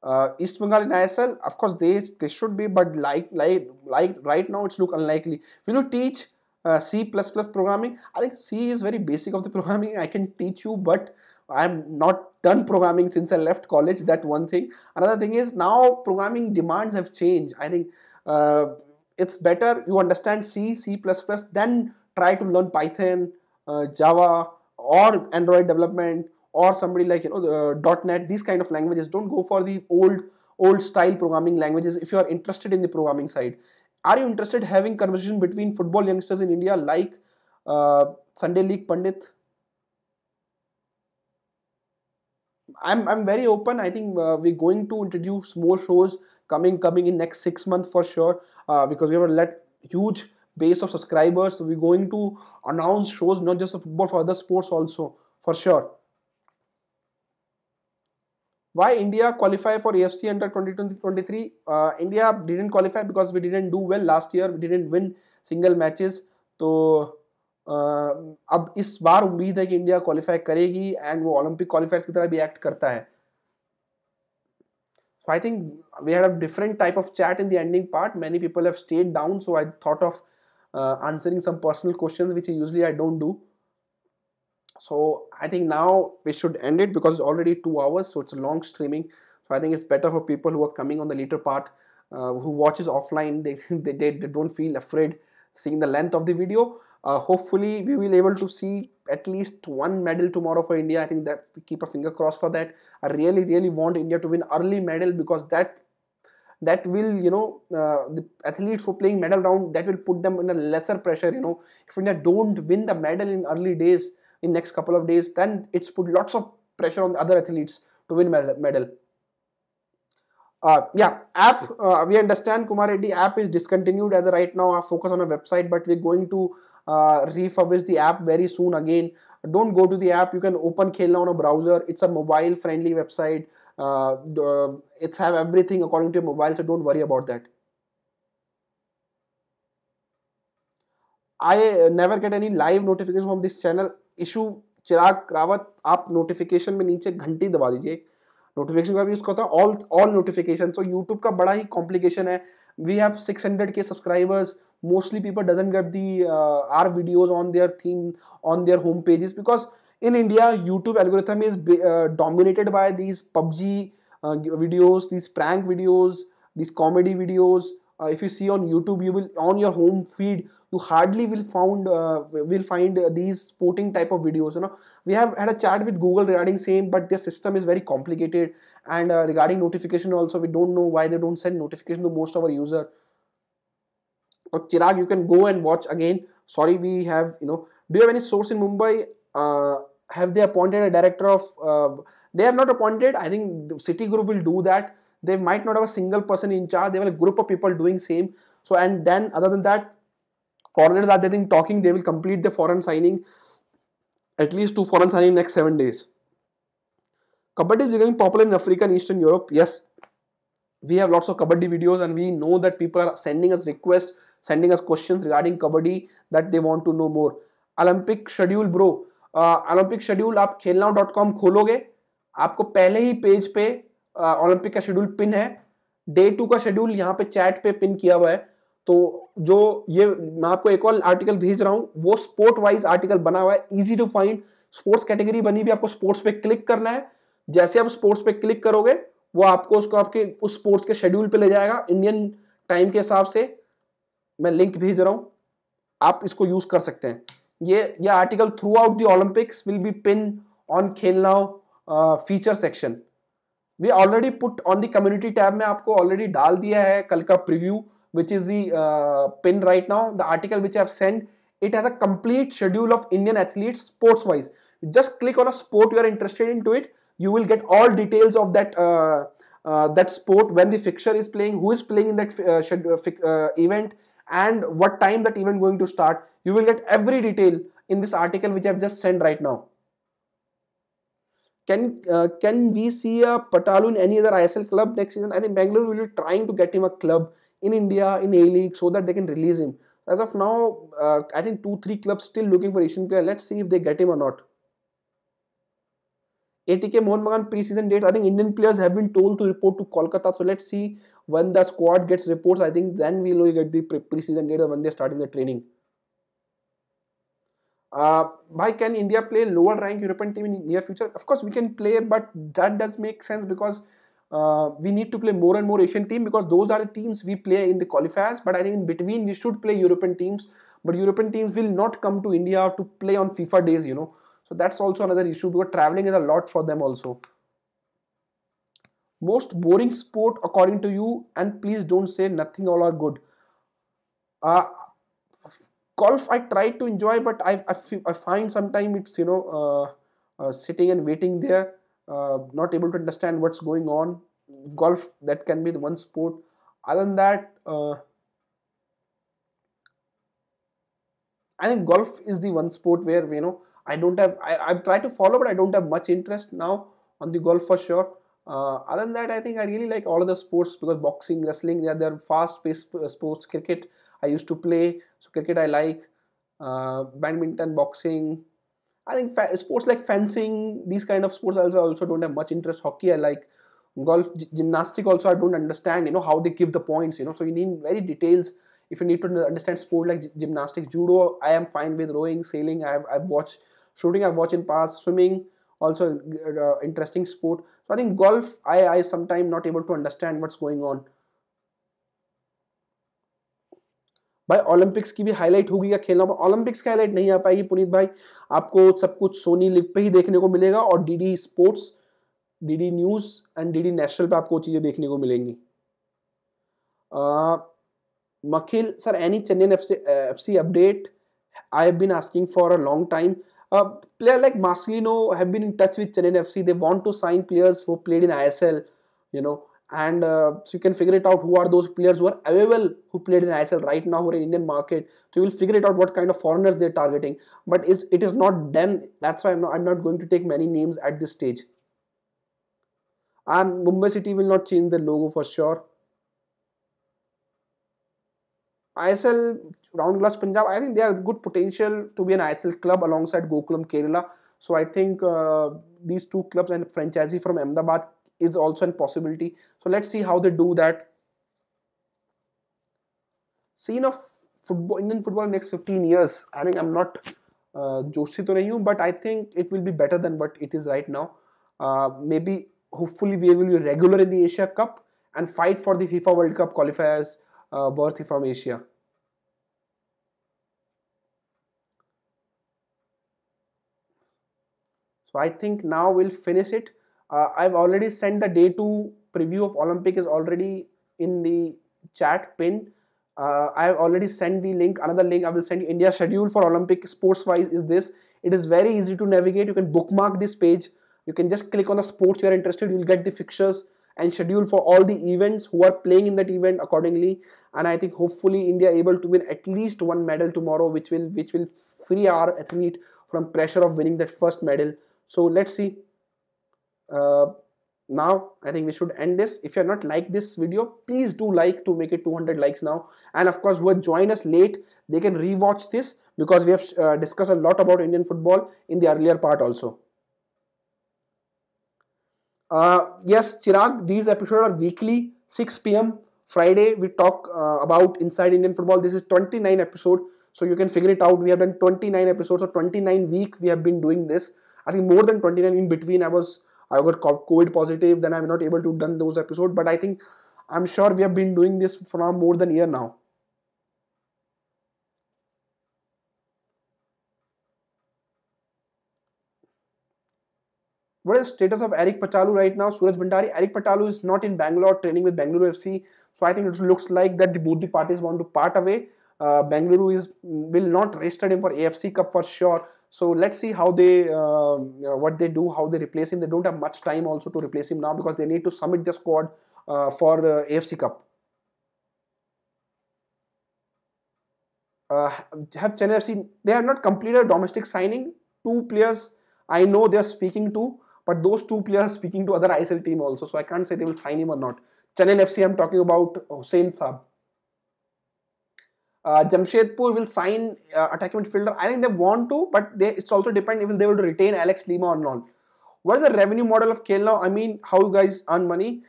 [SPEAKER 1] uh, East Bengal in ISL, of course they they should be, but like like like right now it's look unlikely. Will you teach uh, C++ programming? I think C is very basic of the programming. I can teach you, but I'm not done programming since I left college. That one thing. Another thing is now programming demands have changed. I think uh, it's better you understand C, C++, then try to learn Python, uh, Java, or Android development or somebody like you know uh, .NET, these kind of languages. Don't go for the old old style programming languages if you are interested in the programming side. Are you interested having conversation between football youngsters in India like uh, Sunday League Pandit? I'm, I'm very open. I think uh, we're going to introduce more shows coming coming in next six months for sure uh, because we have a let huge base of subscribers. So we're going to announce shows not just for football for other sports also for sure. why India qualify for AFC under 2023? Uh, India didn't qualify because we didn't do well last year. We didn't win single matches. तो uh, अब इस बार उम्मीद है कि India qualify करेगी and वो Olympic qualifiers की तरह भी एक्ट करता है so i think we had a different type of chat in the ending part many people have stayed down so i thought of uh, answering some personal questions which usually i don't do so I think now we should end it because it's already two hours so it's a long streaming so I think it's better for people who are coming on the later part uh, who watches offline they, they, they, they don't feel afraid seeing the length of the video uh, hopefully we will able to see at least one medal tomorrow for India I think that we keep a finger crossed for that I really really want India to win early medal because that that will you know uh, the athletes who playing medal round that will put them in a lesser pressure you know if India don't win the medal in early days in next couple of days then it's put lots of pressure on the other athletes to win medal uh, yeah app uh, we understand kumar reddy app is discontinued as right now our focus on a website but we're going to uh, refurbish the app very soon again don't go to the app you can open khelna on a browser it's a mobile friendly website uh, it's have everything according to your mobile so don't worry about that I uh, never get any live notifications from this channel. Ishu Chirag Rawat आप notification में नीचे घंटी दबा दीजिए notification का भी use करता है all all notification so YouTube का बड़ा ही कॉम्प्लिकेशन है वी हैव सिक्स हंड्रेड के subscribers mostly people doesn't get the our videos on their them on their home pages because in India YouTube algorithm is dominated by these PUBG videos these prank videos these comedy videos uh, if you see on youtube you will on your home feed you hardly will found uh, will find uh, these sporting type of videos you know we have had a chat with google regarding same but their system is very complicated and uh, regarding notification also we don't know why they don't send notification to most of our user but chirag you can go and watch again sorry we have you know do you have any source in mumbai uh, have they appointed a director of uh, they have not appointed i think the city group will do that they might not have a single person in charge they have a group of people doing same so and then other than that foreigners are getting talking they will complete the foreign signing at least two foreign signing next 7 days kabaddi is becoming popular in africa and eastern europe yes we have lots of kabaddi videos and we know that people are sending us requests sending us questions regarding kabaddi that they want to know more olympic schedule bro Olympic schedule आप Khelnow dot com खोलोगे आपको पहले ही page पे Olympic का schedule pin है day two का schedule यहाँ पे चैट पे पिन किया हुआ है तो जो ये मैं आपको एक और आर्टिकल भेज रहा हूँ वो स्पोर्ट वाइज आर्टिकल बना हुआ है easy to find sports category बनी हुई आपको स्पोर्ट्स पे क्लिक करना है जैसे आप स्पोर्ट्स पे क्लिक करोगे वो आपको उसको आपके उस स्पोर्ट्स के शेड्यूल पे ले जाएगा इंडियन टाइम के हिसाब से मैं लिंक भेज रहा हूँ आप इसको यूज कर सकते हैं ये ये article throughout the Olympics will be pin on Khelnow feature section we already put on the community tab में आपको ऑलरेडी डाल दिया है कल का preview which is the pin right now the article which have send it has a complete schedule of Indian athletes sports wise. Just click on a sport you are interested into it. You will get all details of that uh, uh, that sport, when the fixture is playing, who is playing in that uh, uh, uh event and what time that event going to start. You will get every detail in this article which I have just sent right now. Can uh, can we see a Patalu in any other ISL club next season? I think Bangalore will be trying to get him a club in India in A League so that they can release him. As of now, uh, I think two three clubs still looking for Asian player. Let's see if they get him or not. ATK Mohan Bagan pre-season dates. I think Indian players have been told to report to Kolkata. So let's see when the squad gets reports. I think then we will get the pre-season data when they start in the training. Uh, why can India play lower ranked European team in near future? Of course, we can play, but that does make sense because uh, we need to play more and more Asian team because those are the teams we play in the qualifiers. But I think in between we should play European teams. But European teams will not come to India to play on FIFA days, you know. So that's also another issue because traveling is a lot for them also. Most boring sport according to you, and please don't say nothing all are good. Uh, golf I try to enjoy, but I, I, I find sometimes it's, you know, uh, uh, sitting and waiting there, uh, not able to understand what's going on. Golf, that can be the one sport. Other than that, uh, I think golf is the one sport where, you know, I don't have, I, I try to follow, but I don't have much interest now on the golf for sure. Uh, other than that, I think I really like all of the sports because boxing, wrestling, they are, they are fast-paced uh, sports. Cricket, I used to play, so cricket I like. Uh, badminton, boxing. I think sports like fencing, these kind of sports also also don't have much interest. Hockey, I like. Golf, gymnastic also I don't understand. You know how they give the points. You know, so you need very details. If you need to understand sport like gymnastics, judo, I am fine with rowing, sailing. I have I've watched shooting. I've watched in past swimming. also uh, interesting sport. So I think golf, I, I sometimes not able to understand what's going on. भाई Olympics की भी highlight होगी या खेलना Olympics की highlight नहीं आ पाएगी पुनीत भाई आपको सब कुछ सोनी लिग पे ही देखने को मिलेगा और DD sports DD news and DD national पे आपको चीजें देखने को मिलेंगी Makhil sir any Chennai F C update I have been asking for a long time Uh, player like Marcelino have been in touch with Chennai FC. They want to sign players who played in ISL, you know, and uh, so you can figure it out who are those players who are available who played in ISL right now who are in Indian market. So you will figure it out what kind of foreigners they're targeting. But it's, it is not done. That's why I'm not, I'm not going to take many names at this stage. And Mumbai City will not change the logo for sure. ISL Round Glass Punjab, I think they have good potential to be an ISL club alongside Gokulam Kerala. So I think uh, these two clubs and franchisee from Ahmedabad is also a possibility. So let's see how they do that. Scene of football, Indian football next 15 years. I think I'm not uh, to but I think it will be better than what it is right now. Uh, maybe hopefully we will be regular in the Asia Cup and fight for the FIFA World Cup qualifiers uh, birth from Asia. So I think now we'll finish it. Uh, I've already sent the day two preview of Olympic is already in the chat pin. Uh, I have already sent the link. Another link I will send India schedule for Olympic sports wise is this. It is very easy to navigate. You can bookmark this page. You can just click on the sports you are interested. You'll get the fixtures and schedule for all the events who are playing in that event accordingly and I think hopefully India able to win at least one medal tomorrow, which will which will free our athlete from pressure of winning that first medal. So let's see. Uh, now I think we should end this. If you are not like this video, please do like to make it 200 likes now. And of course, who join joined us late, they can rewatch this because we have uh, discussed a lot about Indian football in the earlier part also. Uh, yes, Chirag, these episodes are weekly, 6 p.m. Friday we talk uh, about Inside Indian Football. This is 29 episode, so you can figure it out. We have done 29 episodes or 29 week we have been doing this. I think more than 29 in between. I was I got COVID positive, then I'm not able to done those episodes. But I think I'm sure we have been doing this for more than a year now. What is the status of Eric Patalu right now? Suraj Bhandari. Eric Patalu is not in Bangalore training with Bangalore FC. So I think it looks like that the both the parties want to part away. Uh, Bengaluru is will not register him for AFC Cup for sure. So let's see how they uh, uh, what they do, how they replace him. They don't have much time also to replace him now because they need to submit the squad uh, for uh, AFC Cup. Uh, have Chennai FC they have not completed domestic signing. Two players I know they are speaking to, but those two players are speaking to other ISL team also. So I can't say they will sign him or not. Chennai FC, I'm talking about Hussein Saab. Uh, Jamshedpur will sign uh, attacking midfielder. I think they want to, but they, it's also depend if they will retain Alex Lima or not. What is the revenue model of Kerala? I mean, how you guys earn money?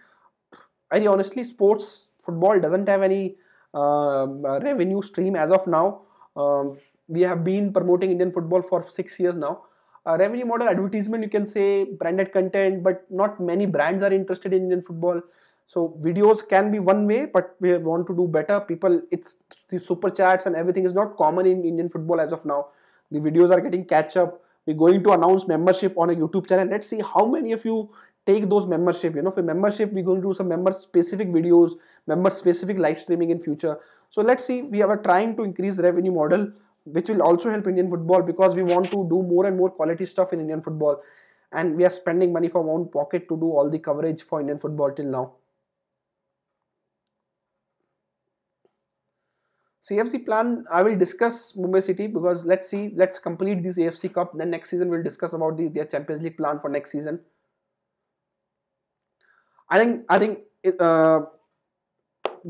[SPEAKER 1] I mean, honestly, sports football doesn't have any um, uh, revenue stream as of now. Um, we have been promoting Indian football for six years now. Uh, revenue model advertisement, you can say branded content, but not many brands are interested in Indian football. So videos can be one way, but we want to do better. People, it's the super chats and everything is not common in Indian football as of now. The videos are getting catch up. We're going to announce membership on a YouTube channel. Let's see how many of you take those membership. You know, for membership, we're going to do some member specific videos, member specific live streaming in future. So let's see. We are trying to increase revenue model, which will also help Indian football because we want to do more and more quality stuff in Indian football. And we are spending money from our own pocket to do all the coverage for Indian football till now. CFC plan, I will discuss Mumbai City because let's see, let's complete this AFC Cup. Then next season we'll discuss about the, their Champions League plan for next season. I think I think uh,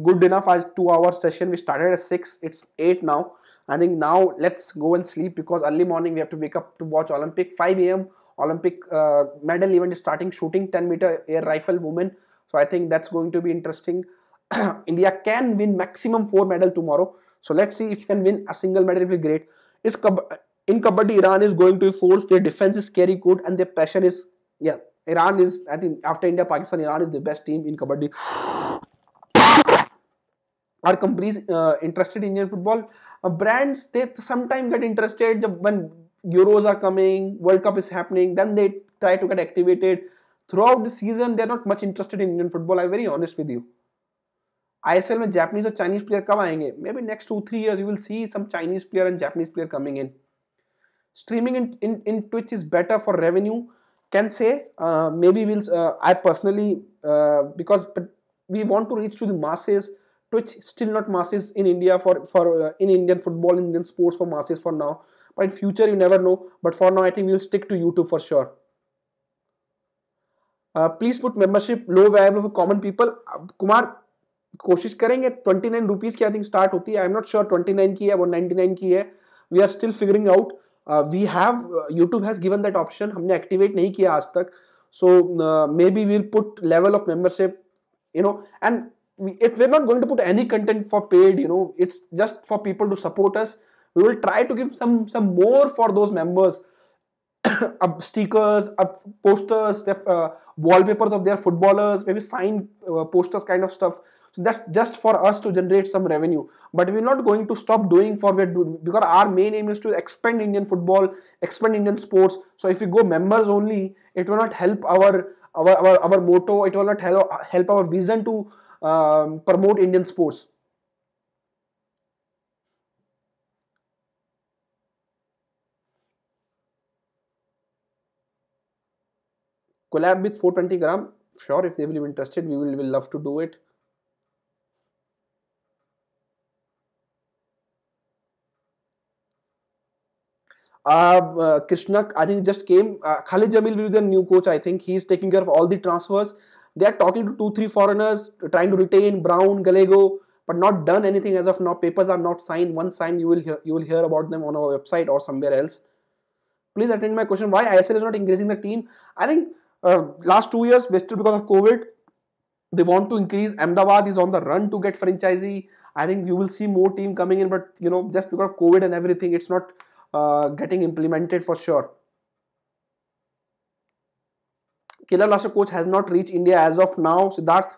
[SPEAKER 1] good enough as two hour session. We started at six. It's eight now. I think now let's go and sleep because early morning we have to wake up to watch Olympic 5 a.m. Olympic uh, medal event is starting shooting 10 meter air rifle women. So I think that's going to be interesting. India can win maximum four medal tomorrow. So let's see if you can win a single medal, it will be great. in Kabaddi, Iran is going to force their defense is scary good and their passion is, yeah, Iran is, I think after India, Pakistan, Iran is the best team in Kabaddi. Are companies uh, interested in Indian football? Uh, brands, they sometimes get interested when Euros are coming, World Cup is happening, then they try to get activated. Throughout the season, they're not much interested in Indian football, I'm very honest with you. ISL में Japanese और Chinese player कब आएंगे maybe next two three year you will see some Chinese player and Japanese player coming in streaming in in Twitch is better for revenue can say maybe will I personally because we want to reach to the masses Twitch still not masses in India for for in Indian football Indian sports for masses for now but in future you never know but for now I think we'll stick to YouTube for sure please put membership low valuable for common people Kumar कोशिश करेंगे twenty nine rupees की I think start होती है I am not sure twenty nine की है वो ninety nine की है we are still figuring out we have YouTube has given that option हमने एक्टिवेट नहीं किया आज तक so maybe we'll put level of membership you know and it were not going to put any content for paid you know it's just for people to support us we will try to give some more for those members अब stickers अब posters wallpapers of their footballers maybe sign posters kind of stuff That's just for us to generate some revenue but we're not going to stop doing for we're because our main aim is to expand indian football expand indian sports so if we go members only it will not help our our our, our motto it will not help help our vision to um, promote indian sports collab with 420 gram sure if they will be interested we will, will love to do it Uh, uh Krishna, I think just came. Uh, Khalid Jamil will be the new coach. I think he's taking care of all the transfers. They are talking to two, three foreigners, trying to retain Brown, Gallego, but not done anything as of now. Papers are not signed. Once signed, you will hear, you will hear about them on our website or somewhere else. Please attend my question. Why ISL is not increasing the team? I think uh, last two years, wasted because of COVID. They want to increase. Ahmedabad is on the run to get franchisee. I think you will see more team coming in, but you know, just because of COVID and everything, it's not uh, getting implemented for sure. Killer Blaster coach has not reached India as of now. Siddharth,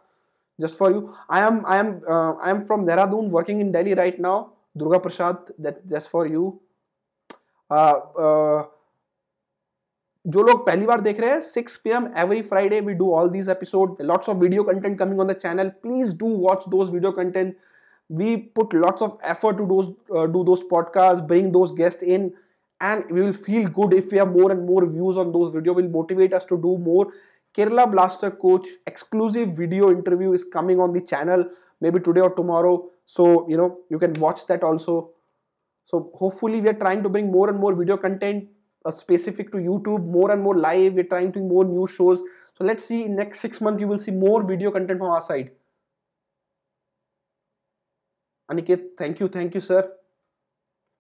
[SPEAKER 1] just for you, I am I am uh, I am from Dehradun, working in Delhi right now. Durga Prasad, that just for you. Uh, जो लोग पहली बार देख रहे हैं six P M every Friday we do all these episode lots of video content coming on the channel please do watch those video content we put lots of effort to those uh, do those podcasts bring those guests in and we will feel good if we have more and more views on those video will motivate us to do more kerala blaster coach exclusive video interview is coming on the channel maybe today or tomorrow so you know you can watch that also so hopefully we are trying to bring more and more video content uh, specific to youtube more and more live we're trying to more new shows so let's see in next six months you will see more video content from our side Aniket, thank you, thank you, sir.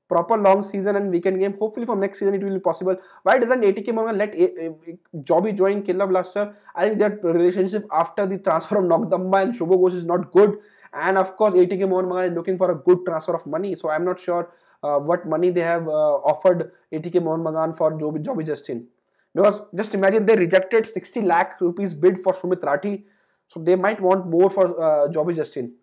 [SPEAKER 1] Proper long season and weekend game. Hopefully, from next season it will be possible. Why doesn't ATK Morgan let a, a, Jobby join Kerala Blaster? I think their relationship after the transfer of Nogdamba and Shubho Ghosh is not good. And of course, ATK Morgan is looking for a good transfer of money. So I'm not sure uh, what money they have uh, offered ATK Mohan Magan for Joby, Joby Justin. Because just imagine they rejected 60 lakh rupees bid for Sumit Rathi. So they might want more for uh, Joby Justin.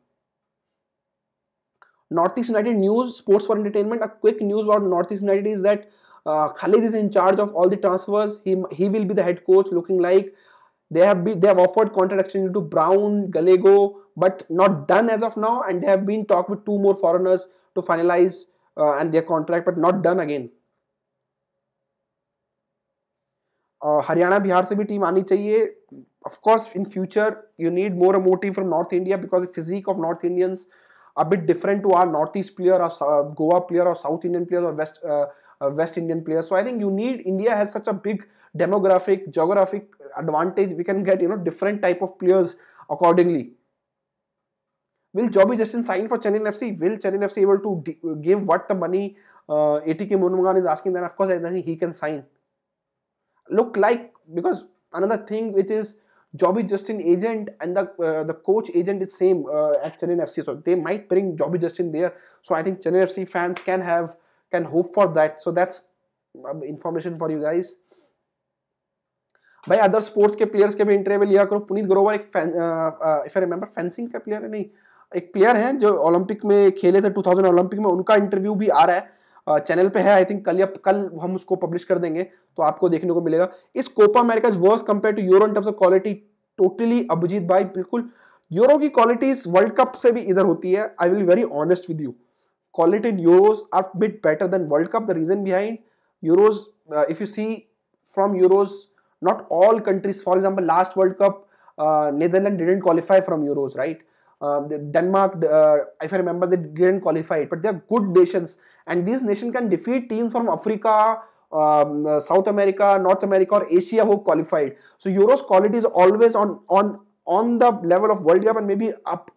[SPEAKER 1] Northeast United news, sports for entertainment. A quick news about Northeast United is that uh, Khalid is in charge of all the transfers. He he will be the head coach. Looking like they have been they have offered contract extension to Brown, Gallego, but not done as of now. And they have been talked with two more foreigners to finalize uh, and their contract, but not done again. Haryana uh, Bihar से team, team आनी Of course, in future you need more more from North India because the physique of North Indians a bit different to our northeast player or uh, Goa player or South Indian players or West uh, uh, West Indian players. So I think you need India has such a big demographic geographic advantage. We can get you know different type of players accordingly. Will Joby Justin sign for Chennai FC? Will Chennai FC able to uh, give what the money uh, ATK Munmungan is asking? Then of course I think he can sign. Look like because another thing which is Joby Justin agent and the uh, the coach agent is same uh, at Chennai FC. So they might bring Joby Justin there. So I think Chennai FC fans can have can hope for that. So that's um, information for you guys. भाई other sports के players के भी interview लिया करो पुनीत ग्रोवर एक if I remember fencing का player है नहीं एक प्लेयर हैं जो ओलंपिक में खेले थे 2000 ओलंपिक में उनका इंटरव्यू भी आ रहा है चैनल पे है आई थिंक कल या कल हम उसको पब्लिश कर देंगे तो आपको देखने को मिलेगा इस Copa America versus compare to Euro in terms of quality totally Abhijeet भाई बिल्कुल यूरो की क्वालिटीज वर्ल्ड कप से भी इधर होती है I will very honest with you quality in Euros are bit better than world cup the reason behind Euros if you see from Euros not all countries for example last world cup Netherland didn't qualify from Euros right Uh, Denmark, uh, if I remember, they didn't qualify, but they are good nations, and these nations can defeat teams from Africa, um, uh, South America, North America or Asia who qualified. So Euro's quality is always on on on the level of World Cup and maybe up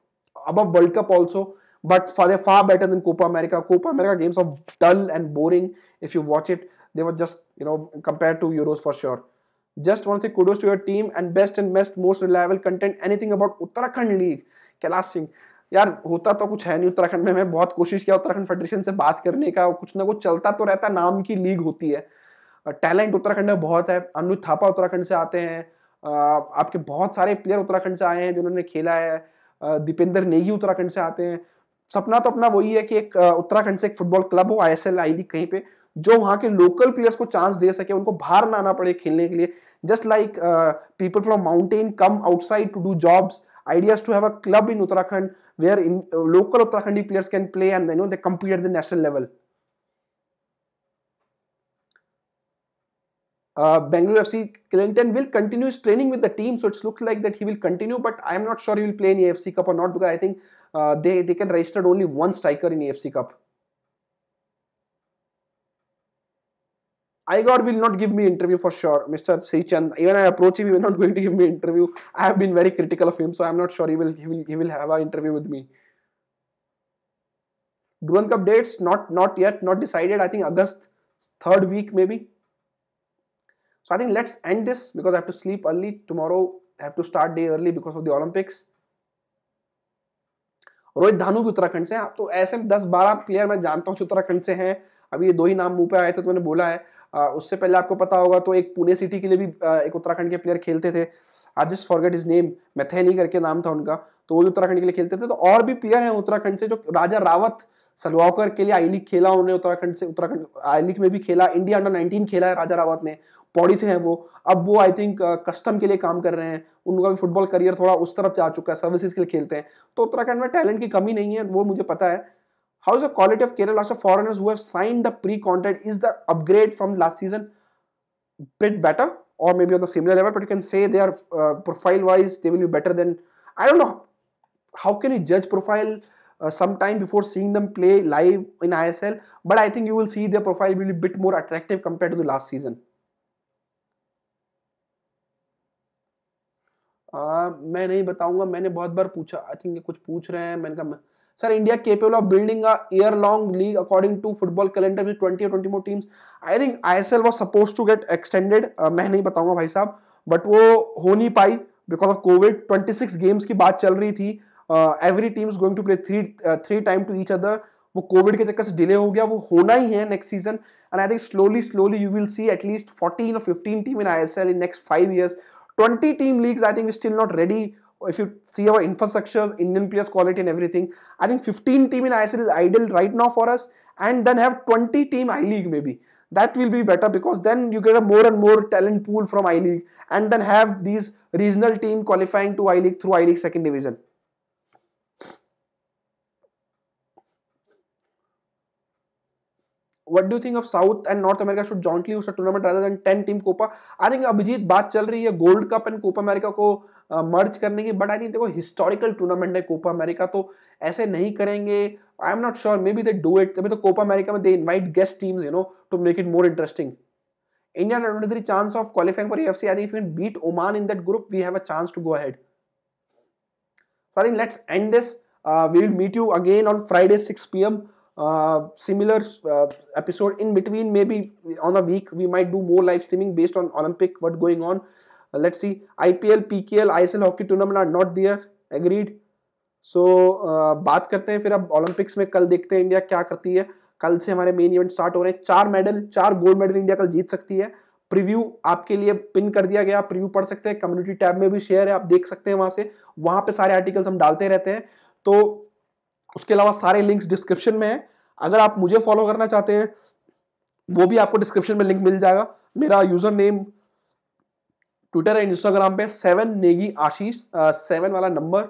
[SPEAKER 1] above World Cup also. But for they're far better than Copa America. Copa America games are dull and boring. If you watch it, they were just you know compared to Euros for sure. Just want to say kudos to your team and best and best most reliable content. Anything about Uttarakhand League? Kailash Singh यार होता तो कुछ है नहीं उत्तराखंड में मैं बहुत कोशिश किया उत्तराखंड फेडरेशन से बात करने का कुछ ना कुछ चलता तो रहता नाम की लीग होती है टैलेंट उत्तराखंड में बहुत है अनुज थापा उत्तराखंड से आते हैं आपके बहुत सारे प्लेयर उत्तराखंड से आए हैं जिन्होंने खेला है दीपेंद्र नेगी उत्तराखंड से आते हैं सपना तो अपना वही है कि एक उत्तराखंड से एक फुटबॉल क्लब हो I S L I league कहीं पे जो वहाँ के लोकल प्लेयर्स को चांस दे सके उनको बाहर ना आना पड़े खेलने के लिए just like people from mountain come outside to do jobs Ideas to have a club in Uttarakhand where in, uh, local Uttarakhandi players can play and you know they compete at the national level. Uh, Bangalore FC Clinton will continue his training with the team, so it looks like that he will continue. But I am not sure he will play in AFC Cup or not because I think uh, they they can register only one striker in AFC Cup. Igor will not give me interview for sure. Mr. Seichand, even I approach him, he will not going to give me interview. I have been very critical of him, so I am not sure he will he will he will have an interview with me. Duran Cup dates not not yet not decided. I think August third week maybe. So I think let's end this because I have to sleep early tomorrow. I have to start day early because of the Olympics. Rohit Dhanu भी उत्तराखंड से हैं तो ऐसे 10-12 player मैं जानता हूँ उत्तराखंड से हैं अभी ये दो ही नाम मुंह पे आए थे तो मैंने बोला है उससे पहले आपको पता होगा तो एक पुणे सिटी के लिए भी एक उत्तराखंड के प्लेयर खेलते थे I just forget his name मैथेनी करके नाम था उनका तो वो भी उत्तराखंड के लिए खेलते थे तो और भी प्लेयर हैं उत्तराखंड से जो राजा रावत सलवाकर के लिए आई लीग खेला उन्होंने उत्तराखंड से उत्तराखंड आई लीग में भी खेला इंडिया अंडर 19 खेला है राजा रावत ने पौड़ी से है वो अब वो आई थिंक कस्टम के लिए काम कर रहे हैं उनका भी फुटबॉल करियर थोड़ा उस तरफ जा चुका है सर्विसेज के लिए खेलते हैं तो उत्तराखंड में टैलेंट की कमी नहीं है वो मुझे पता है How is the quality of Kerala Blasters foreigners who have signed the pre-contract? Is the upgrade from last season bit better or maybe on the similar level? But you can say they are uh, profile-wise, they will be better than... I don't know. How can you judge profile uh, sometime before seeing them play live in ISL? But I think you will see their profile will be a bit more attractive compared to the last season. Uh, मैं नहीं बताऊंगा मैंने बहुत बार पूछा I think कुछ पूछ रहे हैं मैंने कहा sir India capable of building a year long league according to football calendar with 20 और 20 more teams I think ISL was suppose to get extended मैं नहीं बताऊंगा भाई साहब बट वो हो नहीं पाई बिकॉज ऑफ कोविड 26 गेम्स की बात चल रही थी every team is going to play three three time to each other वो कोविड के चक्कर से डिले हो गया वो होना ही है next season and I think slowly slowly you will see at least 14 और 15 team in ISL in next 5 years 20 team leagues I think still not ready if you see our infrastructures, Indian players quality and everything, I think 15 team in ISL is ideal right now for us and then have 20 team I-League maybe. That will be better because then you get a more and more talent pool from I-League and then have these regional team qualifying to I-League through I-League second division. what do you think of South and North America should jointly host a tournament rather than 10 team Copa? I think Abhijit बात chal rahi hai Gold Cup and Copa America ko. Merge करने की but I think देखो historical tournament है Copa America तो ऐसे नहीं करेंगे I am not sure maybe they do it तो कोपा अमेरिका में they invite guest teams you know to make it more interesting India chance of qualifying for F C beat Oman in that group we have a chance to go ahead I think let's end this we will meet you again on Friday six P M similar episode in between maybe on a week we might do more live streaming based on Olympic what going on Uh, let's see IPL, PKL, ISL hockey tournament are not there. Agreed. So so, uh, बात करते हैं फिर अब Olympics में कल देखते हैं India क्या करती है कल से हमारे मेन इवेंट स्टार्ट हो रहे हैं चार मेडल चार गोल्ड मेडल इंडिया कल जीत सकती है प्रीव्यू आपके लिए पिन कर दिया गया प्रीव्यू पढ़ सकते हैं कम्युनिटी टैब में भी शेयर है आप देख सकते हैं वहां से वहां पे सारे आर्टिकल्स हम डालते रहते हैं तो उसके अलावा सारे लिंक्स डिस्क्रिप्शन में है अगर आप मुझे फॉलो करना चाहते हैं वो भी आपको डिस्क्रिप्शन में लिंक मिल जाएगा मेरा user name Twitter and Instagram पे सेवन नेगी आशीष सेवन वाला नंबर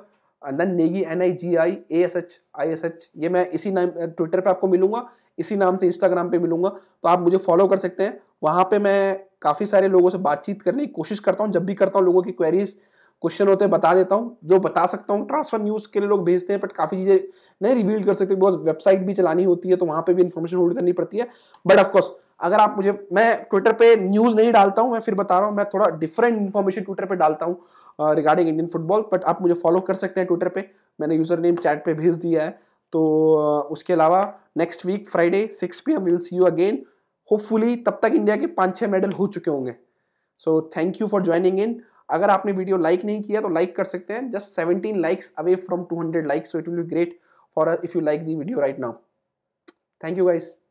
[SPEAKER 1] नन Negi N I G I A S H I S H ये मैं इसी नाम ट्विटर uh, पे आपको मिलूंगा इसी नाम से इंस्टाग्राम पे मिलूंगा तो आप मुझे फॉलो कर सकते हैं वहाँ पे मैं काफ़ी सारे लोगों से बातचीत करने की कोशिश करता हूँ जब भी करता हूँ लोगों की क्वेरीज क्वेश्चन होते हैं बता देता हूँ जो बता सकता हूँ ट्रांसफर न्यूज़ के लिए लोग भेजते हैं बट काफ़ी चीज़ें नहीं रिवील कर सकते बिकॉज वेबसाइट भी चलानी होती है तो वहाँ पर भी इन्फॉर्मेशन होल्ड करनी पड़ती है बट ऑफकोर्स अगर आप मुझे मैं ट्विटर पे न्यूज़ नहीं डालता हूँ मैं फिर बता रहा हूँ मैं थोड़ा डिफरेंट इन्फॉर्मेशन ट्विटर पे डालता हूँ रिगार्डिंग इंडियन फुटबॉल बट आप मुझे फॉलो कर सकते हैं ट्विटर पे मैंने यूज़र नेम चैट पे भेज दिया है तो उसके अलावा next week Friday six P M will see you again hopefully तब तक इंडिया के पाँच छः मेडल हो चुके होंगे so thank you for joining in अगर आपने वीडियो लाइक नहीं किया तो लाइक कर सकते हैं just seventeen likes away from two hundred likes so it will be great for if you like the video right now thank you guys